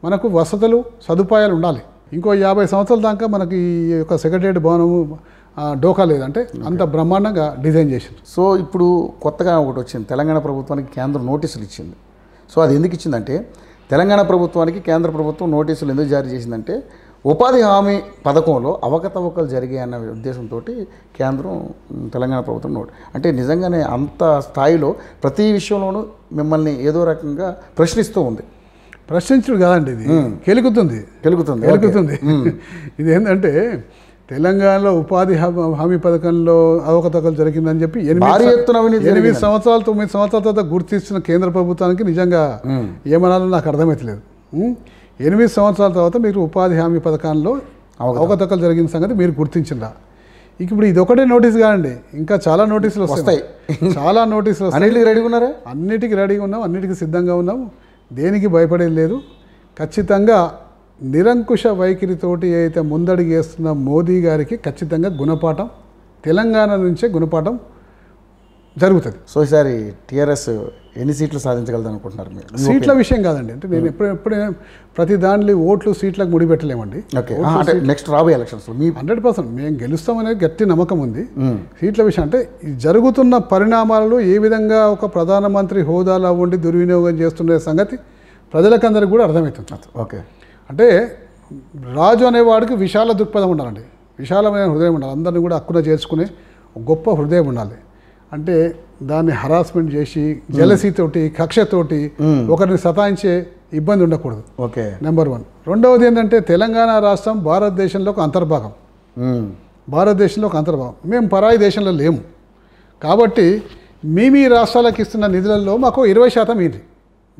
Speaker 1: మనకు వసతులు సదుపాయాలు ఉండాలి ఇంకో యాభై సంవత్సరాల దాకా మనకి ఈ యొక్క సెక్రటరీ భవనము డోకా లేదంటే అంత బ్రహ్మాండంగా డిజైన్ చేసింది సో ఇప్పుడు కొత్తగా ఒకటి వచ్చింది తెలంగాణ ప్రభుత్వానికి కేంద్రం నోటీసులు ఇచ్చింది సో అది ఎందుకు ఇచ్చిందంటే తెలంగాణ ప్రభుత్వానికి కేంద్ర ప్రభుత్వం నోటీసులు ఎందుకు జారీ చేసిందంటే ఉపాధి హామీ పథకంలో అవకతవకలు జరిగాయి అన్న ఉద్దేశంతో కేంద్రం తెలంగాణ ప్రభుత్వం నోటి అంటే నిజంగానే అంత స్థాయిలో ప్రతి విషయంలోనూ మిమ్మల్ని ఏదో రకంగా ప్రశ్నిస్తూ ఉంది ప్రశ్నించడం కాదండి ఇది కెలుగుతుంది కెలుగుతుంది కెలుగుతుంది ఇది ఏంటంటే తెలంగాణలో ఉపాధి హామీ పథకంలో అవకతవకలు జరిగిందని చెప్పి ఎనిమిది సంవత్సరాలు తొమ్మిది సంవత్సరాల తర్వాత గుర్తిస్తున్న కేంద్ర ప్రభుత్వానికి నిజంగా ఏమనాలో నాకు అర్థమైతలేదు ఎనిమిది సంవత్సరాల తర్వాత మీరు ఉపాధి హామీ పథకంలో అవకతవకలు జరిగిన సంగతి మీరు గుర్తించిందా ఇక ఇప్పుడు ఇది ఒకటే నోటీస్ కాదండి ఇంకా చాలా నోటీసులు వస్తాయి చాలా నోటీసులు అన్నిటికీ రెడీగా ఉన్నారా అన్నిటికీ రెడీగా ఉన్నాం అన్నిటికీ సిద్ధంగా ఉన్నాం దేనికి భయపడేది లేదు ఖచ్చితంగా నిరంకుశ వైఖరితోటి అయితే ముందడుగు వేస్తున్న మోదీ గారికి ఖచ్చితంగా గుణపాఠం తెలంగాణ నుంచే గుణపాఠం జరుగుతుంది సో ఈసారి టీఆర్ఎస్ ఎన్ని సీట్లు సాధించగలదు అనుకుంటున్నారు మీరు సీట్ల విషయం కాదండి అంటే నేను hmm. ఎప్పుడు ఎప్పుడు ప్రతి దాంట్లో ఓట్లు సీట్లకు ముడిపెట్టలేమండి నెక్స్ట్ రాబోయే ఎలక్షన్స్ మీ హండ్రెడ్ పర్సెంట్ మేము గెలుస్తామనే గట్టి నమ్మకం ఉంది hmm. సీట్ల విషయం అంటే జరుగుతున్న పరిణామాలలో ఏ విధంగా ఒక ప్రధానమంత్రి హోదాలో ఉండి దుర్వినియోగం చేస్తున్న సంగతి ప్రజలకందరికీ కూడా అర్థమవుతుంది ఓకే అంటే రాజు అనేవాడికి విశాల దృక్పథం ఉండాలండి విశాలమైన హృదయం ఉండాలి అందరిని కూడా అక్కున చేసుకునే గొప్ప హృదయం ఉండాలి అంటే దాన్ని హరాస్మెంట్ చేసి జలసీతోటి కక్షతోటి ఒకరిని సతాయించే ఇబ్బంది ఉండకూడదు ఓకే నెంబర్ వన్ రెండవది ఏంటంటే తెలంగాణ రాష్ట్రం భారతదేశంలో ఒక అంతర్భాగం భారతదేశంలో ఒక అంతర్భాగం మేము పరాయి దేశంలో లేము కాబట్టి మీ మీ రాష్ట్రాలకు ఇస్తున్న నిధులలో మాకు ఇరవై శాతం ఇది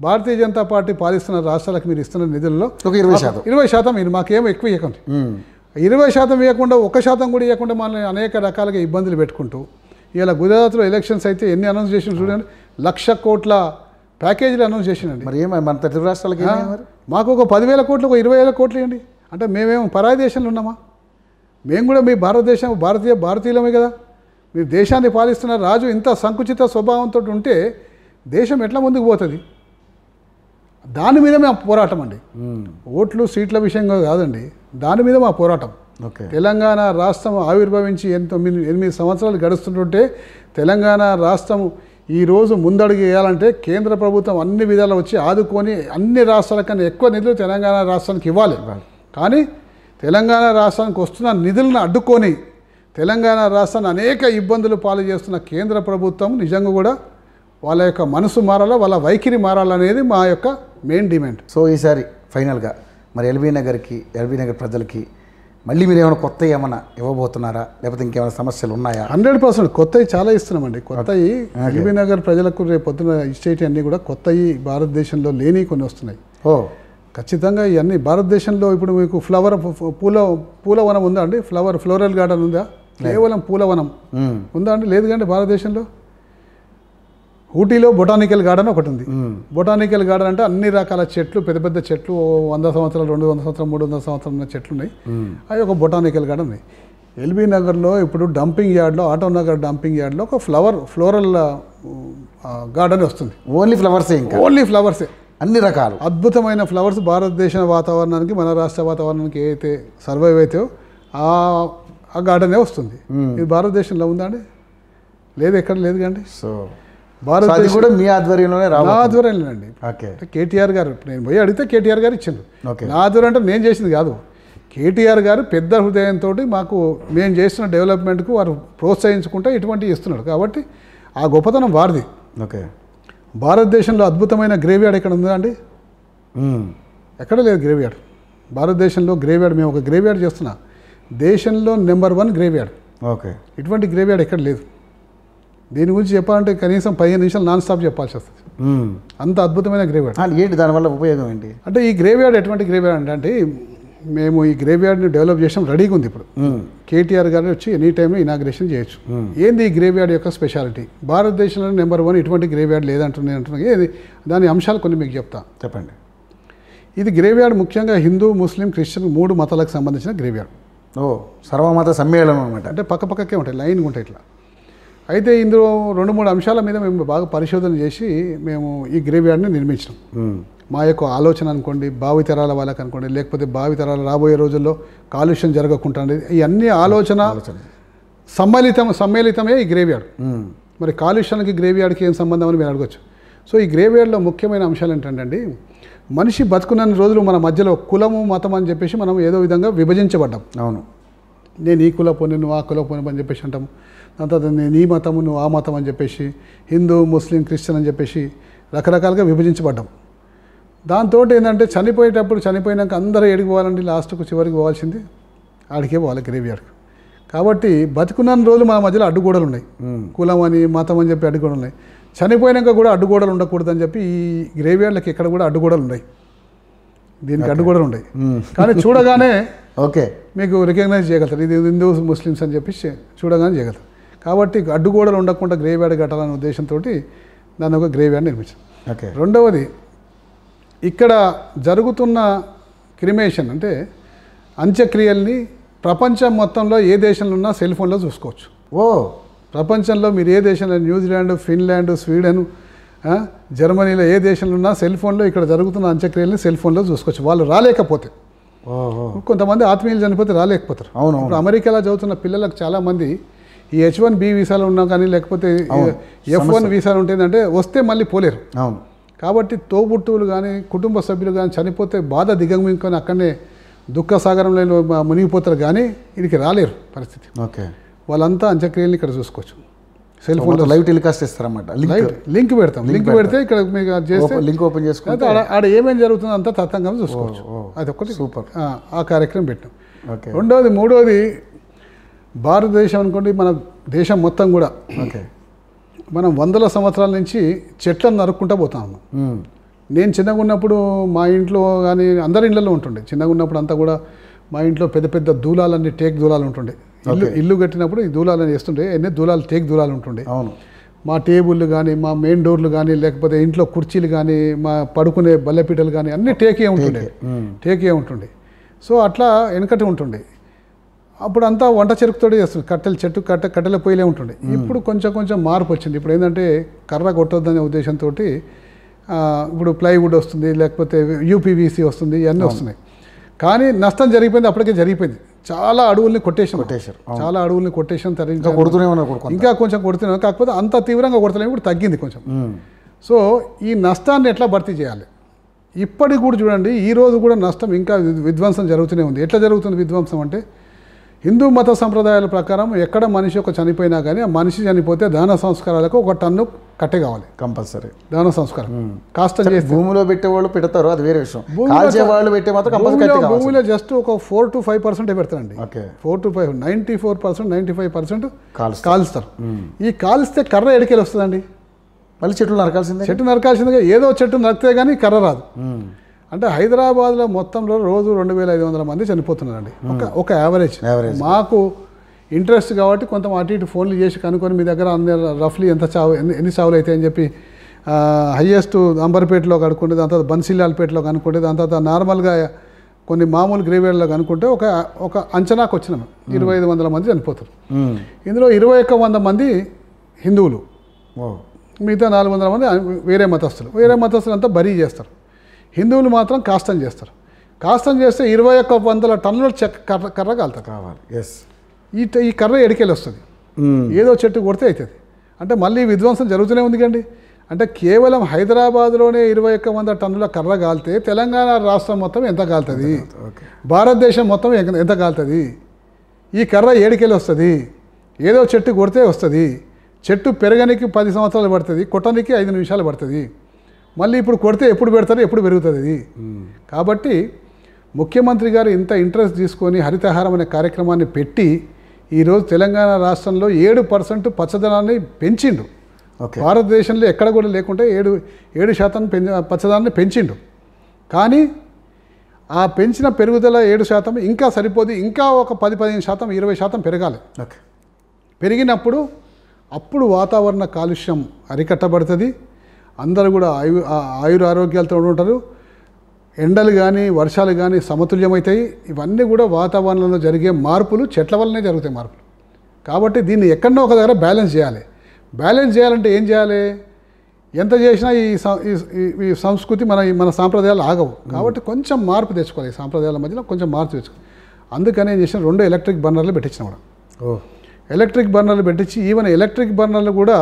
Speaker 1: భారతీయ జనతా పార్టీ పాలిస్తున్న రాష్ట్రాలకు మీరు ఇస్తున్న నిధుల్లో ఒక ఇరవై శాతం ఇరవై శాతం మీరు మాకేమో ఎక్కువ ఇవ్వకండి ఇరవై శాతం ఇవ్వకుండా ఒక శాతం కూడా ఇవ్వకుండా మనల్ని అనేక రకాలుగా ఇబ్బందులు పెట్టుకుంటూ ఇలా గుజరాత్లో ఎలక్షన్స్ అయితే ఎన్ని అనౌన్స్ చేసిన చూడండి లక్ష కోట్ల ప్యాకేజీలు అనౌన్స్ చేసినండి మరి ఏమై మన తెలుగు రాష్ట్రాలకి మాకు ఒక పదివేల కోట్లు ఒక ఇరవై వేల కోట్లు ఇవ్వండి అంటే మేమేమో పరాయి దేశంలో ఉన్నామా మేము కూడా మీ భారతదేశం భారతీయ భారతీయులమే కదా మీరు దేశాన్ని పాలిస్తున్న రాజు ఇంత సంకుచిత స్వభావంతో ఉంటే దేశం ఎట్లా ముందుకు పోతుంది దాని మీద మా పోరాటం అండి ఓట్లు సీట్ల విషయంగా కాదండి దాని మీద మా పోరాటం తెలంగాణ రాష్ట్రం ఆవిర్భవించి తొమ్మిది ఎనిమిది సంవత్సరాలు గడుస్తుంటుంటే తెలంగాణ రాష్ట్రం ఈరోజు ముందడుగు వేయాలంటే కేంద్ర ప్రభుత్వం అన్ని విధాలు వచ్చి ఆదుకొని అన్ని రాష్ట్రాల కన్నా ఎక్కువ నిధులు తెలంగాణ రాష్ట్రానికి ఇవ్వాలి కానీ తెలంగాణ రాష్ట్రానికి వస్తున్న నిధులను అడ్డుకొని తెలంగాణ రాష్ట్రాన్ని అనేక ఇబ్బందులు పాలు చేస్తున్న కేంద్ర ప్రభుత్వం నిజంగా కూడా వాళ్ళ యొక్క మనసు మారాలా వాళ్ళ వైఖరి మారాలనేది మా యొక్క మెయిన్ డిమాండ్ సో ఈసారి ఫైనల్గా మరి ఎల్బీ నగర్కి ఎల్బీ నగర్ ప్రజలకి మళ్ళీ మీరు ఏమైనా కొత్త ఏమైనా ఇవ్వబోతున్నారా లేకపోతే ఇంకేమైనా సమస్యలు ఉన్నాయా హండ్రెడ్ పర్సెంట్ కొత్తవి చాలా ఇస్తున్నామండి కొత్తవి ఎల్బీ నగర్ ప్రజలకు రేపు పొద్దున ఇచ్చేటి అన్నీ కూడా కొత్తవి భారతదేశంలో లేని కొన్ని వస్తున్నాయి ఓ ఖచ్చితంగా ఇవన్నీ భారతదేశంలో ఇప్పుడు మీకు ఫ్లవర్ పూల పూలవనం ఉందా అండి ఫ్లవర్ ఫ్లోరల్ గార్డెన్ ఉందా కేవలం పూలవనం ఉందా అండి లేదు కండి భారతదేశంలో ఊటీలో బొటానికల్ గార్డెన్ ఒకటి ఉంది బొటానికల్ గార్డెన్ అంటే అన్ని రకాల చెట్లు పెద్ద పెద్ద చెట్లు వంద సంవత్సరాలు రెండు వందల సంవత్సరం మూడు వందల సంవత్సరం చెట్లు ఉన్నాయి అవి ఒక బొటానికల్ గార్డెన్ ఉంది ఎల్బీ నగర్లో ఇప్పుడు డంపింగ్ యార్డ్లో ఆటో నగర్ డంపింగ్ యార్డ్లో ఒక ఫ్లవర్ ఫ్లోరల్ గార్డెన్ వస్తుంది ఓన్లీ ఫ్లవర్సే ఇంకా ఓన్లీ ఫ్లవర్సే అన్ని రకాలు అద్భుతమైన ఫ్లవర్స్ భారతదేశ వాతావరణానికి మన రాష్ట్ర వాతావరణానికి ఏదైతే సర్వైవ్ అయితే ఆ గార్డెనే వస్తుంది ఇది భారతదేశంలో ఉందా అండి లేదు ఎక్కడ లేదు కండి సో భారత కూడా మీ ఆధ్వర్యంలోనే రా ఆధ్వర్యంలోనండి ఓకే కేటీఆర్ గారు నేను పోయి అడిగితే కేటీఆర్ గారు ఇచ్చిండు నా ఆధ్వర్యం అంటే నేను చేసింది కాదు కేటీఆర్ గారు పెద్ద హృదయంతో మాకు మేము చేసిన డెవలప్మెంట్కు వారు ప్రోత్సహించుకుంటే ఇటువంటి ఇస్తున్నాడు కాబట్టి ఆ గొప్పతనం వారిది ఓకే భారతదేశంలో అద్భుతమైన గ్రేవ్ ఎక్కడ ఉందా అండి ఎక్కడ లేదు గ్రేవ్ భారతదేశంలో గ్రేవ్ మేము ఒక గ్రేవ్ యార్డ్ చేస్తున్నా దేశంలో నెంబర్ వన్ గ్రేవ్ ఓకే ఇటువంటి గ్రేవ్ ఎక్కడ లేదు దీని గురించి చెప్పాలంటే కనీసం పదిహేను నిమిషాలు నాన్ స్టాప్ చెప్పాల్సి వస్తుంది అంత అద్భుతమైన గ్రేవ్యార్డ్ ఏంటి దానివల్ల ఉపయోగం ఏంటి అంటే ఈ గ్రేవ్యార్డ్ ఎటువంటి గ్రేవ్యార్డ్ అంటే అంటే మేము ఈ గ్రేవ్యార్డ్ని డెవలప్ చేసాం రెడీగా ఉంది ఇప్పుడు కేటీఆర్ గారు వచ్చి ఎనీ టైంలో ఇనాగ్రేషన్ చేయొచ్చు ఏంది ఈ గ్రేవ్యార్డ్ యొక్క స్పెషాలిటీ భారతదేశంలో నెంబర్ వన్ ఇటువంటి గ్రేవ్యార్డ్ లేదంటున్నా అంటున్నా దాని అంశాలు కొన్ని మీకు చెప్తా చెప్పండి ఇది గ్రేవ్యార్డ్ ముఖ్యంగా హిందూ ముస్లిం క్రిస్టియన్ మూడు మతాలకు సంబంధించిన గ్రేవ్యార్డ్ ఓ సర్వమత సమ్మేళనం అనమాట అంటే పక్కపక్కకే ఉంటాయి లైన్గా ఉంటాయి ఇట్లా అయితే ఇందులో రెండు మూడు అంశాల మీద మేము బాగా పరిశోధన చేసి మేము ఈ గ్రేవ్యార్డ్ని నిర్మించినాం మా యొక్క ఆలోచన అనుకోండి భావితరాల వాళ్ళకి అనుకోండి లేకపోతే భావితరాలు రాబోయే రోజుల్లో కాలుష్యం జరగకుండా ఈ అన్ని ఆలోచన సమ్మిళితం సమ్మిళితమే ఈ గ్రేవ్యార్డ్ మరి కాలుష్యానికి గ్రేవ్యార్డ్కి ఏం సంబంధం అని మీరు అడగచ్చు సో ఈ గ్రేవ్యార్డ్లో ముఖ్యమైన అంశాలు ఏంటంటే మనిషి బతుకున్న రోజులు మన మధ్యలో కులము మతం అని చెప్పేసి మనం ఏదో విధంగా విభజించబడ్డాం అవును నేను ఈ కుల పొని నువ్వు ఆ కుల పొని అని చెప్పేసి అంటాము అంతా దాన్ని నీ మతము నువ్వు ఆ మతం అని చెప్పేసి హిందూ ముస్లిం క్రిస్టియన్ అని చెప్పేసి రకరకాలుగా విభజించబడ్డాం దాంతో ఏంటంటే చనిపోయేటప్పుడు చనిపోయినాక అందరూ ఏడికి పోవాలండి లాస్ట్కు చివరికి పోవాల్సింది ఆడికే పోవాలి గ్రేవ్యార్డ్కి కాబట్టి బతుకున్న రోజులు మా మధ్యలో అడ్డుగోడలు ఉన్నాయి కులం అని మతం అని చెప్పి అడ్డుగోడలు ఉన్నాయి చనిపోయినాక కూడా అడ్డుగోడలు ఉండకూడదని చెప్పి ఈ గ్రేవ్యార్డ్లకి ఇక్కడ కూడా అడ్డుగోడలు ఉన్నాయి దీనికి అడ్డుగోడలు ఉన్నాయి కానీ చూడగానే ఓకే మీకు రికగ్నైజ్ చేయగలుగుతారు ఇది హిందూ ముస్లిమ్స్ అని చెప్పి చూడగానే చేయగలుగుతారు కాబట్టి అడ్డుగోడలు ఉండకుండా గ్రేవ్యార్డ్ కట్టాలనే ఉద్దేశంతో దాన్ని ఒక గ్రేవ్యార్డ్ నిర్మించాం ఓకే రెండవది ఇక్కడ జరుగుతున్న క్రిమేషన్ అంటే అంత్యక్రియల్ని ప్రపంచం మొత్తంలో ఏ దేశంలో ఉన్నా సెల్ ఫోన్లో చూసుకోవచ్చు ఓ ప్రపంచంలో మీరు ఏ దేశంలో న్యూజిలాండ్ ఫిన్లాండ్ స్వీడన్ జర్మనీలో ఏ దేశంలో ఉన్నా సెల్ ఫోన్లో ఇక్కడ జరుగుతున్న అంత్యక్రియల్ని సెల్ ఫోన్లో చూసుకోవచ్చు వాళ్ళు రాలేకపోతే కొంతమంది ఆత్మీయులు చనిపోతే రాలేకపోతారు అవును అమెరికాలో చదువుతున్న పిల్లలకు చాలామంది ఈ హెచ్ వన్ బి వీసాలు ఉన్నా కానీ లేకపోతే ఎఫ్ వన్ వీసాలు ఉంటే వస్తే మళ్ళీ పోలేరు అవును కాబట్టి తోబుట్టువులు కానీ కుటుంబ సభ్యులు కానీ చనిపోతే బాధ దిగమింకొని అక్కడనే దుఃఖ సాగరంలో మునిగిపోతారు కానీ ఇదికి రాలేరు పరిస్థితి ఓకే వాళ్ళంతా అంత్యక్రియలు ఇక్కడ చూసుకోవచ్చు సెల్ ఫోన్ లైవ్ టెలికాస్ట్ ఇస్తారన్నమాట లింక్ లింక్ పెడతాం లింక్ పెడితే ఇక్కడ మీకు చేస్తే లింక్ ఓపెన్ చేసుకుంటే ఆడ ఏమేమి జరుగుతుందో అంతా తత్వంగా చూసుకోవచ్చు అది ఒకటి సూపర్ ఆ కార్యక్రమం పెట్టాం రెండవది మూడవది భారతదేశం అనుకోండి మన దేశం మొత్తం కూడా ఓకే మనం వందల సంవత్సరాల నుంచి చెట్లను నరుక్కుంటూ పోతాము నేను చిన్నగా ఉన్నప్పుడు మా ఇంట్లో కానీ అందరి ఇళ్లలో ఉంటుండే చిన్నగా ఉన్నప్పుడు అంతా కూడా మా ఇంట్లో పెద్ద పెద్ద దూలాలన్నీ టేక్ దూలాలు ఉంటుండే ఇల్లు ఇల్లు కట్టినప్పుడు ఈ దూలాలని వేస్తుండే ఎన్ని దూలాలు టేక్ దూలాలు ఉంటుండే అవును మా టేబుల్లు కానీ మా మెయిన్ డోర్లు కానీ లేకపోతే ఇంట్లో కుర్చీలు కానీ మా పడుకునే బల్లెపీటలు కానీ అన్నీ టేకే ఉంటుండే టేకే ఉంటుండే సో అట్లా వెనకటి ఉంటుండే అప్పుడు అంతా వంట చెరుకుతోడే చేస్తుంది కట్టెలు చెట్టు కట్ట కట్టెల పొయ్యిలే ఉంటుండే ఇప్పుడు కొంచెం కొంచెం మార్పు వచ్చింది ఇప్పుడు ఏంటంటే కర్ర కొట్టొద్దనే ఉద్దేశంతో ఇప్పుడు ప్లైవుడ్ వస్తుంది లేకపోతే యూపీవీసీ వస్తుంది ఇవన్నీ వస్తున్నాయి కానీ నష్టం జరిగిపోయింది అప్పటికే జరిగిపోయింది చాలా అడవుల్ని కొట్టేసాం కొట్టేశారు చాలా అడవుల్ని కొట్టేషన్ ఇంకా కొడుతూనే ఉన్నారు ఇంకా కొంచెం కొడుతున్నాం కాకపోతే అంత తీవ్రంగా కొడుతున్నాయి ఇప్పుడు తగ్గింది కొంచెం సో ఈ నష్టాన్ని ఎట్లా భర్తీ చేయాలి ఇప్పటికి కూడా చూడండి ఈరోజు కూడా నష్టం ఇంకా విధ్వంసం జరుగుతూనే ఉంది ఎట్లా జరుగుతుంది విధ్వంసం అంటే హిందూ మత సంప్రదాయాల ప్రకారం ఎక్కడ మనిషి ఒక చనిపోయినా కానీ ఆ మనిషి చనిపోతే దాన సంస్కారాలకు ఒక టన్ను కట్టే కావాలి కంపల్సరీ దాన సంస్కారం కాస్త భూమిలో వాళ్ళు పెడతారు అది వేరే విషయం వాళ్ళు పెట్టే మాత్రం భూమిలో జస్ట్ ఒక ఫోర్ టు ఫైవ్ పర్సెంట్ పెడతారండి okay four to five ninety four percent ninety five percent కాలుస్తారు ఈ కాలిస్తే కర్ర ఎడికెళ్ళి వస్తుందండి మళ్ళీ చెట్లు నరకాల్సిందే చెట్టు నరకాల్సిందిగా ఏదో చెట్టు నరికితే కానీ కర్ర రాదు అంటే హైదరాబాద్లో మొత్తంలో రోజు రెండు వేల ఐదు వందల మంది చనిపోతున్నారండి ఒక ఒక యావరేజ్ మాకు ఇంట్రెస్ట్ కాబట్టి కొంత అటు ఇటు ఫోన్లు చేసి కనుక్కొని మీ దగ్గర అన్ని రఫ్లీ ఎంత చావు ఎన్ని చావులు అయితే అని చెప్పి హయ్యెస్ట్ అంబర్పేటలో కనుక్కుంటే దాని తర్వాత బన్సిల్లాల్పేటలో కనుక్కుంటే దాని తర్వాత నార్మల్గా కొన్ని మామూలు గ్రేవేడ్లో కనుక్కుంటే ఒక ఒక అంచనాకు వచ్చిన ఇరవై ఐదు వందల మంది చనిపోతారు ఇందులో ఇరవై ఒక్క వంద మంది హిందువులు మిగతా నాలుగు వందల మంది వేరే మతస్థులు వేరే మతస్థులు అంతా బరీ చేస్తారు హిందువులు మాత్రం కాష్టం చేస్తారు కాష్టం చేస్తే ఇరవై ఒక్క వందల టన్నుల చెక్క కర్ర కర్ర కాలుతుంది కావాలి ఎస్ ఈ ఈ కర్ర ఎడికెళ్ళి వస్తుంది hmm. ఏదో చెట్టు కొడితే అవుతుంది అంటే మళ్ళీ విధ్వంసం జరుగుతూనే ఉంది కండి అంటే కేవలం హైదరాబాద్లోనే ఇరవై ఒక్క వంద టన్నుల కర్ర కాలితే తెలంగాణ రాష్ట్రం మొత్తం ఎంత కాలుతుంది భారతదేశం మొత్తం ఎంత కాలుతుంది ఈ కర్ర ఏడికెళ్ళి వస్తుంది ఏదో చెట్టు కొడితే వస్తుంది చెట్టు పెరగనికి పది సంవత్సరాలు పడుతుంది కొట్టనికి ఐదు నిమిషాలు పడుతుంది మళ్ళీ ఇప్పుడు కొడితే ఎప్పుడు పెడతారో ఎప్పుడు పెరుగుతుంది ఇది కాబట్టి ముఖ్యమంత్రి గారు ఇంత ఇంట్రెస్ట్ తీసుకొని హరితహారం అనే కార్యక్రమాన్ని పెట్టి ఈరోజు తెలంగాణ రాష్ట్రంలో ఏడు పర్సెంట్ పచ్చదనాన్ని పెంచిండు భారతదేశంలో ఎక్కడ కూడా లేకుంటే ఏడు ఏడు శాతం పెంచ పచ్చదనాన్ని పెంచిండు కానీ ఆ పెంచిన పెరుగుదల ఏడు శాతం ఇంకా సరిపోదు ఇంకా ఒక పది పదిహేను శాతం ఇరవై శాతం పెరగాలి పెరిగినప్పుడు అప్పుడు వాతావరణ కాలుష్యం అరికట్టబడుతుంది అందరూ కూడా ఆయు ఆయుర ఆరోగ్యాలతో ఉంటారు ఎండలు కానీ వర్షాలు కానీ సమతుల్యమవుతాయి ఇవన్నీ కూడా వాతావరణంలో జరిగే మార్పులు చెట్ల వల్లనే జరుగుతాయి మార్పులు కాబట్టి దీన్ని ఎక్కడన్నా ఒక దగ్గర బ్యాలెన్స్ చేయాలి బ్యాలెన్స్ చేయాలంటే ఏం చేయాలి ఎంత చేసినా ఈ ఈ సంస్కృతి మన మన సాంప్రదాయాలు ఆగవు కాబట్టి కొంచెం మార్పు తెచ్చుకోవాలి ఈ సాంప్రదాయాల మధ్యలో కొంచెం మార్పు తెచ్చుకోవాలి అందుకని ఏం చేసిన రెండు ఎలక్ట్రిక్ బర్నర్లు పెట్టించిన కూడా ఎలక్ట్రిక్ బర్నర్లు పెట్టించి ఈవెన్ ఎలక్ట్రిక్ బర్నర్లు కూడా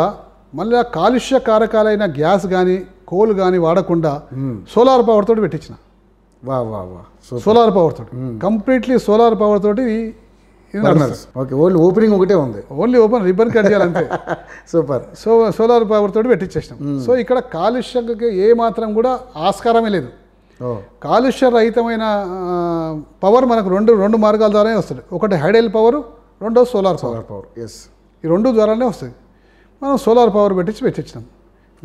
Speaker 1: మళ్ళీ కాలుష్య కారకాలైన గ్యాస్ కానీ కోల్ కానీ వాడకుండా సోలార్ పవర్ తోటి పెట్టించిన వా వా వా సోలార్ పవర్ తోటి కంప్లీట్లీ సోలార్ పవర్ తోటి ఓకే ఓన్లీ ఓపెనింగ్ ఒకటే ఉంది ఓన్లీ ఓపెన్ రిబ్బన్ కట్ చేయాలంటే సూపర్ సో సోలార్ పవర్ తోటి పెట్టించేసినాం సో ఇక్కడ కాలుష్యకి ఏ మాత్రం కూడా ఆస్కారమే లేదు కాలుష్య రహితమైన పవర్ మనకు రెండు రెండు మార్గాల ద్వారానే వస్తుంది ఒకటి హైడెల్ పవర్ రెండో సోలార్ సోలార్ పవర్ ఎస్ ఈ రెండు ద్వారానే వస్తుంది మనం సోలార్ పవర్ పెట్టించి పెట్టించినాం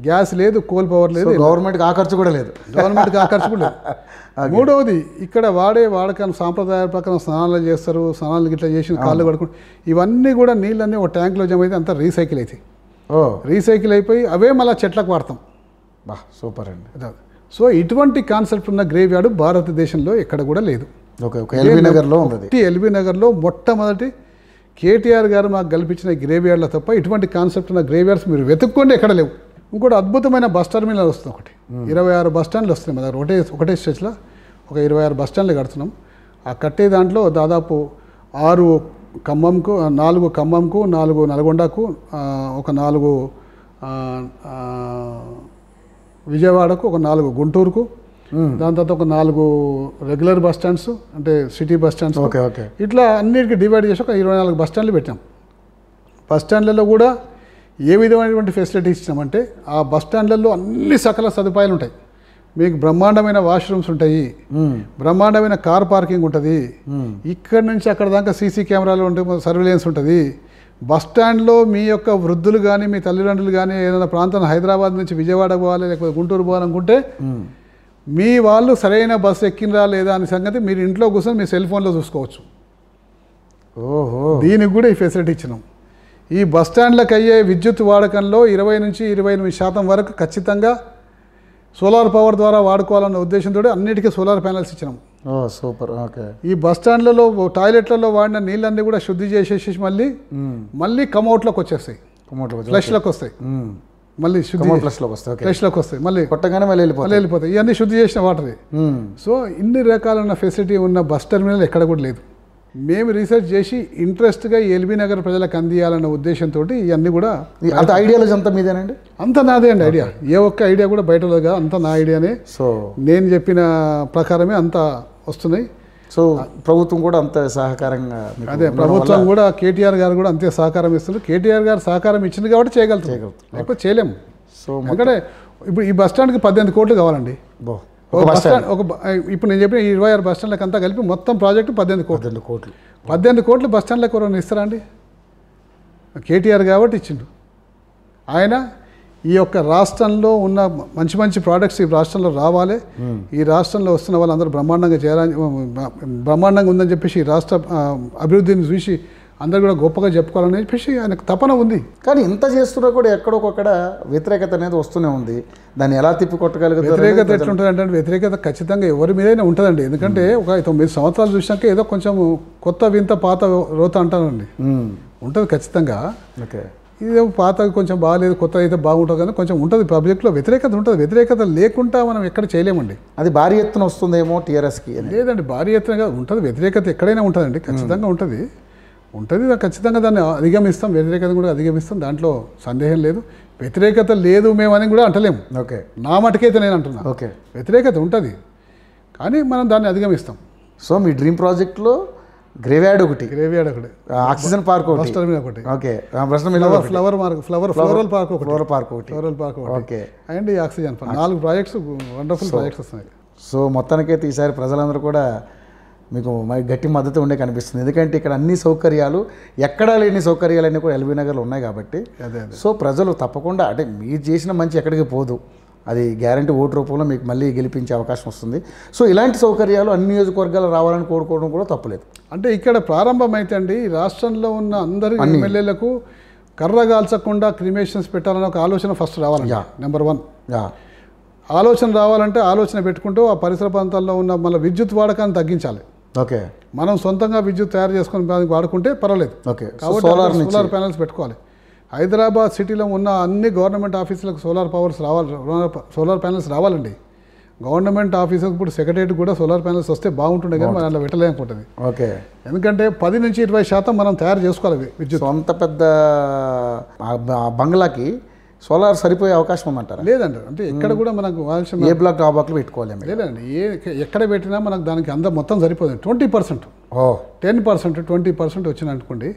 Speaker 1: గ్యాస్ లేదు కోల్ పవర్ లేదు గవర్నమెంట్కి ఆ ఖర్చు కూడా లేదు గవర్నమెంట్కి ఆ ఖర్చు కూడా లేదు మూడవది ఇక్కడ వాడే వాడకాన్ని సాంప్రదాయ ప్రకారం స్నానాలు చేస్తారు స్నానాలు ఇట్లా చేసి కాళ్ళు పడుకుంటారు ఇవన్నీ కూడా నీళ్ళన్నీ ఒక ట్యాంక్లో జమ అయితే అంతా రీసైకిల్ అవుతాయి ఓ రీసైకిల్ అయిపోయి అవే మళ్ళీ చెట్లకు వాడతాం బా సూపర్ అండి సో ఇటువంటి కాన్సెప్ట్ ఉన్న గ్రేవ్ యార్డు భారతదేశంలో ఎక్కడ కూడా లేదు ఓకే ఓకే ఎల్బీ నగర్లో ఉంది ఎల్బీ నగర్లో మొట్టమొదటి కేటీఆర్ గారు మాకు కల్పించిన గ్రేవ్యార్డ్లో తప్ప ఇటువంటి కాన్సెప్ట్ ఉన్న గ్రేవ్యార్డ్స్ మీరు వెతుక్కోండి ఎక్కడ లేవు ఇంకోటి అద్భుతమైన బస్ టర్మినల్ వస్తుంది ఒకటి hmm. ఇరవై ఆరు బస్ స్టాండ్లు వస్తున్నాయి మా దగ్గర ఒకటే ఒకటే స్టేజ్లో ఒక ఇరవై ఆరు బస్ స్టాండ్లు కడుతున్నాం ఆ కట్టే దాంట్లో దాదాపు ఆరు ఖమ్మంకు నాలుగు ఖమ్మంకు నాలుగు నల్గొండకు ఒక నాలుగు విజయవాడకు ఒక నాలుగు గుంటూరుకు Hmm. దాని తర్వాత ఒక నాలుగు రెగ్యులర్ బస్ స్టాండ్స్ అంటే city bus stands okay okay ఇట్లా అన్నిటికీ డివైడ్ చేసి ఒక ఇరవై నాలుగు బస్ స్టాండ్లు పెట్టాం బస్ స్టాండ్లలో కూడా ఏ విధమైనటువంటి ఫెసిలిటీ ఇచ్చినామంటే ఆ బస్ స్టాండ్లలో అన్ని సకల సదుపాయాలు ఉంటాయి మీకు బ్రహ్మాండమైన వాష్రూమ్స్ ఉంటాయి hmm. బ్రహ్మాండమైన కార్ పార్కింగ్ ఉంటుంది hmm. ఇక్కడ నుంచి అక్కడ దాకా సీసీ కెమెరాలు ఉంటాయి సర్వేలెన్స్ ఉంటుంది బస్ స్టాండ్లో మీ యొక్క వృద్ధులు కానీ మీ తల్లిదండ్రులు కానీ ఏదైనా ప్రాంతం హైదరాబాద్ నుంచి విజయవాడ పోవాలి లేకపోతే గుంటూరు పోవాలనుకుంటే మీ వాళ్ళు సరైన బస్సు ఎక్కినరా లేదా అనే సంగతి మీరు ఇంట్లో కూర్చొని మీ సెల్ ఫోన్లో చూసుకోవచ్చు ఓహో దీనికి కూడా ఈ ఫెసిలిటీ ఇచ్చినాం ఈ బస్ స్టాండ్లకు అయ్యే విద్యుత్ వాడకంలో ఇరవై నుంచి ఇరవై ఎనిమిది శాతం వరకు ఖచ్చితంగా సోలార్ పవర్ ద్వారా వాడుకోవాలన్న ఉద్దేశంతో అన్నిటికీ సోలార్ ప్యానల్స్ ఇచ్చినాం సూపర్ ఓకే ఈ బస్ స్టాండ్లలో టాయిలెట్లలో వాడిన నీళ్ళన్నీ కూడా శుద్ధి చేసేసి మళ్ళీ మళ్ళీ కమౌట్లోకి వచ్చేస్తాయి ఫ్లష్లోకి వస్తాయి మళ్ళీ శుద్ధి ప్లస్లోకి వస్తాయి వస్తాయి మళ్ళీ కొట్టగానే మళ్ళీ వెళ్ళిపోతాయి ఇవన్నీ శుద్ధి చేసిన వాటరే సో ఇన్ని రకాలున్న ఫెసిలిటీ ఉన్న బస్ టెర్మినల్ ఎక్కడ కూడా లేదు మేము రీసెర్చ్ చేసి ఇంట్రెస్ట్గా ఎల్బీ నగర్ ప్రజలకు అందియాలన్న ఉద్దేశంతో ఇవన్నీ కూడా అంత ఐడియాలజీ అంతా మీదేనండి అంత నాదే అండి ఐడియా ఏ ఒక్క ఐడియా కూడా బయటలోగా అంత నా ఐడియానే సో నేను చెప్పిన ప్రకారమే అంత వస్తున్నాయి సో ప్రభుత్వం కూడా అంత సహకారంగా అదే ప్రభుత్వం కూడా కేటీఆర్ గారు కూడా అంతే సహకారం ఇస్తున్నారు కేటీఆర్ గారు సహకారం ఇచ్చింది కాబట్టి చేయగలుగుతాం చేయగలుగుతాం లేకపోతే చేయలేము సో అక్కడే ఇప్పుడు ఈ బస్ స్టాండ్కి పద్దెనిమిది కోట్లు కావాలండి ఒక బస్ స్టాండ్ ఒక ఇప్పుడు నేను చెప్పిన ఇరవై ఆరు బస్ స్టాండ్లకు అంతా కలిపి మొత్తం ప్రాజెక్టు పద్దెనిమిది కోట్లు పద్దెనిమిది కోట్లు పద్దెనిమిది కోట్లు బస్ స్టాండ్లకు ఎవరైనా ఇస్తారా అండి కేటీఆర్ కాబట్టి ఇచ్చిండు ఆయన ఈ యొక్క రాష్ట్రంలో ఉన్న మంచి మంచి ప్రోడక్ట్స్ ఈ రాష్ట్రంలో రావాలి hmm. ఈ రాష్ట్రంలో వస్తున్న వాళ్ళందరూ బ్రహ్మాండంగా చేయాలని బ్రహ్మాండంగా ఉందని చెప్పేసి ఈ రాష్ట్ర అభివృద్ధిని చూసి అందరూ కూడా గొప్పగా చెప్పుకోవాలని చెప్పేసి ఆయనకు తపన ఉంది కానీ ఇంత చేస్తున్నా కూడా ఎక్కడొకక్కడ వ్యతిరేకత అనేది వస్తూనే ఉంది దాన్ని ఎలా తిప్పికొట్టగలిగే వ్యతిరేకత ఎట్లుంటుంది అంటే వ్యతిరేకత ఖచ్చితంగా ఎవరి మీదైనా ఉంటుందండి ఎందుకంటే hmm. ఒక తొమ్మిది సంవత్సరాలు చూసినాక ఏదో కొంచెం కొత్త వింత పాత రోత అంటానండి hmm. ఉంటుంది ఖచ్చితంగా ఓకే ఇదేమో పాత కొంచెం బాగాలేదు కొత్త అయితే బాగుంటుంది కానీ కొంచెం ఉంటుంది పబ్లిక్లో వ్యతిరేకత ఉంటుంది వ్యతిరేకత లేకుండా మనం ఎక్కడ చేయలేమండి అది భారీ ఎత్తున వస్తుందేమో టీఆర్ఎస్కి లేదండి భారీ ఎత్తున ఉంటుంది వ్యతిరేకత ఎక్కడైనా ఉంటుందండి ఖచ్చితంగా ఉంటుంది ఉంటుంది ఖచ్చితంగా దాన్ని అధిగమిస్తాం వ్యతిరేకత కూడా అధిగమిస్తాం దాంట్లో సందేహం లేదు వ్యతిరేకత లేదు మేమని కూడా అంటలేము ఓకే నా మటుకైతే నేను అంటున్నా ఓకే వ్యతిరేకత ఉంటుంది కానీ మనం దాన్ని అధిగమిస్తాం సో మీ డ్రీమ్ ప్రాజెక్ట్లో గ్రేవ్యార్డ్ ఒకటి గ్రేవ్యార్డ్ ఒకటి ఆక్సిజన్ పార్క్ ఒకటి ఒకటి okay Ramakrishna flower mark flower floral park ఒకటి ఫ్లోరల్ పార్క్ ఒకటి ఫ్లోరల్ పార్క్ ఒకటి ఓకే అండ్ ఆక్సిజన్ పార్క్ నాలుగు ప్రాజెక్ట్స్ వండర్ఫుల్ ప్రాజెక్ట్స్ వస్తున్నాయి సో మొత్తానికైతే ఈసారి ప్రజలందరూ కూడా మీకు మరి గట్టి మద్దతు ఉండే కనిపిస్తుంది ఎందుకంటే ఇక్కడ అన్ని సౌకర్యాలు ఎక్కడా లేని సౌకర్యాలన్నీ కూడా ఎల్బీ నగర్లో ఉన్నాయి కాబట్టి సో ప్రజలు తప్పకుండా అంటే మీరు చేసిన మంచి ఎక్కడికి పోదు అది గ్యారంటీ ఓటు రూపంలో మీకు మళ్ళీ గెలిపించే అవకాశం వస్తుంది సో ఇలాంటి సౌకర్యాలు అన్ని నియోజకవర్గాలు రావాలని కోరుకోవడం కూడా తప్పలేదు అంటే ఇక్కడ ప్రారంభమైతే అండి రాష్ట్రంలో ఉన్న అందరి ఎమ్మెల్యేలకు కర్ర కాల్చకుండా క్రిమేషన్స్ పెట్టాలని ఒక ఆలోచన ఫస్ట్ రావాలి నెంబర్ వన్ ఆలోచన రావాలంటే ఆలోచన పెట్టుకుంటూ ఆ పరిసర ప్రాంతాల్లో ఉన్న మన విద్యుత్ వాడకాన్ని తగ్గించాలి ఓకే మనం సొంతంగా విద్యుత్ తయారు చేసుకుని దానికి వాడుకుంటే పర్వాలేదు ఓకే కాబట్టి సోలార్ ప్యానల్స్ పెట్టుకోవాలి హైదరాబాద్ సిటీలో ఉన్న అన్ని గవర్నమెంట్ ఆఫీసులకు సోలార్ పవర్స్ రావాలి సోలార్ ప్యానల్స్ రావాలండి గవర్నమెంట్ ఆఫీసులకు ఇప్పుడు సెక్రటరీ కూడా సోలార్ ప్యానల్స్ వస్తే బాగుంటుండే కానీ మనం అలా పెట్టలేకపోతుంది ఓకే ఎందుకంటే పది నుంచి ఇరవై శాతం మనం తయారు చేసుకోవాలి విద్యుత్ అంత పెద్ద బంగ్లాకి సోలార్ సరిపోయే అవకాశం ఉందంటారు లేదండి అంటే ఎక్కడ కూడా మనకు కావాల్సిన ఏ బ్లాక్ ఆ బ్లాక్లో పెట్టుకోవాలి లేదండి ఏ ఎక్కడ పెట్టినా మనకు దానికి అంత మొత్తం సరిపోదు ట్వంటీ పర్సెంట్ ఓ టెన్ పర్సెంట్ ట్వంటీ పర్సెంట్ వచ్చిన అనుకోండి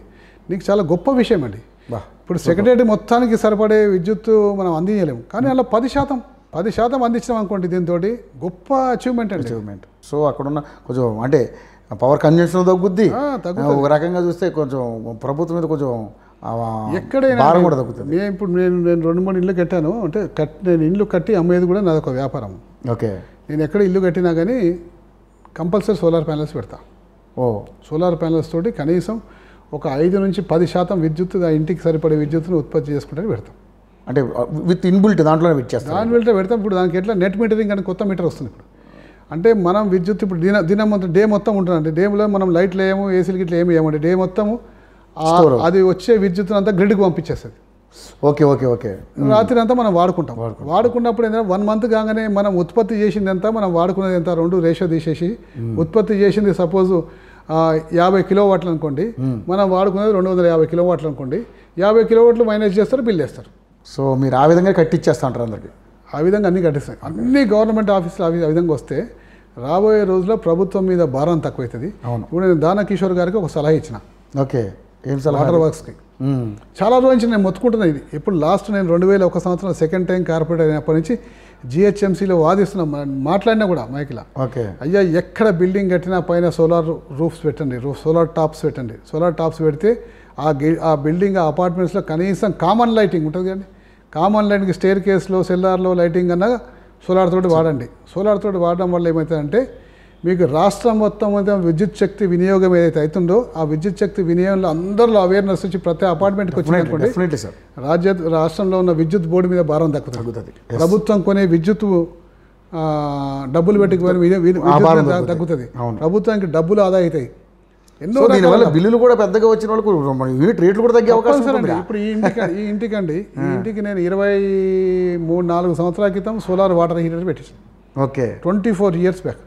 Speaker 1: నీకు చాలా గొప్ప విషయం అండి ఇప్పుడు సెక్రటరీ మొత్తానికి సరిపడే విద్యుత్ మనం అందించలేము కానీ hmm. అలా పది శాతం పది శాతం అందించడం అనుకోండి దీంతో గొప్ప అచీవ్మెంట్ అండి అచీవ్మెంట్ సో అక్కడున్న కొంచెం అంటే పవర్ కన్జంప్షన్ తగ్గుద్ది ఒక రకంగా చూస్తే కొంచెం ప్రభుత్వం మీద కొంచెం ఎక్కడైనా తగ్గుతుంది నేను ఇప్పుడు నేను నేను రెండు మూడు ఇల్లు కట్టాను అంటే కట్ నేను ఇల్లు కట్టి అమ్మేది కూడా నాది ఒక వ్యాపారం ఓకే నేను ఎక్కడ ఇల్లు కట్టినా కానీ కంపల్సరీ సోలార్ ప్యానల్స్ పెడతా ఓ సోలార్ ప్యానల్స్ తోటి కనీసం ఒక ఐదు నుంచి పది శాతం విద్యుత్ ఇంటికి సరిపడే విద్యుత్తును ఉత్పత్తి చేసుకుంటే పెడతాం అంటే విత్ ఇన్బుల్ట్ దాంట్లోనే పెట్టేస్తాం వెళ్తే పెడతాం ఇప్పుడు దానికి ఎట్లా నెట్ మీటరింగ్ అని కొత్త మీటర్ వస్తుంది ఇప్పుడు అంటే మనం విద్యుత్ ఇప్పుడు దిన దినం మొత్తం డే మొత్తం ఉంటుందండి డేలో మనం లైట్లు వేయము ఏసీలు గిట్లు ఏమి వేయమండి డే మొత్తము అది వచ్చే విద్యుత్ అంతా గ్రిడ్కి పంపించేస్తుంది ఓకే ఓకే ఓకే రాత్రి అంతా మనం వాడుకుంటాం వాడుకున్నప్పుడు ఏంటంటే వన్ మంత్ కాగానే మనం ఉత్పత్తి చేసింది ఎంత మనం వాడుకునేది ఎంత రెండు రేషో తీసేసి ఉత్పత్తి చేసింది సపోజ్ యాభై కిలోవాట్లు అనుకోండి మనం వాడుకునేది రెండు వందల యాభై కిలోవాట్లు అనుకోండి యాభై కిలోవాట్లు మైనేజ్ చేస్తారు బిల్ చేస్తారు సో మీరు ఆ విధంగా కట్టిచ్చేస్తా ఉంటారు అందరికి ఆ విధంగా అన్ని కట్టిస్తాయి అన్ని గవర్నమెంట్ ఆఫీసులు ఆ విధంగా వస్తే రాబోయే రోజుల్లో ప్రభుత్వం మీద భారం తక్కువైతుంది అవును ఇప్పుడు నేను దానకిషోర్ కిషోర్ గారికి ఒక సలహా ఇచ్చిన ఓకే ఏం సలహా వాటర్ వర్క్స్కి చాలా రోజు నుంచి నేను మొత్తుకుంటున్నాను ఇది ఇప్పుడు లాస్ట్ నేను రెండు వేల ఒక సంవత్సరం సెకండ్ టైం కార్పొరేట్ అయినప్పటి నుంచి జిహెచ్ఎంసీలో వాదిస్తున్నాం మాట్లాడినా కూడా మైకిల ఓకే అయ్యా ఎక్కడ బిల్డింగ్ కట్టినా పైన సోలార్ రూఫ్స్ పెట్టండి సోలార్ టాప్స్ పెట్టండి సోలార్ టాప్స్ పెడితే ఆ ఆ బిల్డింగ్ ఆ అపార్ట్మెంట్స్లో కనీసం కామన్ లైటింగ్ ఉంటుంది కానీ కామన్ లైటింగ్ స్టేర్ కేస్లో సెల్లార్లో లైటింగ్ అన్నా సోలార్ తోటి వాడండి సోలార్ తోటి వాడడం వల్ల ఏమవుతుందంటే మీకు రాష్ట్రం మొత్తం మీద విద్యుత్ శక్తి వినియోగం ఏదైతే అవుతుందో ఆ విద్యుత్ శక్తి వినియోగంలో అందరిలో అవేర్నెస్ వచ్చి ప్రతి అపార్ట్మెంట్కి వచ్చిందనుకోండి రాజ్య రాష్ట్రంలో ఉన్న విద్యుత్ బోర్డు మీద భారం తగ్గుతుంది ప్రభుత్వం కొనే విద్యుత్ డబ్బులు పెట్టుకుని తగ్గుతుంది ప్రభుత్వానికి డబ్బులు ఆదా అవుతాయి ఎన్నో దీనివల్ల బిల్లులు కూడా పెద్దగా వచ్చిన వాళ్ళకు యూనిట్ రేట్లు కూడా తగ్గే అవకాశం ఇప్పుడు ఈ ఇంటికి ఈ ఇంటికి అండి ఈ ఇంటికి నేను ఇరవై మూడు నాలుగు సంవత్సరాల క్రితం సోలార్ వాటర్ హీటర్ పెట్టేసాను okay twenty four years back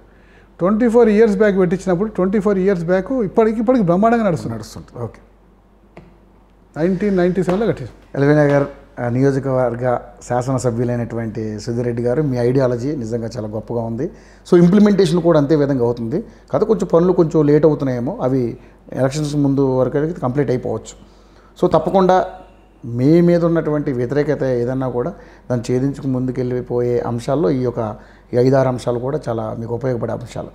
Speaker 1: twenty four years back పెట్టించినప్పుడు ట్వంటీ ఫోర్ ఇయర్స్ బ్యాక్ ఇప్పటికి ఇప్పటికి బ్రహ్మాండంగా నడుస్తుంది నడుస్తుంది ఓకే నైన్టీన్ నైన్టీ సెవెన్లో కట్టించాం ఎల్వీనగర్ నియోజకవర్గ శాసనసభ్యులైనటువంటి రెడ్డి గారు మీ ఐడియాలజీ నిజంగా చాలా గొప్పగా ఉంది సో ఇంప్లిమెంటేషన్ కూడా అంతే విధంగా అవుతుంది కాదు కొంచెం పనులు కొంచెం లేట్ అవుతున్నాయేమో అవి ఎలక్షన్స్ ముందు వరకు కంప్లీట్ అయిపోవచ్చు సో తప్పకుండా మీ మీద ఉన్నటువంటి వ్యతిరేకత ఏదన్నా కూడా దాన్ని ఛేదించుకు ముందుకెళ్ళిపోయే అంశాల్లో ఈ యొక్క ఐదారు అంశాలు కూడా చాలా మీకు ఉపయోగపడే అంశాలు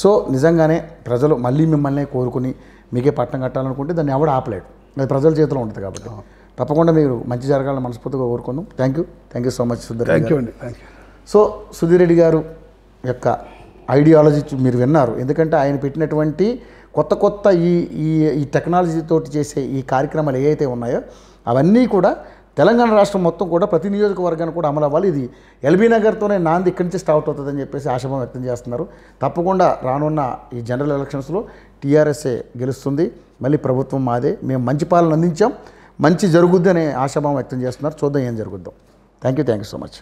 Speaker 1: సో నిజంగానే ప్రజలు మళ్ళీ మిమ్మల్ని కోరుకుని మీకే పట్టణం కట్టాలనుకుంటే దాన్ని ఎవడు ఆపలేడు అది ప్రజల చేతిలో ఉంటుంది కాబట్టి తప్పకుండా మీరు మంచి జరగాలని మనస్ఫూర్తిగా కోరుకుందాం thank you thank you so much Sudheer thank you అండి సో సుధీర్ రెడ్డి గారు యొక్క ఐడియాలజీ మీరు విన్నారు ఎందుకంటే ఆయన పెట్టినటువంటి కొత్త కొత్త ఈ ఈ టెక్నాలజీతో చేసే ఈ కార్యక్రమాలు ఏవైతే ఉన్నాయో అవన్నీ కూడా తెలంగాణ రాష్ట్రం మొత్తం కూడా ప్రతి నియోజకవర్గాన్ని కూడా అమలు అవ్వాలి ఇది ఎల్బీ నగర్తోనే నాంది ఇక్కడి నుంచి స్టార్ట్ అవుతుందని చెప్పేసి ఆశాభం వ్యక్తం చేస్తున్నారు తప్పకుండా రానున్న ఈ జనరల్ ఎలక్షన్స్లో టీఆర్ఎస్ఏ గెలుస్తుంది మళ్ళీ ప్రభుత్వం మాదే మేము మంచి పాలన అందించాం మంచి జరుగుద్ది అనే ఆశాభావం వ్యక్తం చేస్తున్నారు చూద్దాం ఏం జరుగుద్దాం thank you thank you so much